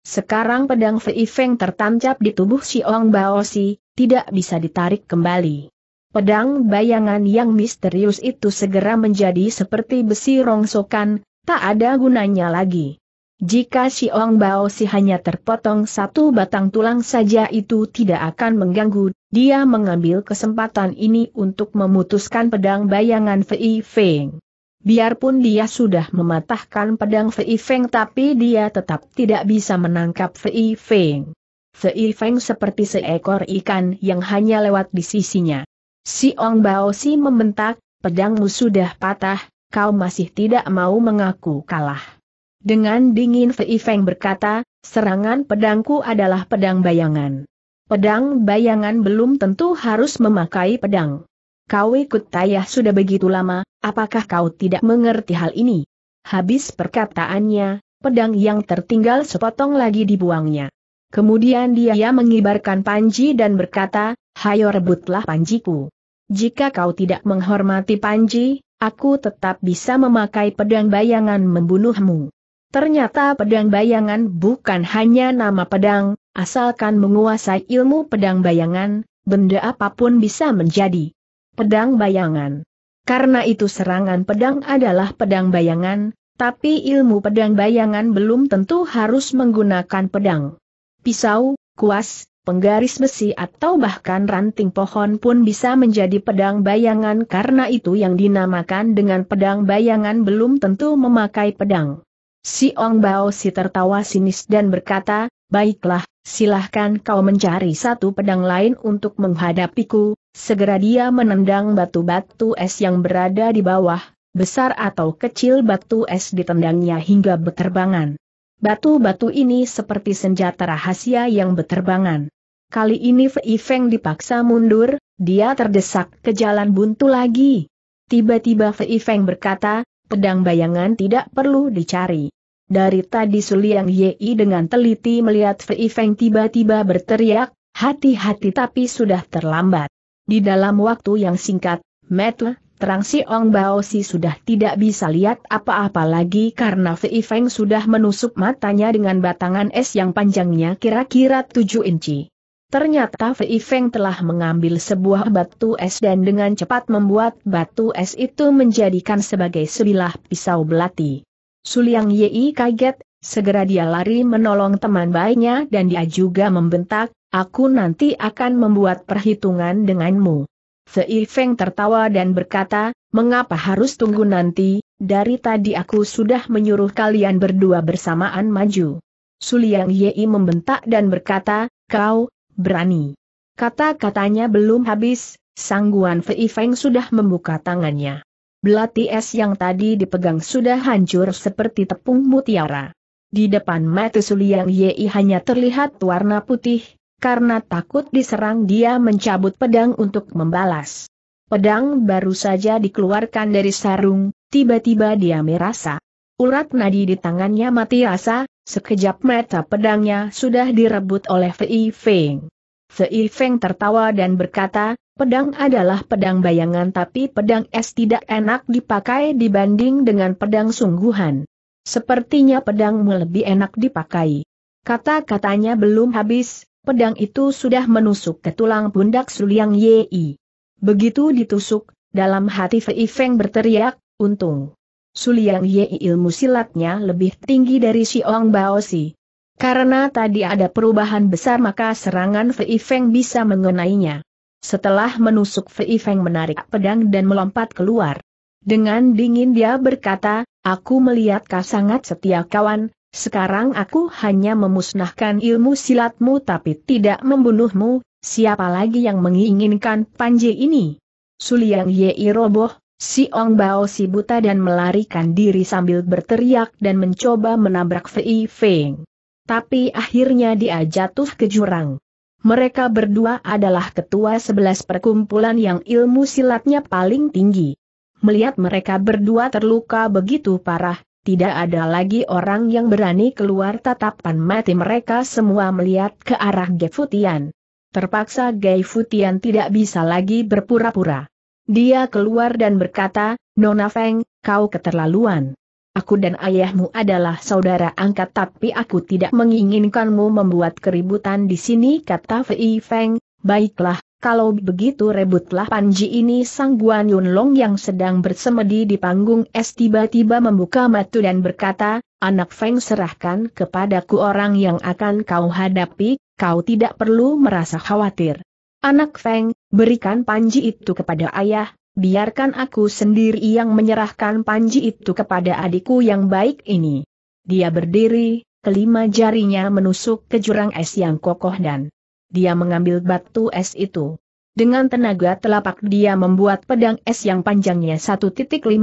Sekarang pedang Fei Feng tertancap di tubuh si Bao Si, tidak bisa ditarik kembali. Pedang bayangan yang misterius itu segera menjadi seperti besi rongsokan, tak ada gunanya lagi. Jika si Ong Bao Si hanya terpotong satu batang tulang saja itu tidak akan mengganggu, dia mengambil kesempatan ini untuk memutuskan pedang bayangan Fei Feng. Biarpun dia sudah mematahkan pedang Fei Feng tapi dia tetap tidak bisa menangkap Fei Feng. Fei Feng seperti seekor ikan yang hanya lewat di sisinya. Si Ong Bao Si membentak, pedangmu sudah patah, kau masih tidak mau mengaku kalah. Dengan dingin Fei Feng berkata, serangan pedangku adalah pedang bayangan. Pedang bayangan belum tentu harus memakai pedang. Kau ikut tayah sudah begitu lama, apakah kau tidak mengerti hal ini? Habis perkataannya, pedang yang tertinggal sepotong lagi dibuangnya. Kemudian dia mengibarkan panji dan berkata, Hayo rebutlah panjiku. Jika kau tidak menghormati panji, aku tetap bisa memakai pedang bayangan membunuhmu. Ternyata pedang bayangan bukan hanya nama pedang, asalkan menguasai ilmu pedang bayangan, benda apapun bisa menjadi pedang bayangan. Karena itu serangan pedang adalah pedang bayangan, tapi ilmu pedang bayangan belum tentu harus menggunakan pedang. Pisau, kuas, penggaris besi atau bahkan ranting pohon pun bisa menjadi pedang bayangan karena itu yang dinamakan dengan pedang bayangan belum tentu memakai pedang. Si Ong Bao Si tertawa sinis dan berkata, baiklah, silahkan kau mencari satu pedang lain untuk menghadapiku, segera dia menendang batu-batu es yang berada di bawah, besar atau kecil batu es ditendangnya hingga berterbangan. Batu-batu ini seperti senjata rahasia yang berterbangan. Kali ini Fei Feng dipaksa mundur, dia terdesak ke jalan buntu lagi. Tiba-tiba Fei Feng berkata, pedang bayangan tidak perlu dicari. Dari tadi Suliang Yi dengan teliti melihat Fei Feng tiba-tiba berteriak, hati-hati tapi sudah terlambat. Di dalam waktu yang singkat, Metle, terang si Ong Bao Si sudah tidak bisa lihat apa-apa lagi karena Fei Feng sudah menusuk matanya dengan batangan es yang panjangnya kira-kira 7 inci. Ternyata Fei Feng telah mengambil sebuah batu es dan dengan cepat membuat batu es itu menjadikan sebagai sebilah pisau belati. Suliang Yi kaget, segera dia lari menolong teman baiknya dan dia juga membentak, aku nanti akan membuat perhitungan denganmu. Fei Feng tertawa dan berkata, mengapa harus tunggu nanti, dari tadi aku sudah menyuruh kalian berdua bersamaan maju. Suliang Yi membentak dan berkata, kau, Berani. Kata-katanya belum habis, Sangguan Fei Feng sudah membuka tangannya. Belati es yang tadi dipegang sudah hancur seperti tepung mutiara. Di depan mata Suliang Yei hanya terlihat warna putih, karena takut diserang dia mencabut pedang untuk membalas. Pedang baru saja dikeluarkan dari sarung, tiba-tiba dia merasa. Urat nadi di tangannya mati rasa, Sekejap mata pedangnya sudah direbut oleh Fei Feng. Fei Feng tertawa dan berkata, pedang adalah pedang bayangan tapi pedang es tidak enak dipakai dibanding dengan pedang sungguhan. Sepertinya pedangmu lebih enak dipakai. Kata-katanya belum habis, pedang itu sudah menusuk ke tulang pundak Suliang Yi. Begitu ditusuk, dalam hati Fei Feng berteriak, untung. Suliang Ye ilmu silatnya lebih tinggi dari Xiong Baosi. Karena tadi ada perubahan besar maka serangan Fei Feng bisa mengenainya. Setelah menusuk Fei Feng menarik pedang dan melompat keluar. Dengan dingin dia berkata, aku melihat kau sangat setia kawan, sekarang aku hanya memusnahkan ilmu silatmu tapi tidak membunuhmu, siapa lagi yang menginginkan panji ini? Suliang Yei roboh, Si Ong Bao si buta dan melarikan diri sambil berteriak dan mencoba menabrak Fei Feng. Tapi akhirnya dia jatuh ke jurang. Mereka berdua adalah ketua sebelas perkumpulan yang ilmu silatnya paling tinggi. Melihat mereka berdua terluka begitu parah, tidak ada lagi orang yang berani keluar tatapan mati mereka semua melihat ke arah Gefutian. Terpaksa Gefutian tidak bisa lagi berpura-pura. Dia keluar dan berkata, Nona Feng, kau keterlaluan. Aku dan ayahmu adalah saudara angkat tapi aku tidak menginginkanmu membuat keributan di sini kata Fei Feng, baiklah, kalau begitu rebutlah Panji ini Sang Guan Yun Long yang sedang bersemedi di panggung es tiba-tiba membuka matu dan berkata, anak Feng serahkan kepadaku orang yang akan kau hadapi, kau tidak perlu merasa khawatir. Anak Feng, berikan panji itu kepada ayah, biarkan aku sendiri yang menyerahkan panji itu kepada adikku yang baik ini. Dia berdiri, kelima jarinya menusuk ke jurang es yang kokoh dan dia mengambil batu es itu. Dengan tenaga telapak dia membuat pedang es yang panjangnya 1.5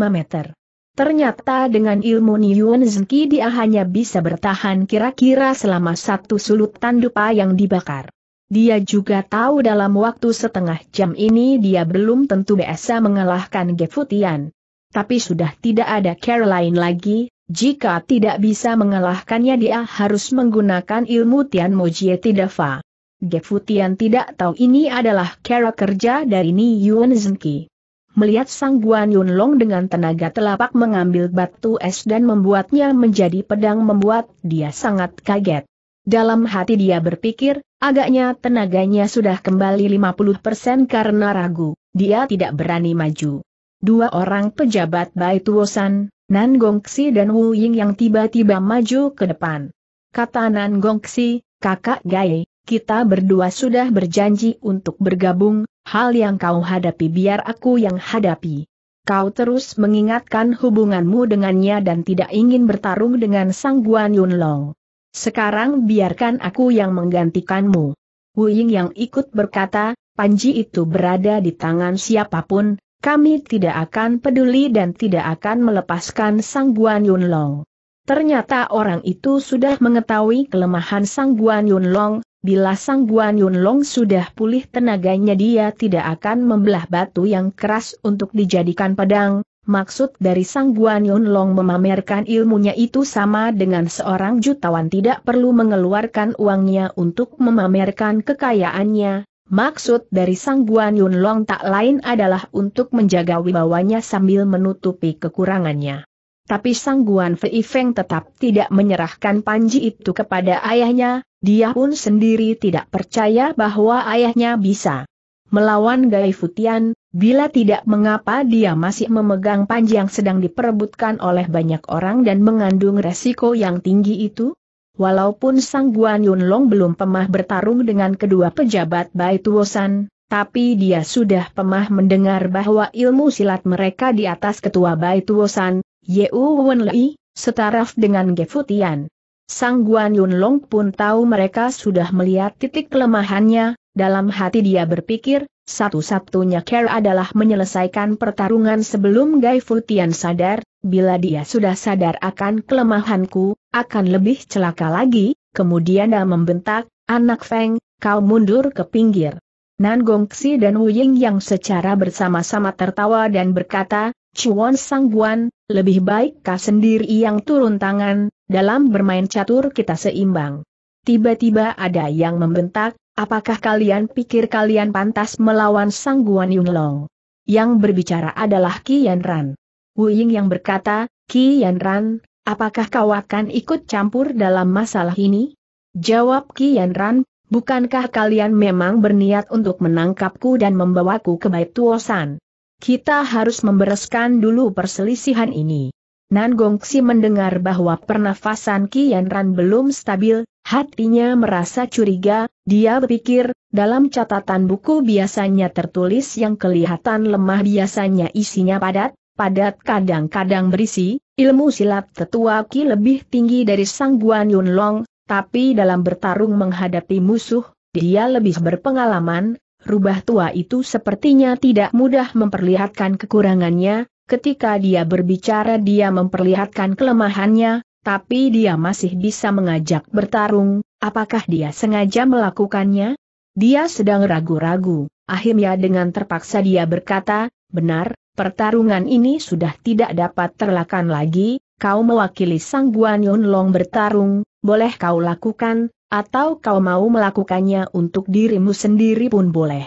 meter. Ternyata dengan ilmu Niyuan Zengki dia hanya bisa bertahan kira-kira selama satu sulut tandupa yang dibakar. Dia juga tahu dalam waktu setengah jam ini dia belum tentu biasa mengalahkan Gefutian. Tapi sudah tidak ada Caroline lagi, jika tidak bisa mengalahkannya dia harus menggunakan ilmu Tian Mojie Tidafa. Gefutian tidak tahu ini adalah cara kerja dari Ni Yuan Zengki. Melihat Sang Guan Yun Long dengan tenaga telapak mengambil batu es dan membuatnya menjadi pedang membuat dia sangat kaget. Dalam hati dia berpikir, agaknya tenaganya sudah kembali 50% karena ragu, dia tidak berani maju. Dua orang pejabat Bai Tuosan, Nan Gongxi dan Wu Ying yang tiba-tiba maju ke depan. Kata Nan Gongxi, kakak Gai, kita berdua sudah berjanji untuk bergabung, hal yang kau hadapi biar aku yang hadapi. Kau terus mengingatkan hubunganmu dengannya dan tidak ingin bertarung dengan Sang Guan Yunlong. Sekarang biarkan aku yang menggantikanmu. Wu Ying yang ikut berkata, Panji itu berada di tangan siapapun, kami tidak akan peduli dan tidak akan melepaskan Sang Guan Yun Long. Ternyata orang itu sudah mengetahui kelemahan Sang Guan Yun Long, bila Sang Guan Yun Long sudah pulih tenaganya dia tidak akan membelah batu yang keras untuk dijadikan pedang, Maksud dari Sang Guan Long memamerkan ilmunya itu sama dengan seorang jutawan tidak perlu mengeluarkan uangnya untuk memamerkan kekayaannya. Maksud dari Sang Guan Long tak lain adalah untuk menjaga wibawanya sambil menutupi kekurangannya. Tapi Sang Guan Fei Feng tetap tidak menyerahkan panji itu kepada ayahnya, dia pun sendiri tidak percaya bahwa ayahnya bisa melawan Gai Futian, Bila tidak mengapa dia masih memegang panjang sedang diperebutkan oleh banyak orang dan mengandung resiko yang tinggi itu? Walaupun Sang Guan Yunlong belum pemah bertarung dengan kedua pejabat Bai Tuosan, tapi dia sudah pemah mendengar bahwa ilmu silat mereka di atas ketua Bai Baituosan, Ye Wenlei, setaraf dengan Gefutian. Sang Guan Yunlong pun tahu mereka sudah melihat titik kelemahannya, dalam hati dia berpikir, satu-satunya care adalah menyelesaikan pertarungan sebelum Gai Futian sadar, bila dia sudah sadar akan kelemahanku, akan lebih celaka lagi, kemudian dia membentak, anak Feng, kau mundur ke pinggir. Nan Gongxi dan Wu Ying yang secara bersama-sama tertawa dan berkata, Chuan Sangguan, lebih baik kau sendiri yang turun tangan, dalam bermain catur kita seimbang. Tiba-tiba ada yang membentak, Apakah kalian pikir kalian pantas melawan Sang Guan Long? Yang berbicara adalah Yan Ran. Wu Ying yang berkata, Yan Ran, apakah kau akan ikut campur dalam masalah ini? Jawab Yan Ran, bukankah kalian memang berniat untuk menangkapku dan membawaku ke Bait Tuosan? Kita harus membereskan dulu perselisihan ini. Nan Gongsi mendengar bahwa pernafasan Yan Ran belum stabil, Hatinya merasa curiga, dia berpikir, dalam catatan buku biasanya tertulis yang kelihatan lemah biasanya isinya padat, padat kadang-kadang berisi, ilmu silat tetua Ki lebih tinggi dari Sang Guan Yun Long, tapi dalam bertarung menghadapi musuh, dia lebih berpengalaman, rubah tua itu sepertinya tidak mudah memperlihatkan kekurangannya, ketika dia berbicara dia memperlihatkan kelemahannya, tapi dia masih bisa mengajak bertarung, apakah dia sengaja melakukannya? Dia sedang ragu-ragu, akhirnya dengan terpaksa dia berkata, benar, pertarungan ini sudah tidak dapat terlakan lagi, kau mewakili Sang Guan Yun Long bertarung, boleh kau lakukan, atau kau mau melakukannya untuk dirimu sendiri pun boleh.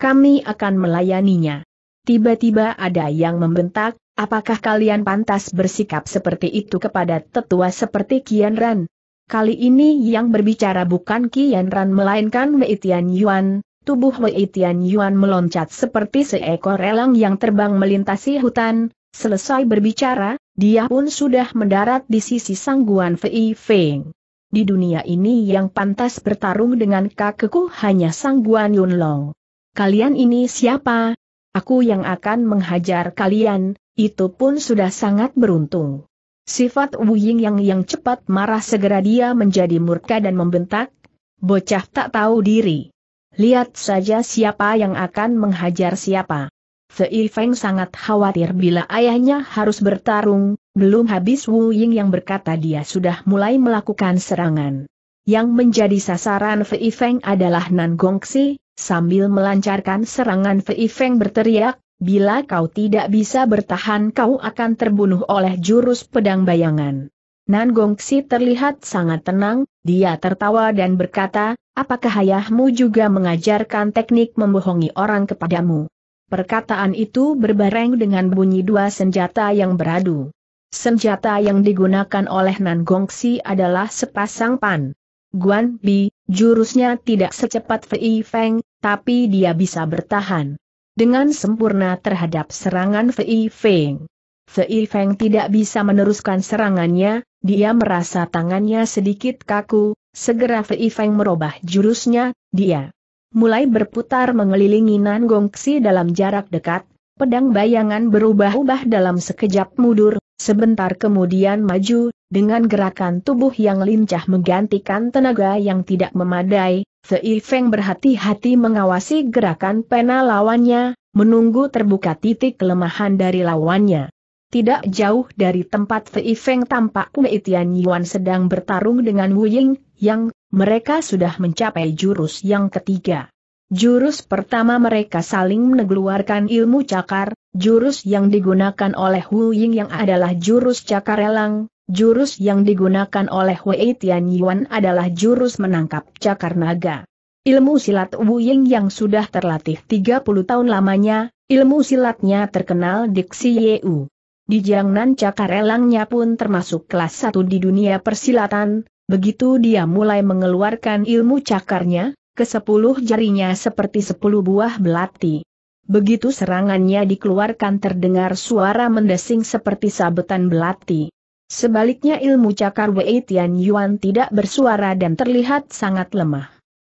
Kami akan melayaninya. Tiba-tiba ada yang membentak, Apakah kalian pantas bersikap seperti itu kepada tetua seperti Kian Ran? Kali ini yang berbicara bukan Kian Ran melainkan Wei Tian Yuan, tubuh Wei Tian Yuan meloncat seperti seekor elang yang terbang melintasi hutan, selesai berbicara, dia pun sudah mendarat di sisi sangguan Fei Feng. Di dunia ini yang pantas bertarung dengan kakekku hanya Sangguan Yunlong. Kalian ini siapa? Aku yang akan menghajar kalian, itu pun sudah sangat beruntung. Sifat Wu Ying yang yang cepat marah segera dia menjadi murka dan membentak, bocah tak tahu diri. Lihat saja siapa yang akan menghajar siapa. Fei Feng sangat khawatir bila ayahnya harus bertarung, belum habis Wu Ying yang berkata dia sudah mulai melakukan serangan. Yang menjadi sasaran Fei Feng adalah Nan Gongsi, sambil melancarkan serangan Fei Feng berteriak, bila kau tidak bisa bertahan kau akan terbunuh oleh jurus pedang bayangan. Nan Gongsi terlihat sangat tenang, dia tertawa dan berkata, apakah ayahmu juga mengajarkan teknik membohongi orang kepadamu? Perkataan itu berbareng dengan bunyi dua senjata yang beradu. Senjata yang digunakan oleh Nan Gongsi adalah sepasang pan. Guan Bi, jurusnya tidak secepat Fei Feng, tapi dia bisa bertahan dengan sempurna terhadap serangan Fei Feng. Fei Feng tidak bisa meneruskan serangannya, dia merasa tangannya sedikit kaku, segera Fei Feng merubah jurusnya, dia mulai berputar mengelilingi Nan Gongxi dalam jarak dekat, pedang bayangan berubah-ubah dalam sekejap mundur, sebentar kemudian maju, dengan gerakan tubuh yang lincah menggantikan tenaga yang tidak memadai, Sei Feng berhati-hati mengawasi gerakan pena lawannya, menunggu terbuka titik kelemahan dari lawannya. Tidak jauh dari tempat Sei Feng tampak Wei Tian Yuan sedang bertarung dengan Wu Ying, yang mereka sudah mencapai jurus yang ketiga. Jurus pertama mereka saling mengeluarkan ilmu cakar, jurus yang digunakan oleh Wu Ying yang adalah jurus cakar elang, Jurus yang digunakan oleh Wei Tianyuan adalah jurus menangkap cakar naga. Ilmu silat Wu Ying yang sudah terlatih 30 tahun lamanya, ilmu silatnya terkenal di Xieyu. Di Jiangnan cakar elangnya pun termasuk kelas 1 di dunia persilatan, begitu dia mulai mengeluarkan ilmu cakarnya, ke 10 jarinya seperti sepuluh buah belati. Begitu serangannya dikeluarkan terdengar suara mendesing seperti sabetan belati. Sebaliknya ilmu cakar Wei Tian Yuan tidak bersuara dan terlihat sangat lemah.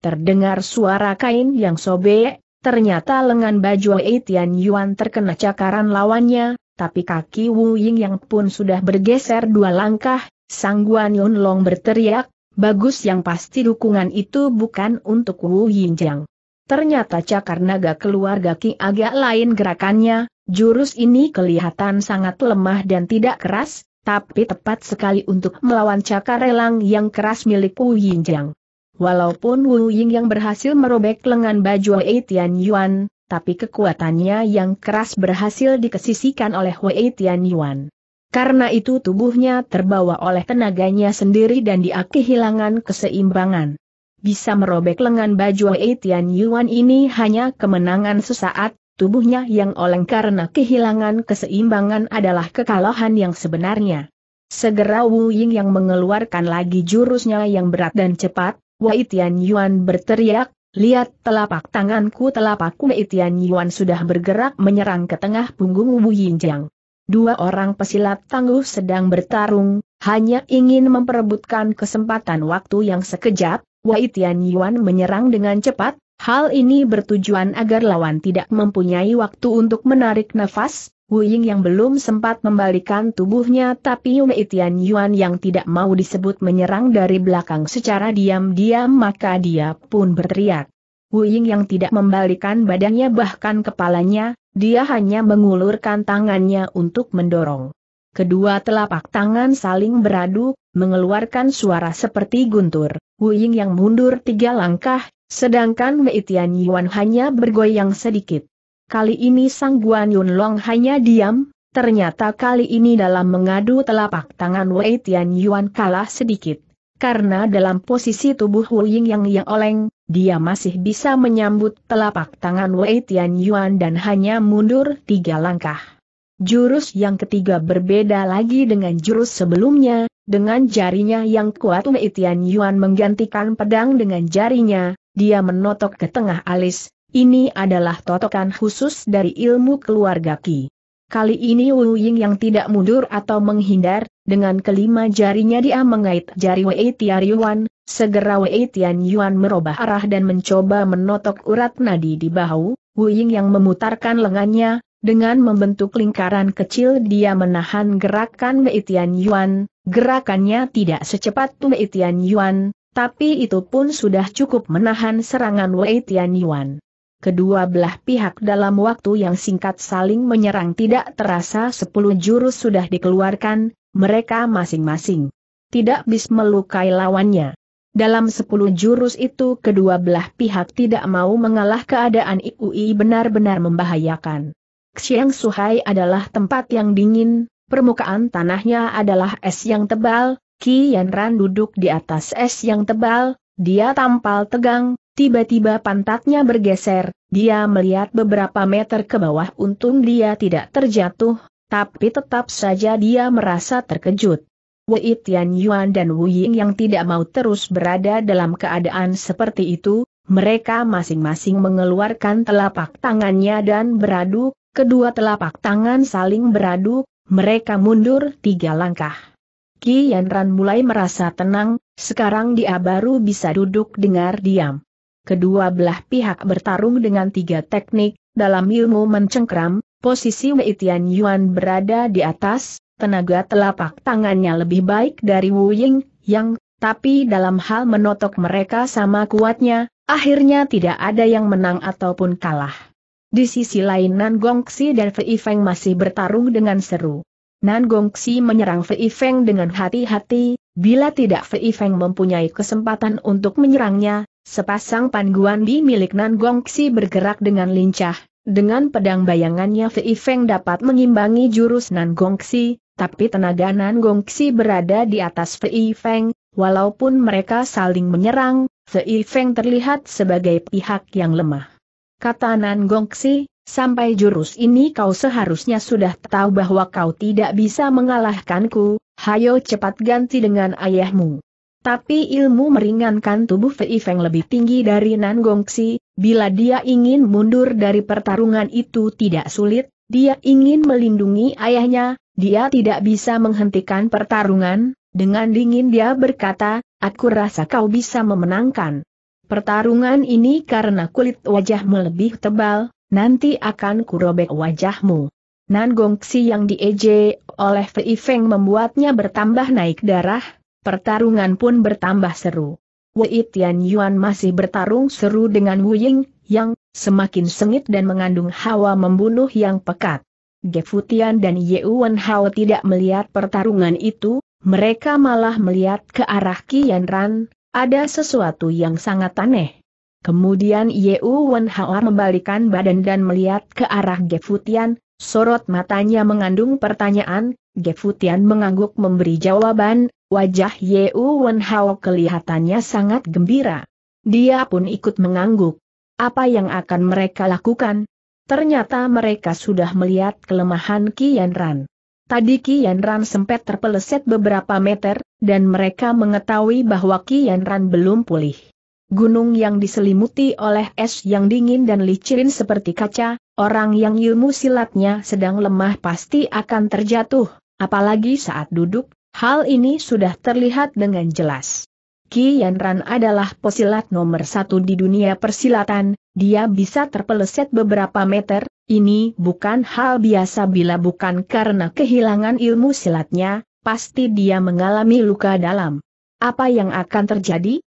Terdengar suara kain yang sobek, ternyata lengan baju Wei Tian Yuan terkena cakaran lawannya, tapi kaki Wu Ying yang pun sudah bergeser dua langkah, Sang Guan Yun Long berteriak, bagus yang pasti dukungan itu bukan untuk Wu Ying Jiang. Ternyata cakar naga keluarga Ki agak lain gerakannya, jurus ini kelihatan sangat lemah dan tidak keras, tapi tepat sekali untuk melawan cakar elang yang keras milik Wu Yingjiang. Walaupun Wu Ying yang berhasil merobek lengan baju Wei Tian Yuan, tapi kekuatannya yang keras berhasil dikesisikan oleh Wei Tian Yuan. Karena itu tubuhnya terbawa oleh tenaganya sendiri dan dia kehilangan keseimbangan. Bisa merobek lengan baju Wei Tian Yuan ini hanya kemenangan sesaat, Tubuhnya yang oleng karena kehilangan keseimbangan adalah kekalahan yang sebenarnya. Segera Wu Ying yang mengeluarkan lagi jurusnya yang berat dan cepat, Wei Tian Yuan berteriak, lihat telapak tanganku telapakku Wei Tian Yuan sudah bergerak menyerang ke tengah punggung Wu Jiang. Dua orang pesilat tangguh sedang bertarung, hanya ingin memperebutkan kesempatan waktu yang sekejap, Wei Tian Yuan menyerang dengan cepat, Hal ini bertujuan agar lawan tidak mempunyai waktu untuk menarik nafas, Wu Ying yang belum sempat membalikan tubuhnya tapi Mei Tian Yuan yang tidak mau disebut menyerang dari belakang secara diam-diam maka dia pun berteriak. Wu Ying yang tidak membalikan badannya bahkan kepalanya, dia hanya mengulurkan tangannya untuk mendorong. Kedua telapak tangan saling beradu, mengeluarkan suara seperti guntur. Wu Ying yang mundur tiga langkah, Sedangkan Wei Tian Yuan hanya bergoyang sedikit. Kali ini Sang Guan Yun Long hanya diam, ternyata kali ini dalam mengadu telapak tangan Wei Tian Yuan kalah sedikit. Karena dalam posisi tubuh Wu Ying yang yang oleng, dia masih bisa menyambut telapak tangan Wei Tian Yuan dan hanya mundur tiga langkah. Jurus yang ketiga berbeda lagi dengan jurus sebelumnya, dengan jarinya yang kuat Wei Tian Yuan menggantikan pedang dengan jarinya, dia menotok ke tengah alis, ini adalah totokan khusus dari ilmu keluarga Ki. Kali ini Wu Ying yang tidak mundur atau menghindar, dengan kelima jarinya dia mengait jari Wei Tian Yuan. segera Wei Tian Yuan merubah arah dan mencoba menotok urat nadi di bahu, Wu Ying yang memutarkan lengannya, dengan membentuk lingkaran kecil dia menahan gerakan Wei Tian Yuan, gerakannya tidak secepat Wei Tian Yuan, tapi itu pun sudah cukup menahan serangan Wei Tianyuan. Kedua belah pihak dalam waktu yang singkat saling menyerang tidak terasa sepuluh jurus sudah dikeluarkan, mereka masing-masing tidak bis melukai lawannya. Dalam sepuluh jurus itu kedua belah pihak tidak mau mengalah keadaan IUI benar-benar membahayakan. Xiang Suhai adalah tempat yang dingin, permukaan tanahnya adalah es yang tebal, Kian Ran duduk di atas es yang tebal, dia tampal tegang, tiba-tiba pantatnya bergeser, dia melihat beberapa meter ke bawah untung dia tidak terjatuh, tapi tetap saja dia merasa terkejut. Wei Tian Yuan dan Wu Ying yang tidak mau terus berada dalam keadaan seperti itu, mereka masing-masing mengeluarkan telapak tangannya dan beradu, kedua telapak tangan saling beradu, mereka mundur tiga langkah. Ki Yanran mulai merasa tenang, sekarang dia baru bisa duduk dengar diam. Kedua belah pihak bertarung dengan tiga teknik, dalam ilmu mencengkram, posisi Wei Tian Yuan berada di atas, tenaga telapak tangannya lebih baik dari Wu Ying, yang, tapi dalam hal menotok mereka sama kuatnya, akhirnya tidak ada yang menang ataupun kalah. Di sisi lain Nan Gongxi dan Fei Feng masih bertarung dengan seru. Nan Gongxi menyerang Fei Feng dengan hati-hati, bila tidak Fei Feng mempunyai kesempatan untuk menyerangnya, sepasang panduan di milik Nan Gongxi bergerak dengan lincah, dengan pedang bayangannya Fei Feng dapat mengimbangi jurus Nan Gongxi, tapi tenaga Nan Gongxi berada di atas Fei Feng, walaupun mereka saling menyerang, Fei Feng terlihat sebagai pihak yang lemah. Kata Nan Gongxi, sampai jurus ini kau seharusnya sudah tahu bahwa kau tidak bisa mengalahkanku, hayo cepat ganti dengan ayahmu. Tapi ilmu meringankan tubuh Fei Feng lebih tinggi dari Nan Gongxi, bila dia ingin mundur dari pertarungan itu tidak sulit, dia ingin melindungi ayahnya, dia tidak bisa menghentikan pertarungan, dengan dingin dia berkata, aku rasa kau bisa memenangkan. Pertarungan ini karena kulit wajahmu lebih tebal, nanti akan kurobek wajahmu. Nan Gongxi yang dieje oleh Fei Feng membuatnya bertambah naik darah, pertarungan pun bertambah seru. Wei Tian Yuan masih bertarung seru dengan Wu Ying, yang semakin sengit dan mengandung hawa membunuh yang pekat. Gefutian dan Wen Hao tidak melihat pertarungan itu, mereka malah melihat ke arah Qian Ran, ada sesuatu yang sangat aneh. Kemudian Ye Wen Hao membalikan badan dan melihat ke arah Gefutian, sorot matanya mengandung pertanyaan, Gefutian mengangguk memberi jawaban, wajah Ye Wen Hao kelihatannya sangat gembira. Dia pun ikut mengangguk. Apa yang akan mereka lakukan? Ternyata mereka sudah melihat kelemahan Kian Ran. Tadi Kian Ran sempat terpeleset beberapa meter, dan mereka mengetahui bahwa Kian Ran belum pulih. Gunung yang diselimuti oleh es yang dingin dan licin seperti kaca, orang yang ilmu silatnya sedang lemah pasti akan terjatuh, apalagi saat duduk, hal ini sudah terlihat dengan jelas. Ki Ran adalah pesilat nomor satu di dunia persilatan, dia bisa terpeleset beberapa meter, ini bukan hal biasa bila bukan karena kehilangan ilmu silatnya, pasti dia mengalami luka dalam. Apa yang akan terjadi?